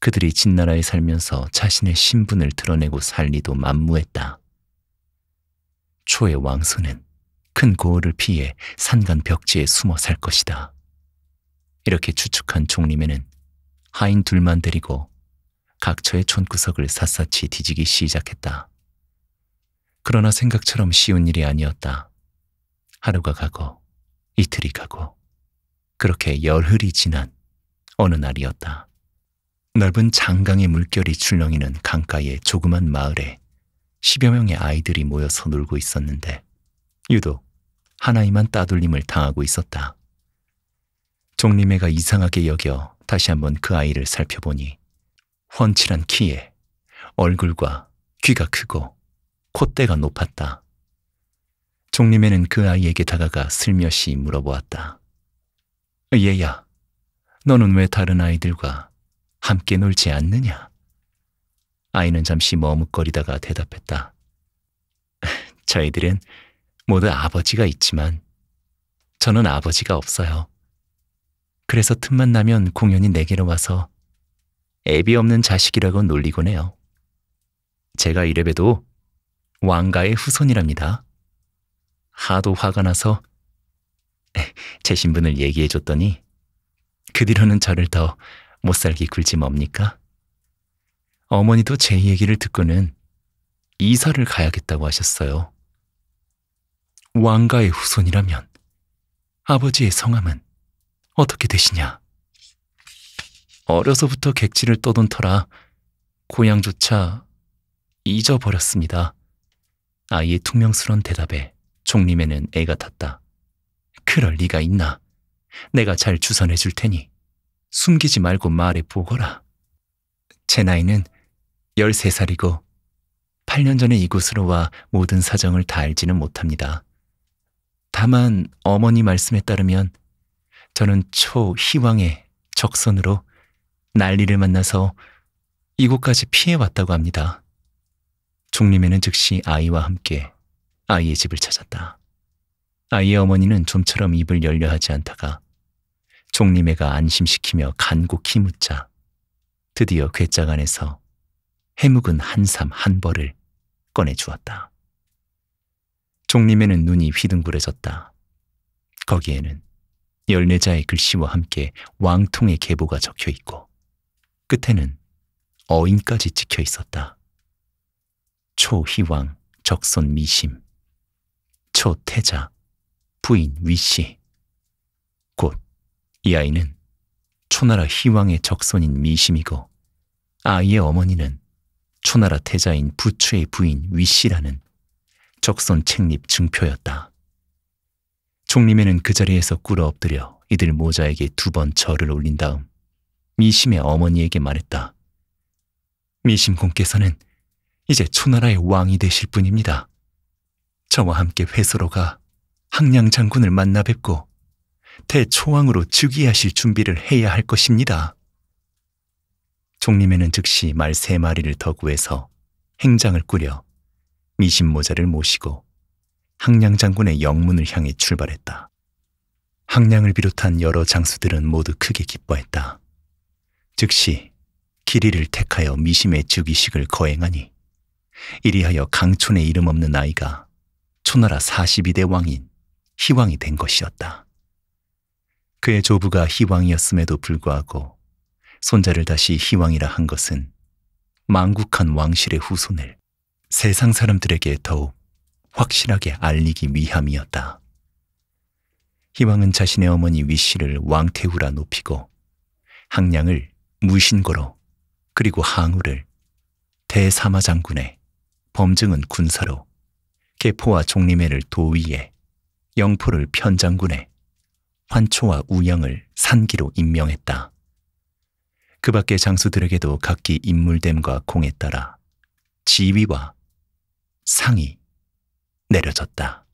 A: 그들이 진나라에 살면서 자신의 신분을 드러내고 살리도 만무했다. 초의 왕손은 큰 고을을 피해 산간 벽지에 숨어 살 것이다. 이렇게 추측한 종림에는 하인 둘만 데리고 각처의 촌구석을 샅샅이 뒤지기 시작했다. 그러나 생각처럼 쉬운 일이 아니었다. 하루가 가고 이틀이 가고 그렇게 열흘이 지난 어느 날이었다. 넓은 장강의 물결이 출렁이는 강가의 조그만 마을에 십여 명의 아이들이 모여서 놀고 있었는데 유독 하나이만 따돌림을 당하고 있었다. 종림애가 이상하게 여겨 다시 한번 그 아이를 살펴보니 훤칠한 키에 얼굴과 귀가 크고 콧대가 높았다. 종림에는 그 아이에게 다가가 슬며시 물어보았다. 얘야, 너는 왜 다른 아이들과 함께 놀지 않느냐? 아이는 잠시 머뭇거리다가 대답했다. 저희들은 모두 아버지가 있지만 저는 아버지가 없어요. 그래서 틈만 나면 공연이 내게로 와서 애비 없는 자식이라고 놀리곤 해요. 제가 이래봬도 왕가의 후손이랍니다. 하도 화가 나서 제 신분을 얘기해 줬더니 그 뒤로는 저를 더 못살기 굴지 뭡니까? 어머니도 제 얘기를 듣고는 이사를 가야겠다고 하셨어요. 왕가의 후손이라면 아버지의 성함은 어떻게 되시냐? 어려서부터 객지를 떠돈 터라 고향조차 잊어버렸습니다. 아이의 퉁명스런 대답에 종림에는 애가 탔다. 그럴 리가 있나. 내가 잘 주선해 줄 테니 숨기지 말고 말해 보거라. 제 나이는 13살이고 8년 전에 이곳으로 와 모든 사정을 다 알지는 못합니다. 다만 어머니 말씀에 따르면 저는 초희왕의 적선으로 난리를 만나서 이곳까지 피해 왔다고 합니다. 종림에는 즉시 아이와 함께 아이의 집을 찾았다. 아이의 어머니는 좀처럼 입을 열려 하지 않다가 종림애가 안심시키며 간곡히 묻자 드디어 괴짝 안에서 해묵은 한삼 한 벌을 꺼내 주었다. 종림에는 눈이 휘둥그레졌다. 거기에는 열네자의 글씨와 함께 왕통의 계보가 적혀 있고 끝에는 어인까지 찍혀 있었다. 초희왕 적손 미심, 초태자 부인 위씨. 곧 이 아이는 초나라 희왕의 적손인 미심이고 아이의 어머니는 초나라 태자인 부추의 부인 위씨라는 적손 책립 증표였다. 총림에는 그 자리에서 꿇어 엎드려 이들 모자에게 두 번 절을 올린 다음 미심의 어머니에게 말했다. 미심 공께서는 이제 초나라의 왕이 되실 뿐입니다 저와 함께 회서로가 항량 장군을 만나 뵙고 대초왕으로 즉위하실 준비를 해야 할 것입니다. 종림에는 즉시 말 세 마리를 더 구해서 행장을 꾸려 미심 모자를 모시고 항량 장군의 영문을 향해 출발했다. 항량을 비롯한 여러 장수들은 모두 크게 기뻐했다. 즉시 길이를 택하여 미심의 즉위식을 거행하니 이리하여 강촌의 이름 없는 아이가 초나라 42대 왕인 희왕이 된 것이었다. 그의 조부가 희왕이었음에도 불구하고 손자를 다시 희왕이라 한 것은 망국한 왕실의 후손을 세상 사람들에게 더욱 확실하게 알리기 위함이었다. 희왕은 자신의 어머니 위씨를 왕태후라 높이고 항량을 무신고로 그리고 항우를 대사마 장군의 범증은 군사로 개포와 종림해를 도위에 영포를 편장군에 환초와 우양을 산기로 임명했다. 그 밖의 장수들에게도 각기 인물됨과 공에 따라 지위와 상이 내려졌다.